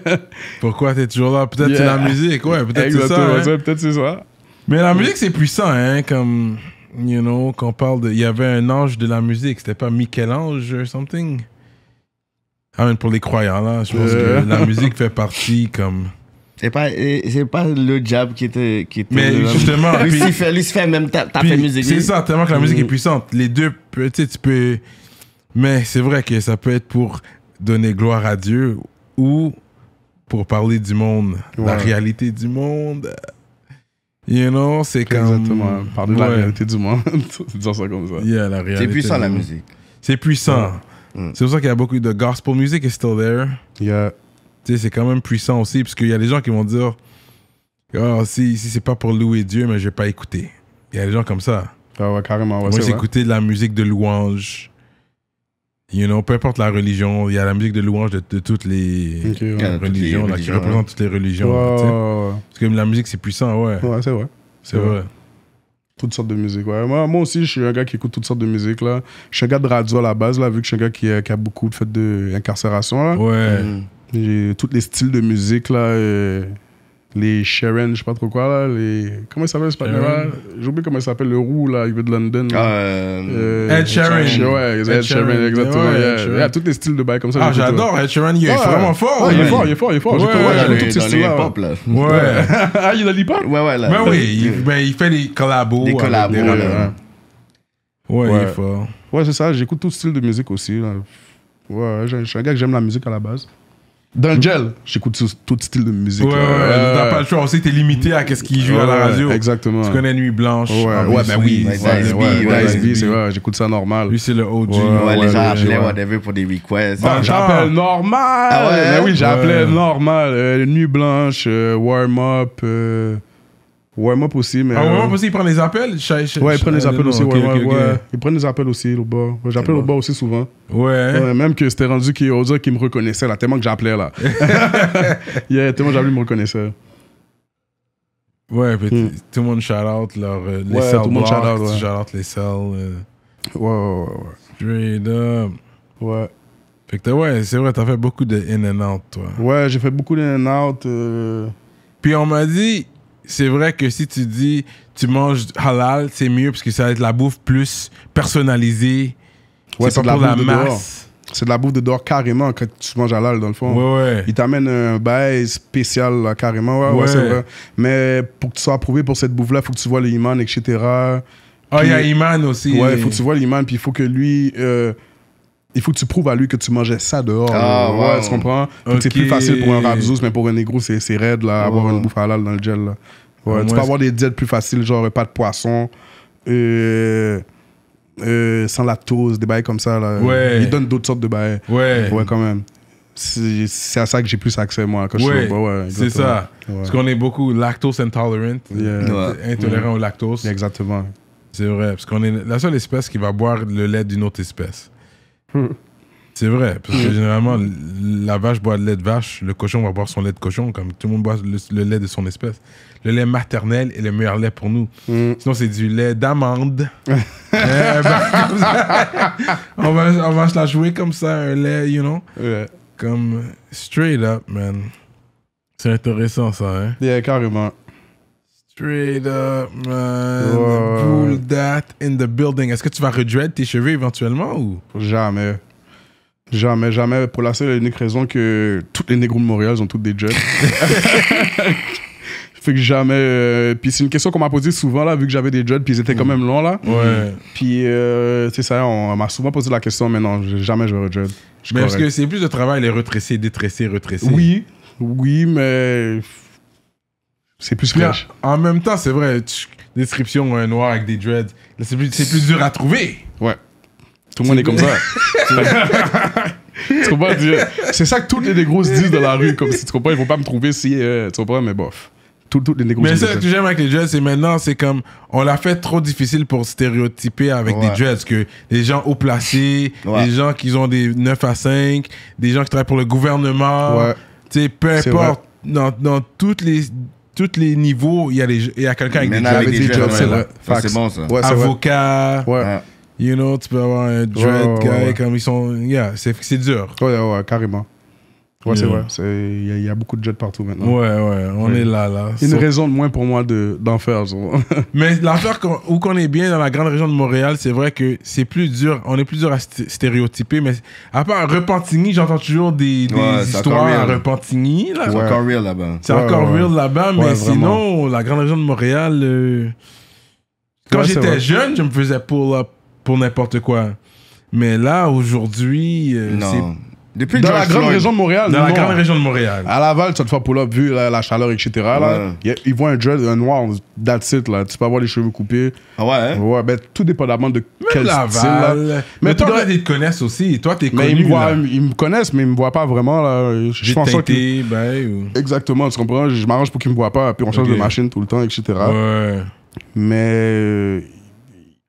Pourquoi es toujours là? Peut-être que c'est la musique, ouais, peut-être que ça. Hein. Peut-être c'est ça. Mais la musique, c'est puissant, hein, comme you know, qu'on parle de. Il y avait un ange de la musique, c'était pas Michel-Ange or something? Ah, même pour les croyants, là, je pense que euh. la musique fait partie comme. C'est pas, c'est pas le diable qui était. Qui était mais justement. Lucifer, fait même t'as fait musique. C'est ça, tellement que la musique est mm. puissante. Les deux, tu sais, tu peux. Mais c'est vrai que ça peut être pour donner gloire à Dieu ou pour parler du monde, la réalité du monde. You know, c'est comme. Exactement. Parle de la réalité du monde. Disons ça comme ça. Yeah, la réalité. C'est puissant la musique. C'est puissant. Mm. C'est pour ça qu'il y a beaucoup de gospel music is still there. Yeah. Tu sais, c'est quand même puissant aussi, parce qu'il y a des gens qui vont dire oh, si, si c'est pas pour louer Dieu, mais je vais pas écouter. Il y a des gens comme ça. Ah ouais, carrément. Moi, de la musique de louange. You know, peu importe la religion, il y a la musique de louange de, toutes les religions, qui représente toutes les religions. Parce que la musique, c'est puissant, ouais. Ouais, c'est vrai. C'est vrai. Toutes sortes de musique, ouais. Moi, aussi, je suis un gars qui écoute toutes sortes de musique, là. Je suis un gars de radio à la base, là, vu que je suis un gars qui, euh, a beaucoup de fait d'incarcération, là. Ouais. Mm. J'ai tous les styles de musique, là les Sharon, je sais pas trop quoi, là, les... Comment il s'appelle ce partenaire J'ai J'oublie comment il s'appelle, le roux, là, il veut de London. Ah, euh... Ed Sheeran. Ouais, Ed, Ed Sheeran, exactement. Ouais, il y a tous les styles de bail comme ça. Ah, j'adore Ed Sheeran, il est vraiment fort. il est fort, il est fort, il est fort. J'aime tous ces styles-là. là. Ouais. ah, il est dans l'hip-hop Ouais, ouais, là. Ben oui, il, il fait des collabos. Des collabos, des Ouais, il est fort. Ouais, c'est ça, j'écoute tout style de musique aussi. Ouais, je suis un gars que j'aime la musique à la base. Dans le gel, j'écoute tout style de musique. Ouais, ouais, ouais. t'as pas le choix. On sait que t'es limité à qu'est-ce qu'il joue à la radio. Exactement. Tu connais Nuit Blanche. Ouais, ouais, ben oui. Dice c'est vrai, j'écoute ça normal. Lui, c'est le OG. Ouais, les gens appelaient whatever pour des requests. J'appelle normal. Ah ouais. Ben oui, j'appelais normal. Euh, Nuit Blanche, euh, Warm Up. Euh, Ouais, moi aussi, mais. Ah, ouais, euh, moi aussi, ils prennent les appels Ouais, ils prennent les appels aussi, ouais, ouais. Il Ils prennent les appels aussi, au bas. J'appelle au bas aussi souvent. Ouais. même que c'était rendu qu'il qu'il me reconnaissait, là, tellement que j'appelais, là. yeah, tellement que j'appelais, ils me reconnaissaient. Ouais, mais hmm. tout le monde shout-out leur. Euh, les ouais, tout le monde shout-out, ouais. Shout-out les salles. Euh. Ouais, ouais, ouais. Straight up. Ouais. Fait que ouais, c'est vrai, t'as fait beaucoup de in and out, toi. Ouais, j'ai fait beaucoup in and out. Puis on m'a dit, c'est vrai que si tu dis tu manges halal, c'est mieux parce que ça va être la bouffe plus personnalisée. c'est pas pour la, masse. C'est de la bouffe de dehors carrément quand tu manges halal dans le fond. Il t'amène un bail spécial carrément. Mais pour que tu sois approuvé pour cette bouffe-là, il faut que tu vois le etc. Ah, il y a Iman aussi. Ouais, il faut que tu vois l'Iman, puis il faut que lui. Euh, il faut que tu prouves à lui que tu mangeais ça dehors. Ah, wow. tu comprends? C'est plus facile pour un rabzous, mais pour un négro, c'est raide, là, avoir une bouffe halal dans le gel. tu peux avoir des diètes plus faciles, genre euh, pas de poisson, euh, euh, sans lactose, des bails comme ça. Là. Ouais. Ils donnent d'autres sortes de bails. Ouais. Ouais, quand même. C'est à ça que j'ai plus accès, moi, quand je C'est ça. Parce qu'on est beaucoup lactose intolerant, yeah. intolérant mm. au lactose. Exactement. C'est vrai, parce qu'on est la seule espèce qui va boire le lait d'une autre espèce. Hmm. C'est vrai, parce que hmm. généralement, la vache boit le lait de vache, le cochon va boire son lait de cochon, comme tout le monde boit le, lait de son espèce. Le lait maternel est le meilleur lait pour nous. Hmm. Sinon, c'est du lait d'amande. Eh ben, on, va, on va se la jouer comme ça, un lait, you know? Comme straight up, man. C'est intéressant, ça, hein? Yeah, carrément. Straight up, man. Pull that in the building. Est-ce que tu vas redread tes cheveux éventuellement ou? Jamais. Jamais, jamais. Pour la seule et unique raison que toutes les négros de Montréal ont toutes des dreads. fait que jamais. Euh, puis c'est une question qu'on m'a posée souvent, là, vu que j'avais des dreads, puis ils étaient quand mm. même longs, là. Ouais. Puis euh, c'est ça, on, m'a souvent posé la question, mais non, jamais je redread. Mais est parce que c'est plus de travail, les retresser, détresser, retresser Oui, oui, mais c'est plus clair. En même temps, c'est vrai, description noire euh, noir avec des dreads, c'est plus, plus dur à trouver. Ouais. Tout le monde est comme ça. tu comprends? C'est ça que toutes les négros se disent dans la rue, comme si tu comprends, ils vont pas me trouver si. Euh, tu comprends? Mais bof. Tout, toutes les négros Mais ça que j'aime avec les dreads, c'est maintenant, c'est comme. On l'a fait trop difficile pour stéréotyper avec des dreads, que les gens haut placés, les gens qui ont des 9 à 5, des gens qui travaillent pour le gouvernement. Ouais. Tu sais, peu importe. Dans, dans, toutes les tous les niveaux, il y a, quelqu'un avec des c'est bon, ça. avocat, you know, tu peux avoir un dread guy ils sont. c'est dur. carrément. Ouais, c'est vrai. Il y, a beaucoup de jets partout maintenant. Ouais, ouais, on est là, là. Une raison de moins pour moi d'en faire. Mais l'affaire où qu'on est bien dans la grande région de Montréal, c'est vrai que c'est plus dur, on est plus dur à stéréotyper, mais à part Repentigny, j'entends toujours des, histoires à Repentigny. C'est encore real là-bas. C'est encore real là-bas, mais sinon, la grande région de Montréal, euh, quand j'étais jeune, je me faisais pull-up pour n'importe quoi. Mais là, aujourd'hui, euh, depuis dans la grande région de Montréal. Dans la grande région de Montréal. À Laval, cette fois, pour faire pull vu la, chaleur, etc. Là, ils voient un dread, un noir, that's Là. Tu peux avoir les cheveux coupés. Ah ouais, hein? Ouais, ben tout dépendamment de quel style. là. Laval. Euh, mais, toi, ils te connaissent aussi. Toi, t'es connu. ils, me ils me connaissent, mais ils me voient pas vraiment. Là. Je- pense J'ai ben, Exactement, tu comprends? Je m'arrange pour qu'ils me voient pas, puis on change de machine tout le temps, etc. Ouais. Mais euh,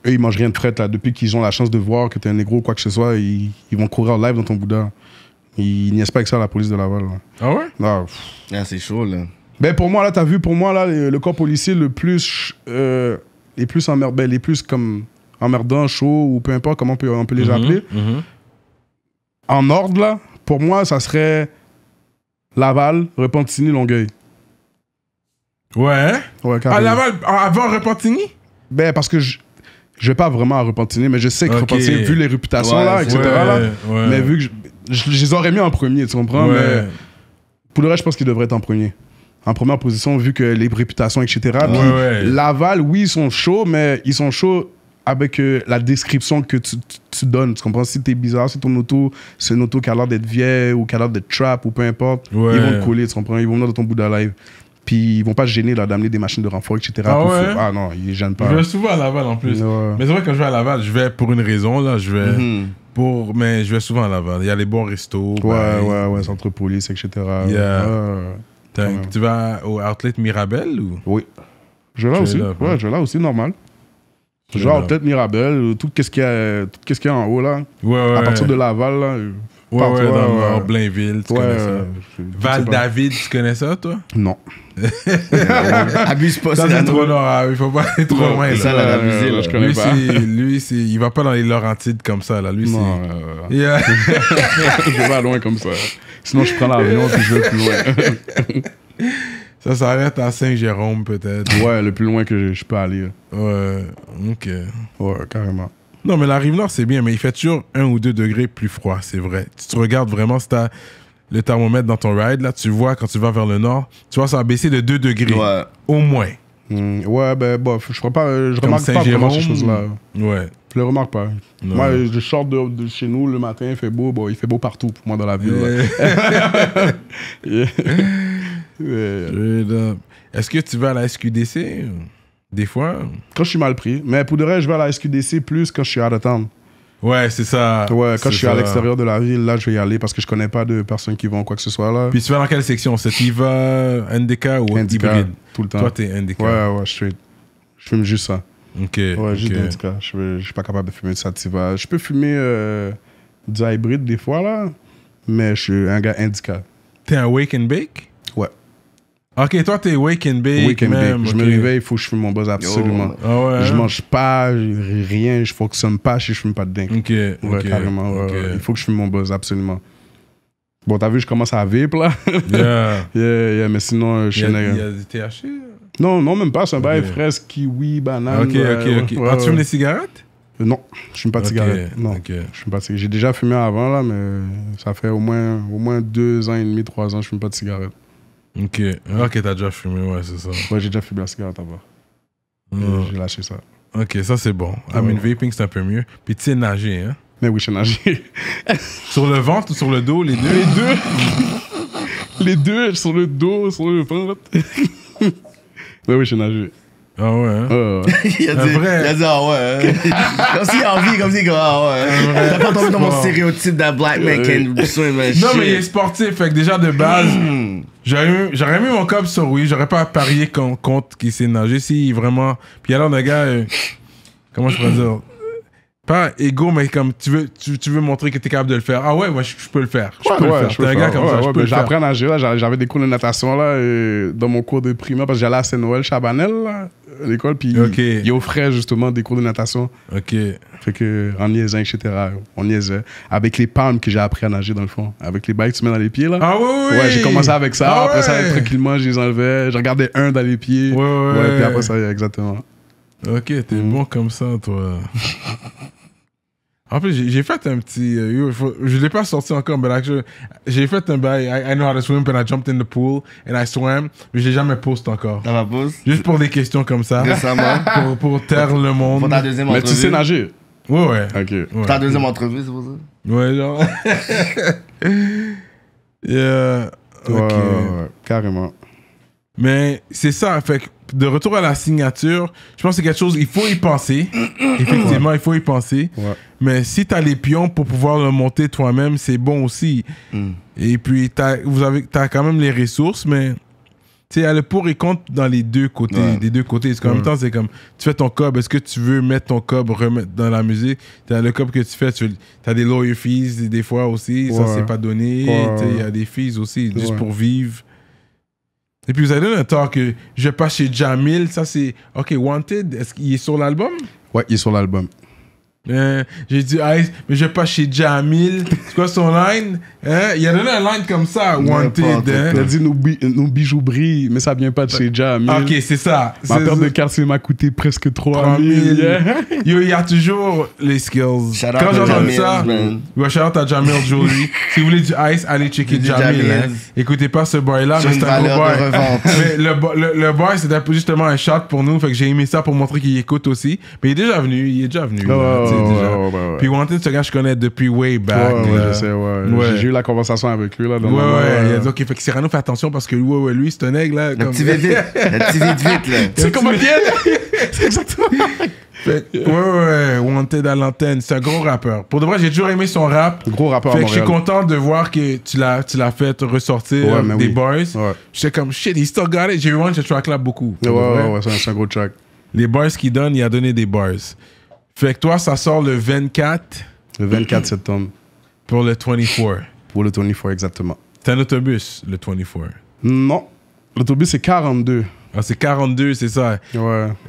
eux, ils mangent rien de fret, là. Depuis qu'ils ont la chance de voir que t'es un négro ou quoi que ce soit, ils, ils vont courir en live dans ton Bouddha. Ils n'y pas que ça la police de Laval. là. Ah ouais? Là, ah, c'est chaud, là. Ben, pour moi, là, t'as vu, pour moi, là, le, corps policier le plus. Euh, les plus emmerdants, ben, les plus comme emmerdants, chauds, ou peu importe comment on peut, on peut les mhm, appeler. Mhm. En ordre, là, pour moi, ça serait Laval, Repentigny, Longueuil. Ouais. ouais à ah, Laval, avant Repentigny? Ben, parce que je, je vais pas vraiment repentiner, mais je sais que vu les réputations là, etc. Mais vu que je, les aurais mis en premier, tu comprends? Mais pour le reste, je pense qu'ils devraient être en premier. En première position, vu que les réputations, etc. Puis Laval, oui, ils sont chauds, mais ils sont chauds avec euh, la description que tu, donnes. Tu comprends? Si es bizarre, si ton auto, c'est une auto qui a l'air d'être vieille ou qui a l'air d'être trap ou peu importe, ils vont te coller, tu comprends? Ils vont venir dans ton bout de live. Puis ils vont pas se gêner d'amener des machines de renfort, etc. Ah, ah non, ils gênent pas. Je vais souvent à Laval en plus. Mais c'est vrai, quand je vais à Laval, je vais pour une raison, là. Je vais. Mhm. Pour, mais je vais souvent à Laval. Il y a les bons restos. Ouais, ouais, ouais, centre police, etc. tu vas au Outlet Mirabel ou Oui. Je vais là aussi. ouais. je vais là aussi, normal. Je vais à Outlet Mirabel, tout ce qu'il y, y, a en haut, là. Ouais, ouais. À partir de Laval, là. Ouais, ouais, dans Blainville, tu connais ça. Val David, tu connais ça, toi Non. abuse pas, ça. c'est trop loin, il faut pas aller trop loin. Ça, la abusé, là, je connais lui, pas. Lui, il va pas dans les Laurentides comme ça, là. Lui, non, c'est. Yeah. je vais pas loin comme ça. Sinon, je prends l'avion et je vais plus loin. ça s'arrête à Saint-Jérôme, peut-être. Ouais, le plus loin que je, peux aller. Ouais, ok. Ouais, carrément. Non, mais la rive nord, c'est bien, mais il fait toujours un ou deux degrés plus froid, c'est vrai. Tu te regardes vraiment, si t'as le thermomètre dans ton ride, là, tu vois quand tu vas vers le nord, tu vois, ça a baissé de 2 degrés. Au moins. Hmm. ouais, ben, bof, je, pas, euh, je remarque pas vraiment ces là Ouais. Je le remarque pas. Moi, je sors de, chez nous le matin, il fait beau. Bon, il fait beau partout pour moi dans la ville. Est-ce que tu vas à la SQDC? Des fois. Quand je suis mal pris. Mais pour de vrai, je vais à la SQDC plus quand je suis à attendre Ouais, c'est ça. Ouais, quand je suis à l'extérieur de la ville, là, je vais y aller parce que je connais pas de personnes qui vont quoi que ce soit là. Puis tu vas dans quelle section C'est IVA, NDK ou Indica, Tout le temps. Toi, t'es NDK. Ouais, ouais, je suis. Je fume juste ça. Ok. Ouais, juste NDK. Je, je suis pas capable de fumer de Sativa. Je peux fumer euh, du hybride des fois là, mais je suis un gars NDK. T'es un wake and bake Ok, toi, t'es wake and bake. Wake and bake. Je me réveille, il faut que je fume mon buzz, absolument. Ah je hein? mange pas, rien, je fonctionne pas si je fume pas de dingue. Ok. carrément. il faut que je fume mon buzz, absolument. Bon, t'as vu, je commence à vivre, là. yeah. yeah, yeah, mais sinon, euh, je suis. Il y a des THC Non, non, même pas. C'est un bail fraise, kiwi, banane. Ok, ok, ok. Ah, tu fumes des cigarettes non, je fume pas de cigarettes. Non, je fume pas J'ai déjà fumé avant, là, mais ça fait au moins, au moins deux ans et demi, trois ans je fume pas de cigarettes. Ok, ok, t'as déjà fumé, ouais, c'est ça. Moi, j'ai déjà fumé un cigare à tabac. Oh. J'ai lâché ça. Ok, ça c'est bon. Ah, I vaping c'est un peu mieux. Puis tu sais nager, hein? Mais oui, je sais nager. sur le ventre ou sur le dos, les deux? Les deux! les deux, sur le dos, sur le ventre. Mais oui, je sais nager. Ah ouais. Hein? ouais. il, a dit, il a dit ah ouais. Hein. comme s'il a envie, comme s'il dit ah ouais. Hein. T'as pas tombé dans mon stéréotype d'un black man qui swim. Non, mais il est sportif, fait que déjà de base. J'aurais mis mon cop sur oui. J'aurais pas parié compte qui s'est nagé, Si vraiment. Puis alors, le gars, euh, comment je pourrais dire pas égo, mais comme tu veux, tu, veux montrer que tu es capable de le faire. Ah ouais, moi, je, peux le faire. Je peux le faire. un comme ça. J'apprends à nager. J'avais des cours de natation là, et dans mon cours de primaire, parce que j'allais à Saint-Noël Chabanel, à l'école, puis ils, il offraient justement des cours de natation. OK. Fait que, en niaisant, etc. On niaisait. Avec les palmes que j'ai appris à nager, dans le fond. Avec les bails que tu mets dans les pieds, là. Ah Ouais, j'ai commencé avec ça. Ah après ça, tranquillement, je les enlevais. Je regardais un dans les pieds. Ouais, ouais. après ça, exactement. Ok, t'es mm. bon comme ça, toi. En plus, j'ai fait un petit. Je euh, je l'ai pas sorti encore, mais j'ai fait un bail. I, know how to swim, and I jumped in the pool, and I swam, mais je l'ai jamais posté encore. T'as pas posté Juste pour des questions comme ça. Récemment. Pour, pour taire le monde. Pour ta deuxième mais entrevue. Mais tu sais nager Oui, ouais. Ok. ta deuxième entrevue, c'est pour ça Ouais, genre. yeah. Ok. Ouais, carrément. Mais c'est ça, fait de retour à la signature, je pense que c'est quelque chose, il faut y penser. Effectivement, il faut y penser. Mais si tu as les pions pour pouvoir le monter toi-même, c'est bon aussi. Mm. Et puis, tu as, quand même les ressources, mais tu sais, le pour et contre dans les deux côtés, des deux côtés. Parce qu'en même temps, c'est comme, tu fais ton cob, est-ce que tu veux mettre ton cob remettre dans la musique as le cob que tu fais, tu as des lawyer fees des fois aussi, ça c'est pas donné. Il y a des fees aussi, juste pour vivre. Et puis vous avez donné un temps que je pas chez Jamil, ça c'est. Ok, Wanted, est-ce qu'il est sur l'album Ouais, il est sur l'album j'ai dit, Ice mais je vais pas chez Jamil. C'est quoi son line? Hein? Il a donné un line comme ça, Wanted. Il hein. a dit, nos, bijoux brillent, mais ça vient pas de chez Jamil. Ok, c'est ça. Ma paire de Il m'a coûté presque 3000 il y a toujours les skills. Quand j'entends ça, ouais, shout à Jamil Jolie. si vous voulez du ice, allez checker Jamil. Hein. Écoutez pas ce boy-là, c'est un gros boy. mais le, boy, c'était justement un shot pour nous. Fait que j'ai aimé ça pour montrer qu'il écoute aussi. Mais il est déjà venu. Il est déjà venu. Ouais, Puis Wanted, un gars, je connais depuis way back. je sais, ouais. J'ai eu la conversation avec lui, là. Dans ouais, ouais, Il a euh, dit, fait que Cyrano, fait attention parce que lui, lui, c'est un aigle, là. Le comme... petit vite vite. Le petit vite là. Tu sais bien? C'est exactement. ouais, ouais, Wanted à l'antenne. C'est un gros rappeur. Pour de vrai, j'ai toujours aimé son rap. Gros rappeur. Fait que je suis content de voir que tu l'as, tu l'as fait ressortir des oui. boys. Ouais. J'étais comme shit, he's still got it. J'ai vraiment ce track là beaucoup. Ouais, ouais, c'est un, gros track. Les bars qu'il donne, il a donné des bars. Fait que toi, ça sort le 24. Le 24 septembre. Pour le 24. Pour le 24, exactement. T'as un autobus, le 24. Non. L'autobus, c'est 42. Ah, c'est 42, c'est ça. Ouais,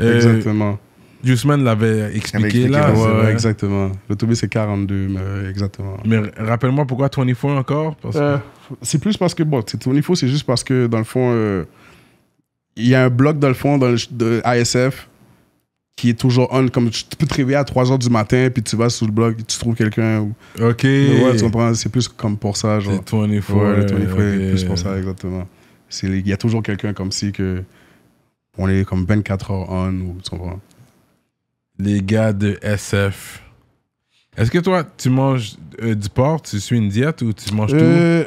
euh, exactement. Jusman l'avait expliqué, là. Ouais, exactement. L'autobus, c'est 42, mais euh, exactement. Mais rappelle-moi pourquoi 24 encore euh, C'est plus parce que, bon, 24, c'est juste parce que, dans le fond, il y a un bloc, dans le fond, dans le, de ASF qui est toujours on. Comme tu peux te réveiller à 3 h du matin, puis tu vas sur le blog, tu trouves quelqu'un. Ok. Ouais, tu comprends, c'est plus comme pour ça. Genre. 24. Ouais, 24 euh, plus pour ça, exactement. Il y a toujours quelqu'un comme si que on est comme 24 heures on, ou tu comprends. Les gars de SF. Est-ce que toi, tu manges euh, du porc, tu suis une diète ou tu manges tout euh,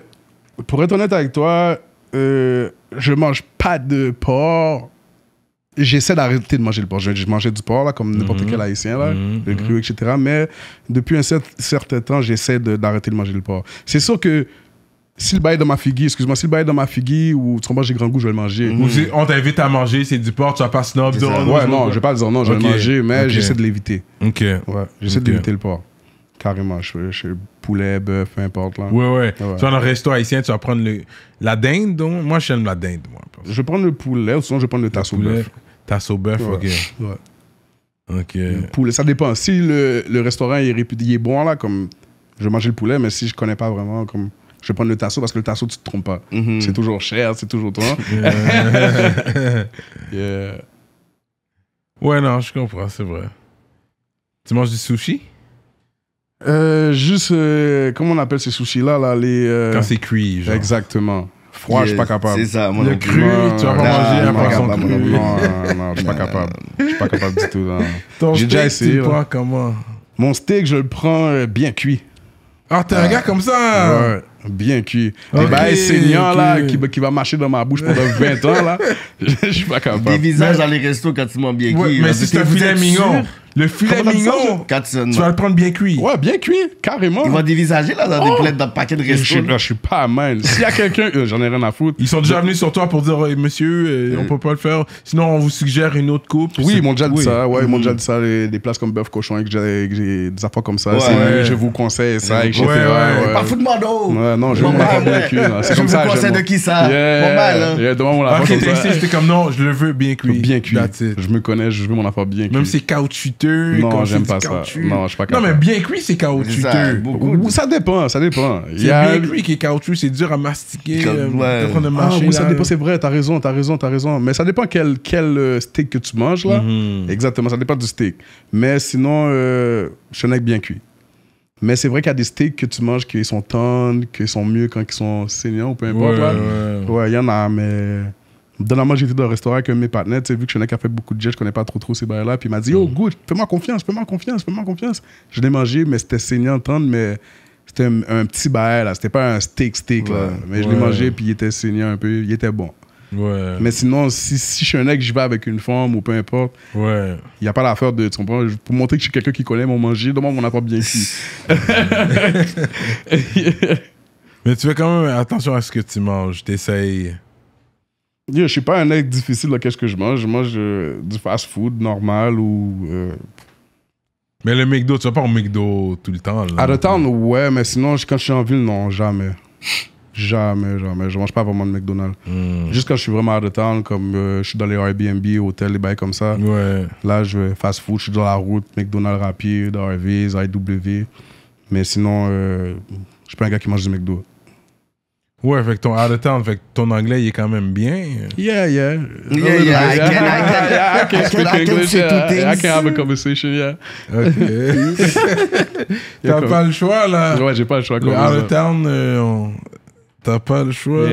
Pour être honnête avec toi, euh, je mange pas de porc J'essaie d'arrêter de manger le porc. Je, mangeais du porc, là, comme n'importe mhm. quel haïtien, là, mhm. le cru, mhm. etc. Mais depuis un certain, temps, j'essaie d'arrêter de, manger le porc. C'est sûr que si le bail est dans ma figue excuse-moi, si le bail est dans ma figue ou tu j'ai grand goût, je vais le manger. on t'invite à manger, c'est du porc, tu vas pas snob. ouais, non, je vais pas dire non, je vais le manger, mais j'essaie de l'éviter. Ok. Ouais, j'essaie d'éviter le porc. Carrément, je fais, poulet, bœuf, peu importe. Là. Ouais, ouais. Tu vas dans un resto haïtien, tu vas prendre le, la dinde. Donc. Moi, j'aime la dinde. Moi, je vais prendre le poulet, ou sinon, je vais prendre le tasso bœuf. tasso bœuf, ok. Ok. poulet, ça dépend. Si le, restaurant est réputé, bon, là, comme je vais manger le poulet, mais si je connais pas vraiment, comme je vais prendre le tasso parce que le tasso, tu te trompes pas. Mm-hmm. C'est toujours cher, c'est toujours toi. Ouais, non, je comprends, c'est vrai. Tu manges du sushi? Euh, juste, euh, comment on appelle ces sushis-là là, les, euh, Quand c'est cuit, Exactement. Froid, je suis pas capable. C'est ça, moi Le cru, tu vas pas manger un après cru. Non, non, je suis pas capable. Je suis pas capable du tout. Ton J'ai déjà essayé. tu comment Mon steak, je le prends bien cuit. Ah, t'es un ah. gars comme ça bien cuit. Okay, Bah, c'est niant là, qui, va marcher dans ma bouche pendant 20 ans, là. Je suis pas capable. Des visages dans les restos quand tu manges bien cuit. mais c'est un filet mignon. Le filet mignon, tu vas le prendre bien cuit. Ouais, bien cuit, carrément. Ils vont dévisager là dans des oh! paquets de restos. Je, je, suis pas mal. S'il y a quelqu'un, euh, j'en ai rien à foutre. Ils sont déjà venus sur toi pour dire euh, monsieur, euh, on peut pas le faire. Sinon, on vous suggère une autre coupe. Oui, ils m'ont déjà dit ça. Ouais, ils m'ont mm-hmm. déjà dit ça. Des places comme bœuf cochon, et que j'ai des affaires comme ça. Je vous conseille ça, etc. Pas foutre euh, non, je mon pas bien cuit. C'est comme ça. Je vous de qui ça yeah. Bon mal. Hein. demain, mon comme j'étais comme non, je le veux bien cuit. Bien cuit. Je me connais, je veux mon affaire bien cuit. Même c'est caoutchouteux. Non, j'aime pas ça. Non, je pas Non, mais bien cuit, c'est caoutchouteux. Ça dépend, ça dépend. C'est bien cuit qui est caoutchouteux, c'est dur à mastiquer. Euh, ah, ça dépend, c'est vrai, t'as raison, t'as raison, t'as raison. Mais ça dépend quel euh, steak que tu manges là. Mhm. Exactement, ça dépend du steak. Mais sinon, je suis bien cuit. Mais c'est vrai qu'il y a des steaks que tu manges qui sont tendres, qui sont mieux quand ils sont saignants ou peu importe. Ouais, il y en a, mais. j'ai la dans un restaurant avec mes partenaires, vu que je n'ai qu'à fait beaucoup de jets, je connais pas trop trop ces barrières-là. Puis il m'a dit Yo, oh, mm. goûte, fais-moi confiance, fais-moi confiance, fais-moi confiance. Je l'ai mangé, mais c'était saignant, tendre, mais c'était un, petit barrière, là. C'était pas un steak, steak, là. Mais je l'ai mangé, puis il était saignant un peu, il était bon. Ouais. Mais sinon, si, si je suis un mec, je vais avec une femme ou peu importe. Ouais. Il n'y a pas l'affaire de. Tu Pour montrer que je suis quelqu'un qui connaît mon manger, demande mon apport bien ici. Mais tu fais quand même attention à ce que tu manges. essayes. Je ne suis pas un mec difficile qu'est-ce que je mange. Je mange euh, du fast-food normal ou. Euh, mais le McDo, tu vas pas au McDo tout le temps. Là, à le temps, ouais, mais sinon, quand je suis en ville, non, jamais. Jamais, jamais. Je mange pas vraiment de McDonald's. jusqu'à hmm. Juste quand je suis vraiment hors de town, comme euh, je suis dans les Airbnb, hôtels, les bails comme ça. Là, je vais fast food, je suis dans la route, McDonald's rapide, Harvey's, IW. Mais sinon, je euh, je suis pas un gars qui mange du McDo. Ouais, avec ton out of town, avec ton anglais, il est quand même bien. Yeah, yeah. Yeah, yeah, I can, I can, I can, I can, I can I can have a conversation, yeah. OK. T'as pas le choix, là. Ouais, j'ai pas le choix. out of town, euh, T'as pas le choix.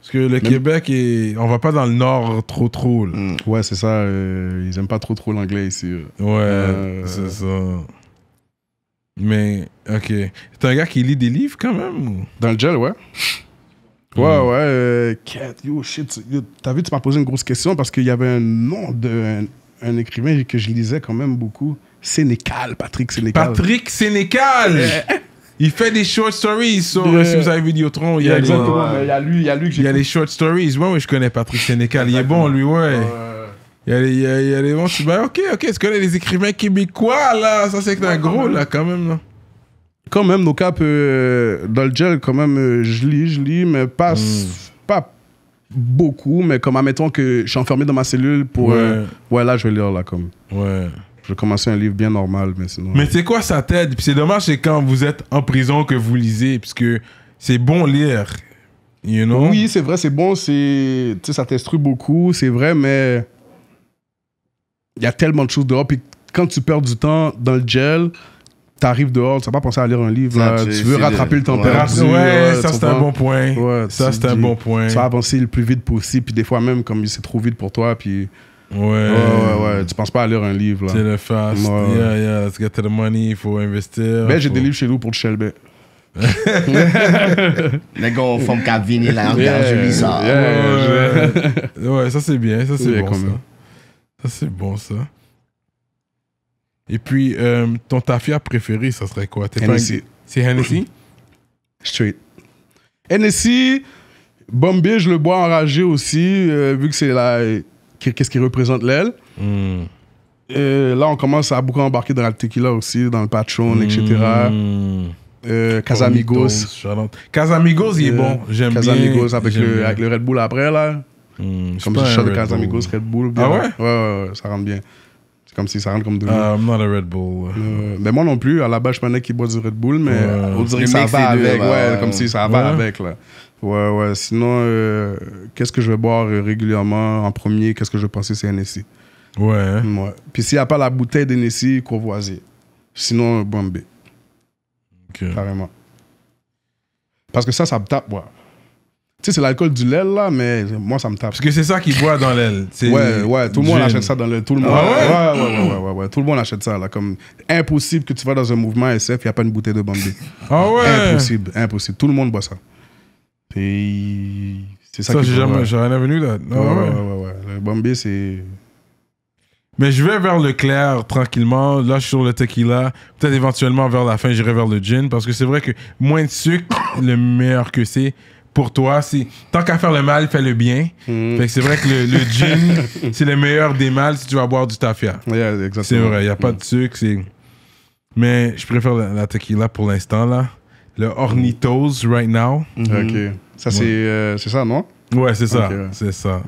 Parce que le Québec, et on va pas dans le nord trop trop. Hmm. ouais, c'est ça. Euh, ils aiment pas trop trop l'anglais ici. Ouais, euh, c'est ça. Mais, ok. T'es un gars qui lit des livres quand même Dans le gel, ouais. Hmm. Ouais, ouais. Euh, yo, shit. T'as vu, tu m'as posé une grosse question parce qu'il y avait un nom d'un un écrivain que je lisais quand même beaucoup. Sénécal, Patrick Sénécal. Patrick Sénécal! Euh, il fait des short stories sur, si vous avez vu il y a les, il y a lui, il y a lui Il y a les short stories. Ouais, ouais, je connais Patrick Sénécal. Il est bon, lui, ouais. Il y a des... il y a, il les bah, ok, ok, tu connais les écrivains québécois, là. Ça, c'est un gros, là, quand même, quand même, nos capes euh, dans le gel, quand même, euh, je lis, je lis, mais pas, mm. pas beaucoup, mais comme admettons que je suis enfermé dans ma cellule pour. Ouais, euh, là, je vais lire, là, comme. Ouais. Je commençais un livre bien normal, mais sinon. Mais c'est quoi sa tête Puis c'est dommage, c'est quand vous êtes en prison que vous lisez, puisque c'est bon lire. You know? Oui, c'est vrai, c'est bon, c'est. ça t'instruit beaucoup, c'est vrai, mais. Il y a tellement de choses dehors. Puis quand tu perds du temps dans le gel, t'arrives dehors, tu vas pas penser à lire un livre, tu veux rattraper le temps ouais. perdu. ça c'est un bon point. Ouais, ça c'est un bon point. Tu vas avancer le plus vite possible, puis des fois même, comme c'est trop vite pour toi, puis Ouais. ouais, ouais, Tu penses pas à lire un livre, là. C'est le fast. Yeah, yeah, let's get the money, il faut investir. Ben, j'ai des livres chez nous pour le Shelby. Les gars, font qu'à venir là, regarde, je lis ça. ouais, ça c'est bien, ça c'est bon. Ça, ça c'est bon, ça. Et puis, euh, ton tafia préféré, ça serait quoi Hennessy. C'est Hennessy Straight. Hennessy, Bombay, je le bois enragé aussi, euh, vu que c'est la qu'est-ce qui représente l'aile. Mm. Euh, là, on commence à beaucoup embarquer dans le tequila aussi, dans le patron, etc. Mm. Euh, Casamigos. Casamigos, il est bon. Euh, j'aime bien. Casamigos avec, le, Red Bull après, là. Mm, comme si je de Casamigos, Red Bull. ah ouais? Ouais, ouais, ça rentre bien. C'est comme si ça rentre comme deux. Uh, ah, I'm not a Red Bull. mais moi non plus, à la base, je connais qui boit du Red Bull, mais ça va avec. ouais, comme si ça va avec, là. Ouais, ouais. Sinon, euh, qu'est-ce que je vais boire euh, régulièrement en premier Qu'est-ce que je vais penser C'est NSI. Hein. Ouais. Puis s'il n'y a pas la bouteille d'NSI, courvoisier. Sinon, euh, Bombay. Carrément. Parce que ça, ça me tape, moi. Tu sais, c'est l'alcool du l'aile, là, mais moi, ça me tape. Parce que c'est ça qu'ils boit dans l'aile. Ouais, ouais, tout le monde achète ça dans l'aile. Tout le monde. Ah ouais? Ouais, ouais, ouais, ouais, Tout le monde achète ça, là. Comme impossible que tu vas dans un mouvement SF, il n'y a pas une bouteille de Bombay. Ah ouais? Impossible, impossible. Tout le monde boit ça c'est ça, ça j'ai jamais, jamais venu là. Non, ouais, ouais, ouais, Le Bombay, c'est. Mais je vais vers le clair tranquillement. Là, je suis sur le tequila. Peut-être éventuellement vers la fin, j'irai vers le gin parce que c'est vrai que moins de sucre, le meilleur que c'est pour toi. c'est tant qu'à faire le mal, fais le bien. Mm. c'est vrai que le, gin, c'est le meilleur des mâles si tu vas boire du tafia. c'est vrai, il n'y a pas de mm. sucre. Mais je préfère la tequila pour l'instant là le Right Now. Mm-hmm. Ok. Ça, c'est euh, c'est ça, non? Ouais, c'est ça. C'est ça.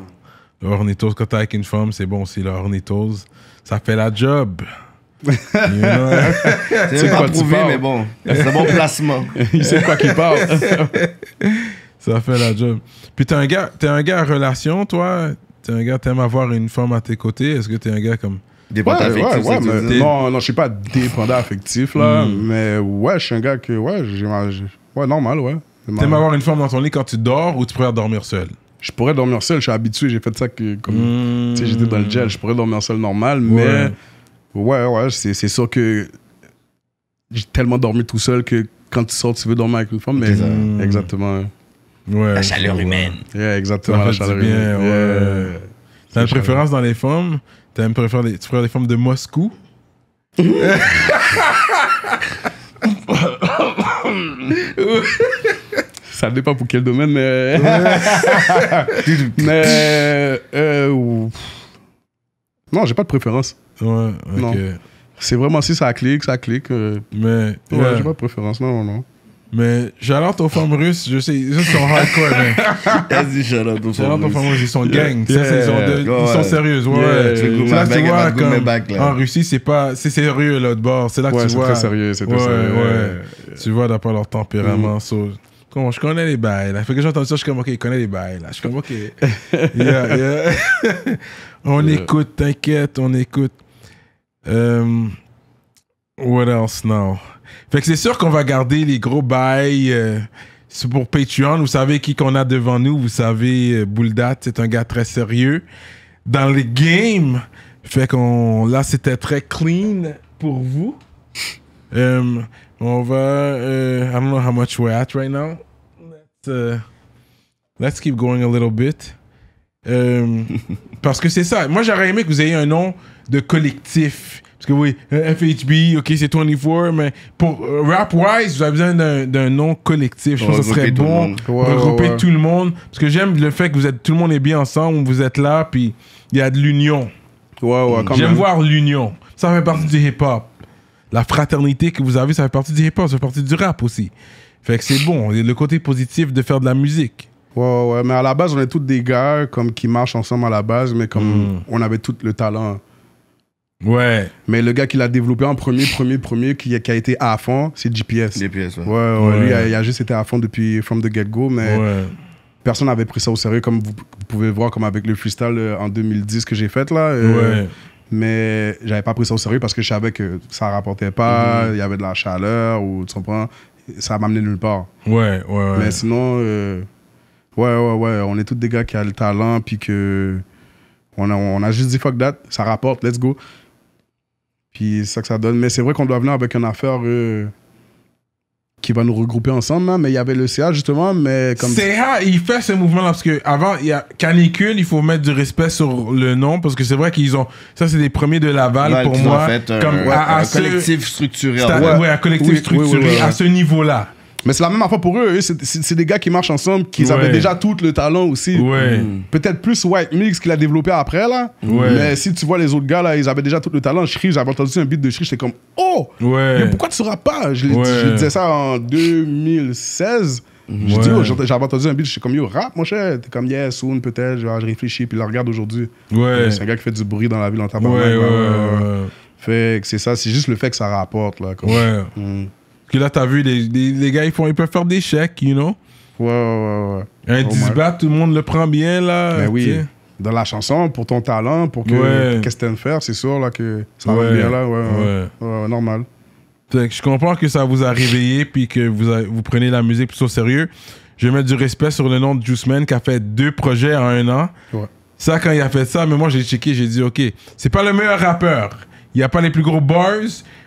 Le quand t'es avec une femme, c'est bon aussi, le Ornitos. Ça fait la job. c'est pas prouvé, mais bon. C'est un bon placement. Il sait quoi qu'il parle. ça fait la job. Puis t'es un, gars, es un gars à relation, toi? T'es un gars, t'aimes avoir une femme à tes côtés? Est-ce que t'es un gars comme Dépendant affectif, non, non, je suis pas dépendant affectif, là. Hmm. Mais ouais, je suis un gars que, ouais, j'imagine Ouais, normal, ouais. T'aimes avoir une femme dans ton lit quand tu dors ou tu préfères dormir seul? Je pourrais dormir seul, je suis habitué, j'ai fait ça que, comme. Hmm. Tu sais, j'étais dans le gel, je pourrais dormir seul normal, mais. Ouais, ouais, c'est sûr que. J'ai tellement dormi tout seul que quand tu sors, tu veux dormir avec une femme, mais. Exactement. Ouais, la chaleur humaine. Ouais, exactement, la chaleur humaine. T'as une préférence dans les femmes? T'aimes préférer des, tu préfères les femmes de Moscou? Ça dépend pour quel domaine, mais. Euh, non, j'ai pas de préférence. Ouais, C'est vraiment si ça clique, ça clique. Euh, mais. j'ai pas de préférence, non, non. Mais j'alerte aux femmes russes, je sais, ils sont hardcore, mais. Vas-y, j'allante aux femmes russes. ils sont gang. russes, Ils, sont de, ils sont sérieux, ouais. là, tu vois, comme back, en Russie, c'est pas, c'est sérieux, l'autre bord. C'est là que tu vois. c'est très sérieux, c'est très sérieux. Ouais. Tu vois, d'après leur tempérament, mm. Comment je connais les bails là. Fait que j'entends ça, je suis comme, ok, ils connaissent les bails là. Je suis comme, ok. yeah, yeah. on écoute, t'inquiète, on écoute. Euh, what else now? Fait que c'est sûr qu'on va garder les gros bails. Euh, pour Patreon. Vous savez qui qu'on a devant nous. Vous savez, euh, Bouldat, c'est un gars très sérieux dans les games. Fait qu'on là, c'était très clean pour vous. Euh, on va. I don't know how much we're at right now. Let's, keep going a little bit. parce que c'est ça. Moi, j'aurais aimé que vous ayez un nom de collectif parce que oui, euh, FHB, OK, c'est 24, mais pour euh, rap-wise, avez besoin d'un nom collectif. Je pense que ça serait bon. regrouper tout le monde. Parce que j'aime le fait que vous êtes, tout le monde est bien ensemble, vous êtes là, puis il y a de l'union. J'aime voir l'union. Ça fait partie du hip-hop. La fraternité que vous avez, ça fait partie du hip-hop, ça fait partie du rap aussi. Fait que c'est bon, le côté positif de faire de la musique. Ouais, ouais, mais à la base, on est tous des gars comme, qui marchent ensemble à la base, mais comme mm. on avait tout le talent. Ouais. Mais le gars qui l'a développé en premier, premier, premier, qui, qui a été à fond, c'est GPS. GPS, ouais. Ouais, ouais. Lui, il a, juste été à fond depuis From the Get Go, mais personne n'avait pris ça au sérieux, comme vous, pouvez voir, comme avec le freestyle euh, en 2010 que j'ai fait là. Euh, mais j'avais pas pris ça au sérieux parce que je savais que ça rapportait pas, mhm. il y avait de la chaleur ou tu comprends, ça m'amenait nulle part. Ouais, ouais, Mais sinon, euh, ouais, ouais, ouais, on est tous des gars qui a le talent, puis que. On a, on a juste dit fuck that, ça rapporte, let's go. Puis ça que ça donne. Mais c'est vrai qu'on doit venir avec une affaire euh, qui va nous regrouper ensemble. Hein. Mais il y avait le CA justement, mais comme. CA, il fait ce mouvement parce que avant, il y a canicule, il faut mettre du respect sur le nom parce que c'est vrai qu'ils ont. Ça, c'est des premiers de Laval pour moi. comme un- collectif structuré. un collectif structuré à ce niveau-là. Mais c'est la même affaire pour eux. eux c'est des gars qui marchent ensemble, qui avaient déjà tout le talent aussi. Hmm. Peut-être plus White Mix qu'il a développé après, là. Mais si tu vois les autres gars, là, ils avaient déjà tout le talent. Shri, j'avais entendu un beat de Shri, j'étais comme, oh, mais pourquoi tu seras pas je, disais ça en 2016. J'ai oh, j'avais entendu un beat, j'étais comme, yo, rap, mon cher. T'es comme, yes soon, peut-être, je réfléchis, puis la regarde aujourd'hui. Euh, c'est un gars qui fait du bruit dans la ville en tabac. Fait que c'est ça, c'est juste le fait que ça rapporte, là. Hmm. Que là, t'as vu, les, gars, ils, font, ils peuvent faire des chèques, you know? Ouais, ouais, ouais. Un hein, disbat, tout le monde le prend bien, là. Mais oui. Dans la chanson, pour ton talent, pour que, qu'est-ce que t'aimes faire, c'est sûr, là, que ça va bien, là. Ouais, ouais. normal. je comprends que ça vous a réveillé, puis que vous, vous prenez la musique plus au sérieux. Je vais mettre du respect sur le nom de Juice Man qui a fait deux projets en un an. Ouais. Ça, quand il a fait ça, mais moi, j'ai checké, j'ai dit, OK, c'est pas le meilleur rappeur. Il n'y a pas les plus gros bars,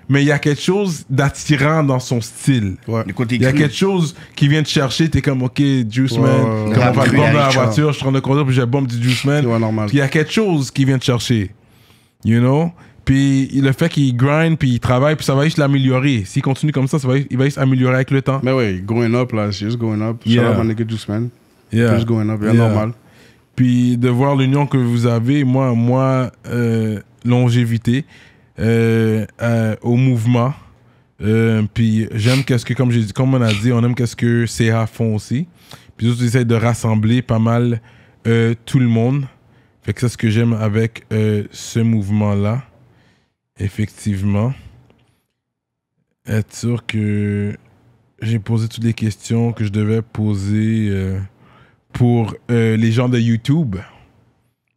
mais il y a quelque chose d'attirant dans son style. Il y a quelque chose qui vient te chercher, t'es comme, ok, Juice ouais, Man, comme on va prendre dans la hein. voiture, je prends le train de conduire, puis je bombe du Juice Man. Il y a quelque chose qui vient te chercher. You know? Puis le fait qu'il grind, puis il travaille, puis ça va juste l'améliorer. S'il continue comme ça, ça va, il va juste améliorer avec le temps. Mais oui, going up, là, c'est juste going up. Yeah. Shout out nigga Juice Man. Just going up, yeah, normal. Puis de voir l'union que vous avez, moi, moi, euh, longévité. Euh, euh, au mouvement. Euh, puis j'aime qu'est-ce que, comme, dit, comme on a dit, on aime qu'est-ce que CA font aussi. Puis ils essayent de rassembler pas mal tout le monde. Fait que c'est ce que j'aime avec ce mouvement-là. Effectivement. Être sûr que j'ai posé toutes les questions que je devais poser pour les gens de YouTube.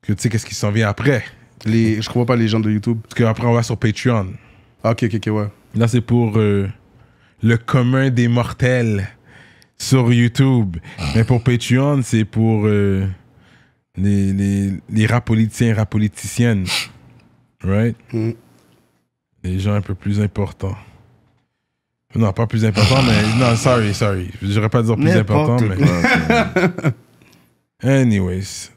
Que tu sais, qu'est-ce qui s'en vient après. Les, je crois pas les gens de YouTube. Parce qu'après, on va sur Patreon. Ah, ok, ok, ok, ouais. Là, c'est pour euh, le commun des mortels sur YouTube. Mais pour Patreon, c'est pour euh, les, les, les rap politiciens, politiciennes. Right? Mm. Les gens un peu plus importants. Non, pas plus importants, mais. Non, sorry, sorry. J'aurais pas dire plus important, mais. Anyways.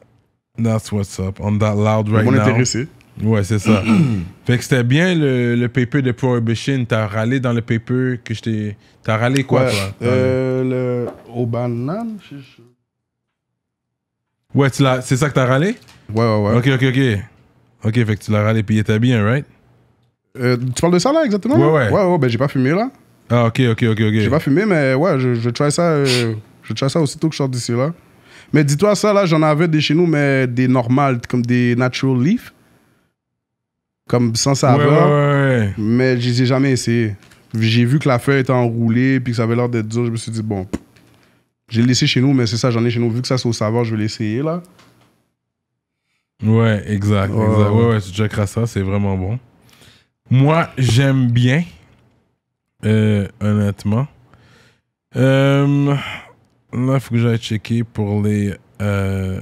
That's what's up. On that loud right bon now. intéressé. Ouais, c'est ça. fait que c'était bien le, le paper de Prohibition. T'as râlé dans le paper que je t'ai. T'as râlé quoi, toi euh, le... Au banane Ouais, tu l'as... c'est ça que t'as râlé Ouais, ouais, ouais. Ok, ok, ok. Ok, fait que tu l'as râlé puis il était bien, right euh, Tu parles de ça là, exactement Ouais, ouais. Ouais, ouais, ben j'ai pas fumé là. Ah, ok, ok, ok, ok. J'ai pas fumé, mais ouais, je, je try ça. Euh, je try ça aussitôt que je sors d'ici là. Mais dis-toi ça, là, j'en avais des chez nous, mais des normales, comme des natural leaf. Comme sans saveur. Ouais, Mais je les ai jamais essayé. J'ai vu que la feuille était enroulée, puis que ça avait l'air d'être dur. Je me suis dit, bon, j'ai laissé chez nous, mais c'est ça, j'en ai chez nous. Vu que ça, c'est au saveur, je vais l'essayer, là. Ouais, exact. exact. Ouais, ouais, tu checkeras ça, c'est vraiment bon. Moi, j'aime bien, euh, honnêtement. Euh, Là, il faut que j'aille checker pour les euh,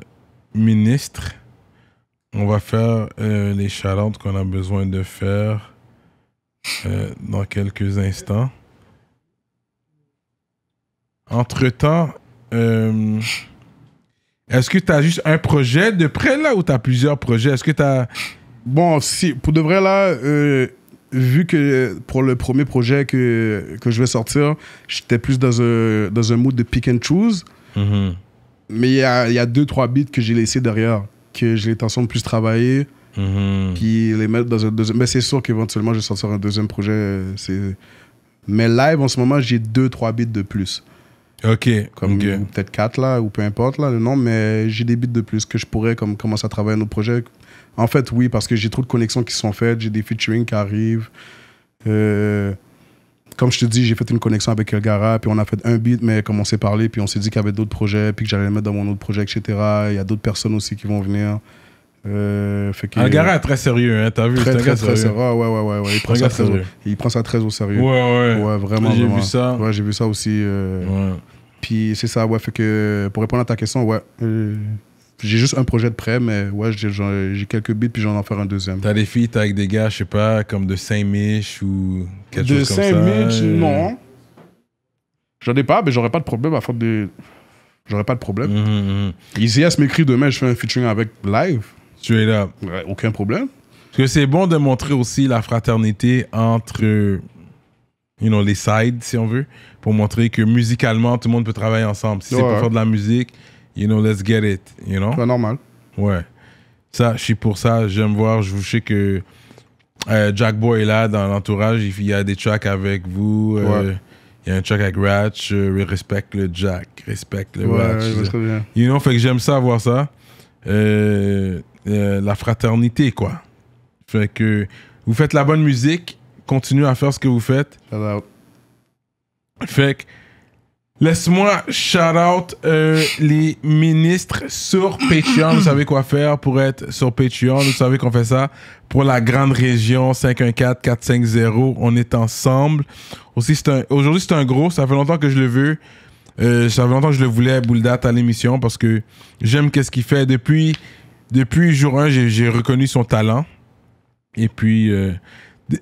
ministres. On va faire euh, les charentes qu'on a besoin de faire euh, dans quelques instants. Entre-temps, est-ce que tu as juste un projet de près là ou tu as plusieurs projets Est-ce que tu as... Bon, si, pour de vrai là vu que pour le premier projet que, que je vais sortir, j'étais plus dans un, dans un mood de pick and choose. Mm-hmm. Mais il y a, deux, trois beats que j'ai laissés derrière, que j'ai l'intention de plus travailler, mm-hmm. puis les mettre dans un deuxième. Mais c'est sûr qu'éventuellement, je vais sortir un deuxième projet. Mais live, en ce moment, j'ai deux, trois beats de plus. Ok. Comme peut-être quatre, là, ou peu importe, là, le nom mais j'ai des beats de plus que je pourrais comme, commencer à travailler nos projets en fait, oui, parce que j'ai trop de connexions qui sont faites, j'ai des featuring qui arrivent. Euh, comme je te dis, j'ai fait une connexion avec Elgara, puis on a fait un beat, mais comme on s'est parlé, puis on s'est dit qu'il y avait d'autres projets, puis que j'allais le mettre dans mon autre projet, etc. Il y a d'autres personnes aussi qui vont venir. Euh, est très sérieux, hein, t'as vu Très, très, très, sérieux. Ah, ouais, ouais, ouais, ouais. Il, prend ça très, au sérieux. Ouais, ouais. Ouais, vraiment. J'ai vu ça. Ouais, j'ai vu ça aussi. Euh. Puis c'est ça, ouais. Fait que pour répondre à ta question, ouais. Euh, j'ai juste un projet de prêt, mais ouais, j'ai quelques beats, puis j'en en faire un deuxième. T'as des t'as avec des gars, je sais pas, comme de Saint-Mich ou quelque chose comme ça? De Saint-Mich, non. J'en ai pas, mais j'aurais pas de problème à faire des... J'aurais pas de problème. Mm m'écrit demain, je fais un featuring avec Live. Tu es là. aucun problème. Parce que c'est bon de montrer aussi la fraternité entre you know, les sides, si on veut, pour montrer que musicalement, tout le monde peut travailler ensemble. Si c'est pour faire de la musique, you know, let's get it, you know. C'est normal. Ouais. Ça, je suis pour ça. J'aime voir. Je vous sais que euh, Jack Boy est là dans l'entourage. Il y a des tracks avec vous. Euh, il y a un track avec Ratch. Euh, respect respecte le Jack. Respecte le ouais, Ratch. Ouais, très bien. You know, fait que j'aime ça voir ça. la fraternité, quoi. Fait que vous faites la bonne musique. Continuez à faire ce que vous faites. out Fait que Laisse-moi shout out euh, les ministres sur Patreon. Vous savez quoi faire pour être sur Patreon. Vous savez qu'on fait ça pour la grande région 514-450. On est ensemble. Aussi, aujourd'hui, c'est un gros. Ça fait longtemps que je le veux. Euh, ça fait longtemps que je le voulais, Bouldat, à l'émission parce que j'aime qu'est-ce qu'il fait. Depuis, depuis jour 1, j'ai reconnu son talent. Et puis, euh,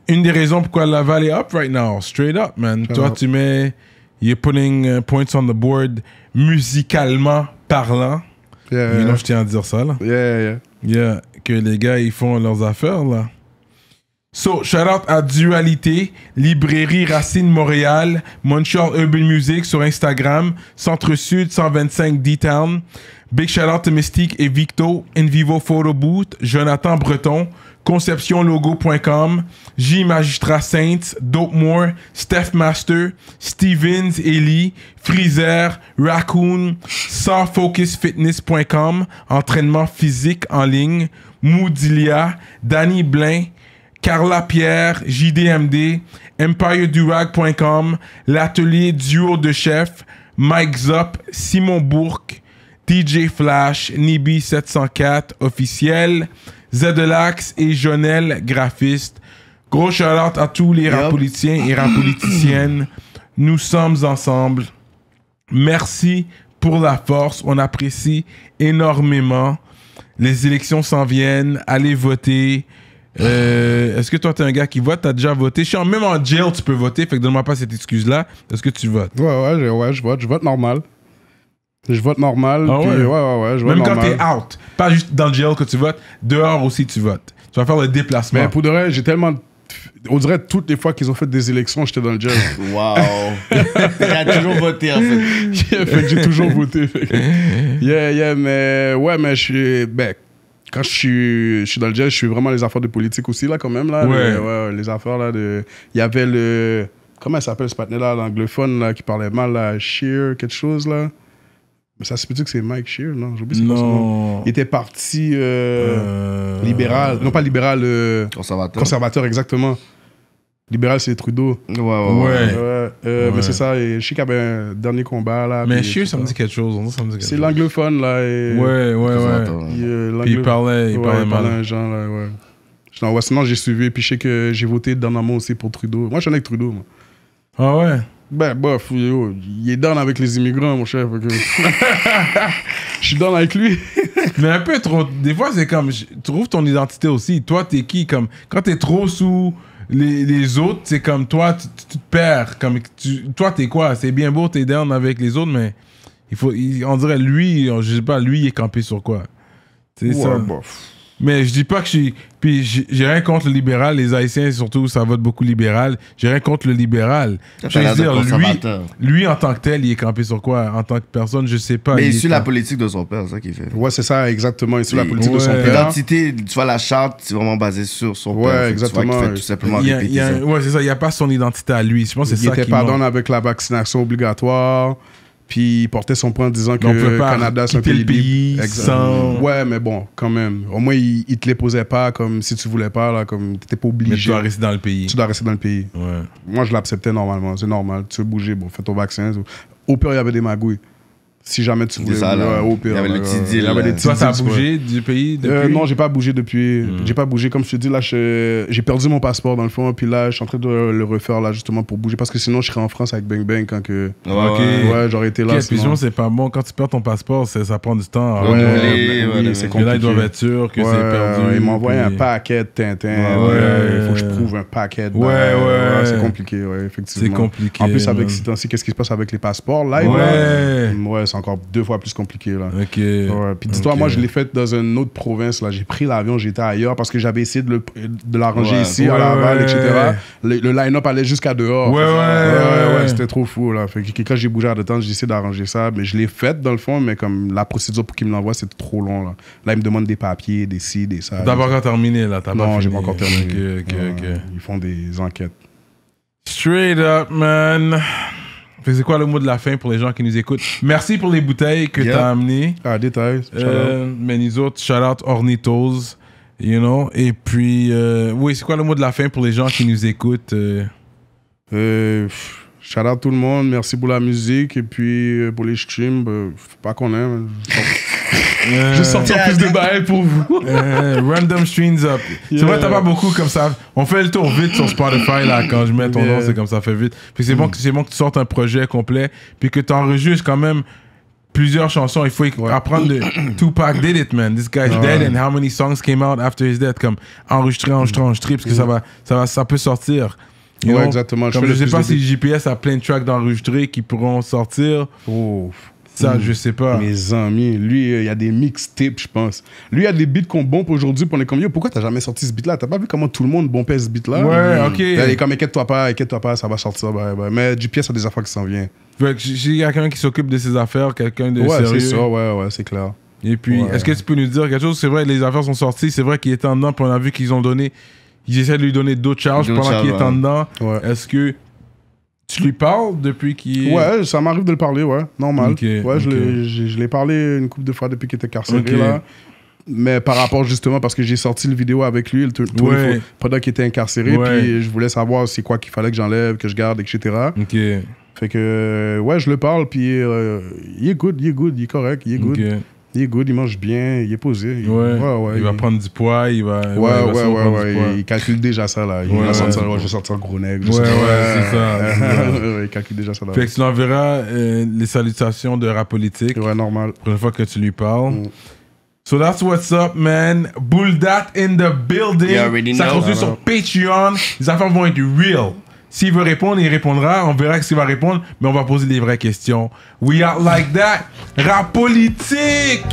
une des raisons pourquoi Laval est up right now, straight up, man. Toi, tu mets you're putting uh, points on the board musicalement parlant. Yeah, you je tiens à dire ça, Yeah, yeah, que les gars, ils font leurs affaires, là. So, shout out à Dualité, Librairie Racine Montréal, Montreal Urban Music sur Instagram, Centre-Sud 125 D-Town. Big shout out to Mystique et Victo, In Vivo Photo Boot, Jonathan Breton conceptionlogo.com, J Magistrat Saints, Dope Moore, Steph Master, Stevens Ellie, Freezer, Raccoon, SansFocusFitness.com, entraînement physique en ligne, Moodilia, Danny Blain, Carla Pierre, JDMD, EmpireDurag.com, l'atelier duo de chef, Mike Zop, Simon Bourque, DJ Flash, Nibi704 officiel, Zedelax et Jonel, graphiste. Gros shout à tous les rap politiciens et rap politiciennes. Nous sommes ensemble. Merci pour la force. On apprécie énormément. Les élections s'en viennent. Allez voter. Euh, est-ce que toi, t'es un gars qui vote T'as déjà voté Je suis en, même en jail, tu peux voter. Fait que donne-moi pas cette excuse-là. Est-ce que tu votes Ouais, ouais, ouais, je vote. Je vote normal. Je vote normal. Ah même quand t'es out, pas juste dans le jail que tu votes, dehors aussi tu votes. Tu vas faire le déplacement. Mais pour de j'ai tellement on dirait toutes les fois qu'ils ont fait des élections, j'étais dans le jail. Wow. j'ai toujours voté, en fait. j'ai toujours voté. Yeah, yeah, mais ouais, mais je suis. Ben, quand je suis, je suis dans le jail, je suis vraiment les affaires de politique aussi, là, quand même. Là, ouais. Les, ouais, les affaires, là, de. Il y avait le. Comment il s'appelle ce patiné là l'anglophone, qui parlait mal, à Sheer, quelque chose, là. Mais Ça se peut-tu que c'est Mike Shear, non? J'oublie non. Son Il était parti euh, euh. libéral. Non, pas libéral. Euh, conservateur. Conservateur, exactement. Libéral, c'est Trudeau. Ouais, ouais, ouais. Mais c'est ça. Et y avait un dernier combat, là. Mais Shear, ça me dit quelque chose. C'est l'anglophone, là. Et... Ouais, ouais, ouais. il parlait, il parlait mal. un genre, là, ouais. Non, sinon, j'ai suivi. et Puis je sais que j'ai voté dernièrement aussi pour Trudeau. Moi, je suis avec Trudeau, moi. Ah ouais? Ben, bof, il est down avec les immigrants, mon chef. Je suis down avec lui. mais un peu trop. Des fois, c'est comme. Trouve ton identité aussi. Toi, t'es qui comme, Quand t'es trop sous les, les autres, c'est comme toi, tu, te perds. Comme, tu, toi, t'es quoi C'est bien beau, t'es down avec les autres, mais il faut, on dirait lui, je sais pas, lui, il est campé sur quoi C'est ouais, ça. Bof. Mais je dis pas que je suis. Puis j'ai rien contre le libéral, les Haïtiens surtout, ça vote beaucoup libéral. J'ai rien contre le libéral. Je dire, lui, lui en tant que tel, il est campé sur quoi En tant que personne, je sais pas. Mais il, suit la politique de son père, c'est ça qu'il fait. Ouais, c'est ça, exactement. Il suit la politique de son père. L'identité, tu vois, la charte, c'est vraiment basé sur son ouais, père. Exactement. fait tout simplement il Ouais, c'est ça. Il n'y a pas son identité à lui. Je pense c'est ça. Il était pardon avec la vaccination obligatoire. Puis il portait son point en disant que le Canada, c'est un pays, le pays Ouais, mais bon, quand même. Au moins, il, te les posait pas comme si tu voulais pas, là, comme t'étais pas obligé. Mais tu dois rester dans le pays. Tu dois rester dans le pays. Ouais. Moi, je l'acceptais normalement, c'est normal. Tu veux bouger, bon, fais ton vaccin. Au pire, il y avait des magouilles. Si jamais tu voulais. Ça, là, au pire, il y avait le petit euh, deal. bougé du pays euh, depuis Non, j'ai pas bougé depuis. Hmm. J'ai pas bougé. Comme je te dis, là, j'ai perdu mon passeport dans le fond. Puis là, je suis en train de le refaire, là, justement, pour bouger. Parce que sinon, je serais en France avec Bang Bang quand que. ok. Ouais, j'aurais été là. c'est pas bon. Quand tu perds ton passeport, ça prend du temps. Ouais, ouais, ouais c'est compliqué. là, ils être que c'est perdu. Ils m'envoient un paquet de Tintin. Il faut que je prouve un paquet de. Ouais, ouais. C'est compliqué, ouais, effectivement. C'est compliqué. En plus, avec ces qu'est-ce qui se passe avec les passeports? Là, ouais. Ouais, encore deux fois plus compliqué. Là. OK. Puis dis-toi, moi, je l'ai faite dans une autre province. là. J'ai pris l'avion, j'étais ailleurs parce que j'avais essayé de, le, de l'arranger ici, à Laval, etc. Le, line-up allait jusqu'à dehors. Ouais, ouais, ouais. C'était trop fou. Là. quand j'ai bougé à deux temps, j'ai essayé d'arranger ça. Mais je l'ai faite dans le fond, mais comme la procédure pour qu'il me l'envoie, c'était trop long. Là. là, il me demande des papiers, des cides des ça. T'as pas encore terminé, là. non, j'ai pas encore terminé. OK, OK. Ils font des enquêtes. Straight up, man c'est quoi le mot de la fin pour les gens qui nous écoutent? Merci pour les bouteilles que tu as t'as amenées. Ah, détail. Euh, mais nous autres, shout out Ornitos. You know? Et puis, euh, oui, c'est quoi le mot de la fin pour les gens qui nous écoutent? Euh? shout out tout le monde. Merci pour la musique et puis pour les streams. pas qu'on aime. Euh, je je sortir plus de bail pour vous. Euh, random Streams Up. C'est vrai, t'as pas beaucoup comme ça. On fait le tour vite sur Spotify, là, quand je mets ton nom, c'est comme ça, fait vite. Puis c'est bon, que tu sortes un projet complet, puis que t'enregistres quand même plusieurs chansons. Il faut apprendre de Tupac did it, man. This guy's dead and how many songs came out after his death. Comme enregistrer, enregistrer, enregistrer, parce que ça, peut sortir. ouais, exactement. je, sais pas si GPS a plein de tracks d'enregistrer qui pourront sortir. Ouf ça, hmm. je sais pas. Mes amis, lui, euh, il y a des mixtapes, je pense. Lui, il y a des beats qu'on bombe aujourd'hui, pour les combien pourquoi t'as jamais sorti ce beat-là T'as pas vu comment tout le monde bombait ce beat-là Ouais, hmm. ok. Il est comme, inquiète-toi pas, inquiète-toi pas, ça va sortir. Mais du pièce, ça des affaires qui s'en viennent. Il y a quelqu'un qui s'occupe de ses affaires, quelqu'un de sérieux. Ouais, c'est ça, ouais, c'est clair. Et puis, est-ce que tu peux nous dire quelque chose C'est vrai, les affaires sont sorties, c'est vrai qu'il était en dedans, puis on a vu qu'ils ont donné ils essaient de lui donner d'autres charges pendant qu'il est en dedans. Est-ce que tu lui parles depuis qu'il est... Ouais, ça m'arrive de le parler, ouais, normal. ouais, je l'ai parlé une couple de fois depuis qu'il était incarcéré. là. Mais par rapport justement, parce que j'ai sorti le vidéo avec lui, le pendant qu'il était incarcéré, puis je voulais savoir c'est quoi qu'il fallait que j'enlève, que je garde, etc. OK. Fait que, ouais, je le parle, puis euh, il est good, il est good, il est correct, il est good. Il est good, il mange bien, il est posé. Il, va prendre du poids, il va. Ouais, ouais, il ouais, Il calcule déjà ça là. Il va sortir, je gros nègre. Ouais, ouais, c'est ça. il calcule déjà ça là. Fait que tu l'enverras euh, les salutations de rap politique. Ouais, normal. Première fois que tu lui parles. Mm. So that's what's up, man. Bulldat in the building. You already Ça continue sur Patreon. Les affaires vont être real. S'il veut répondre, il répondra. On verra s'il va répondre, mais on va poser des vraies questions. We are like that. Rap politique.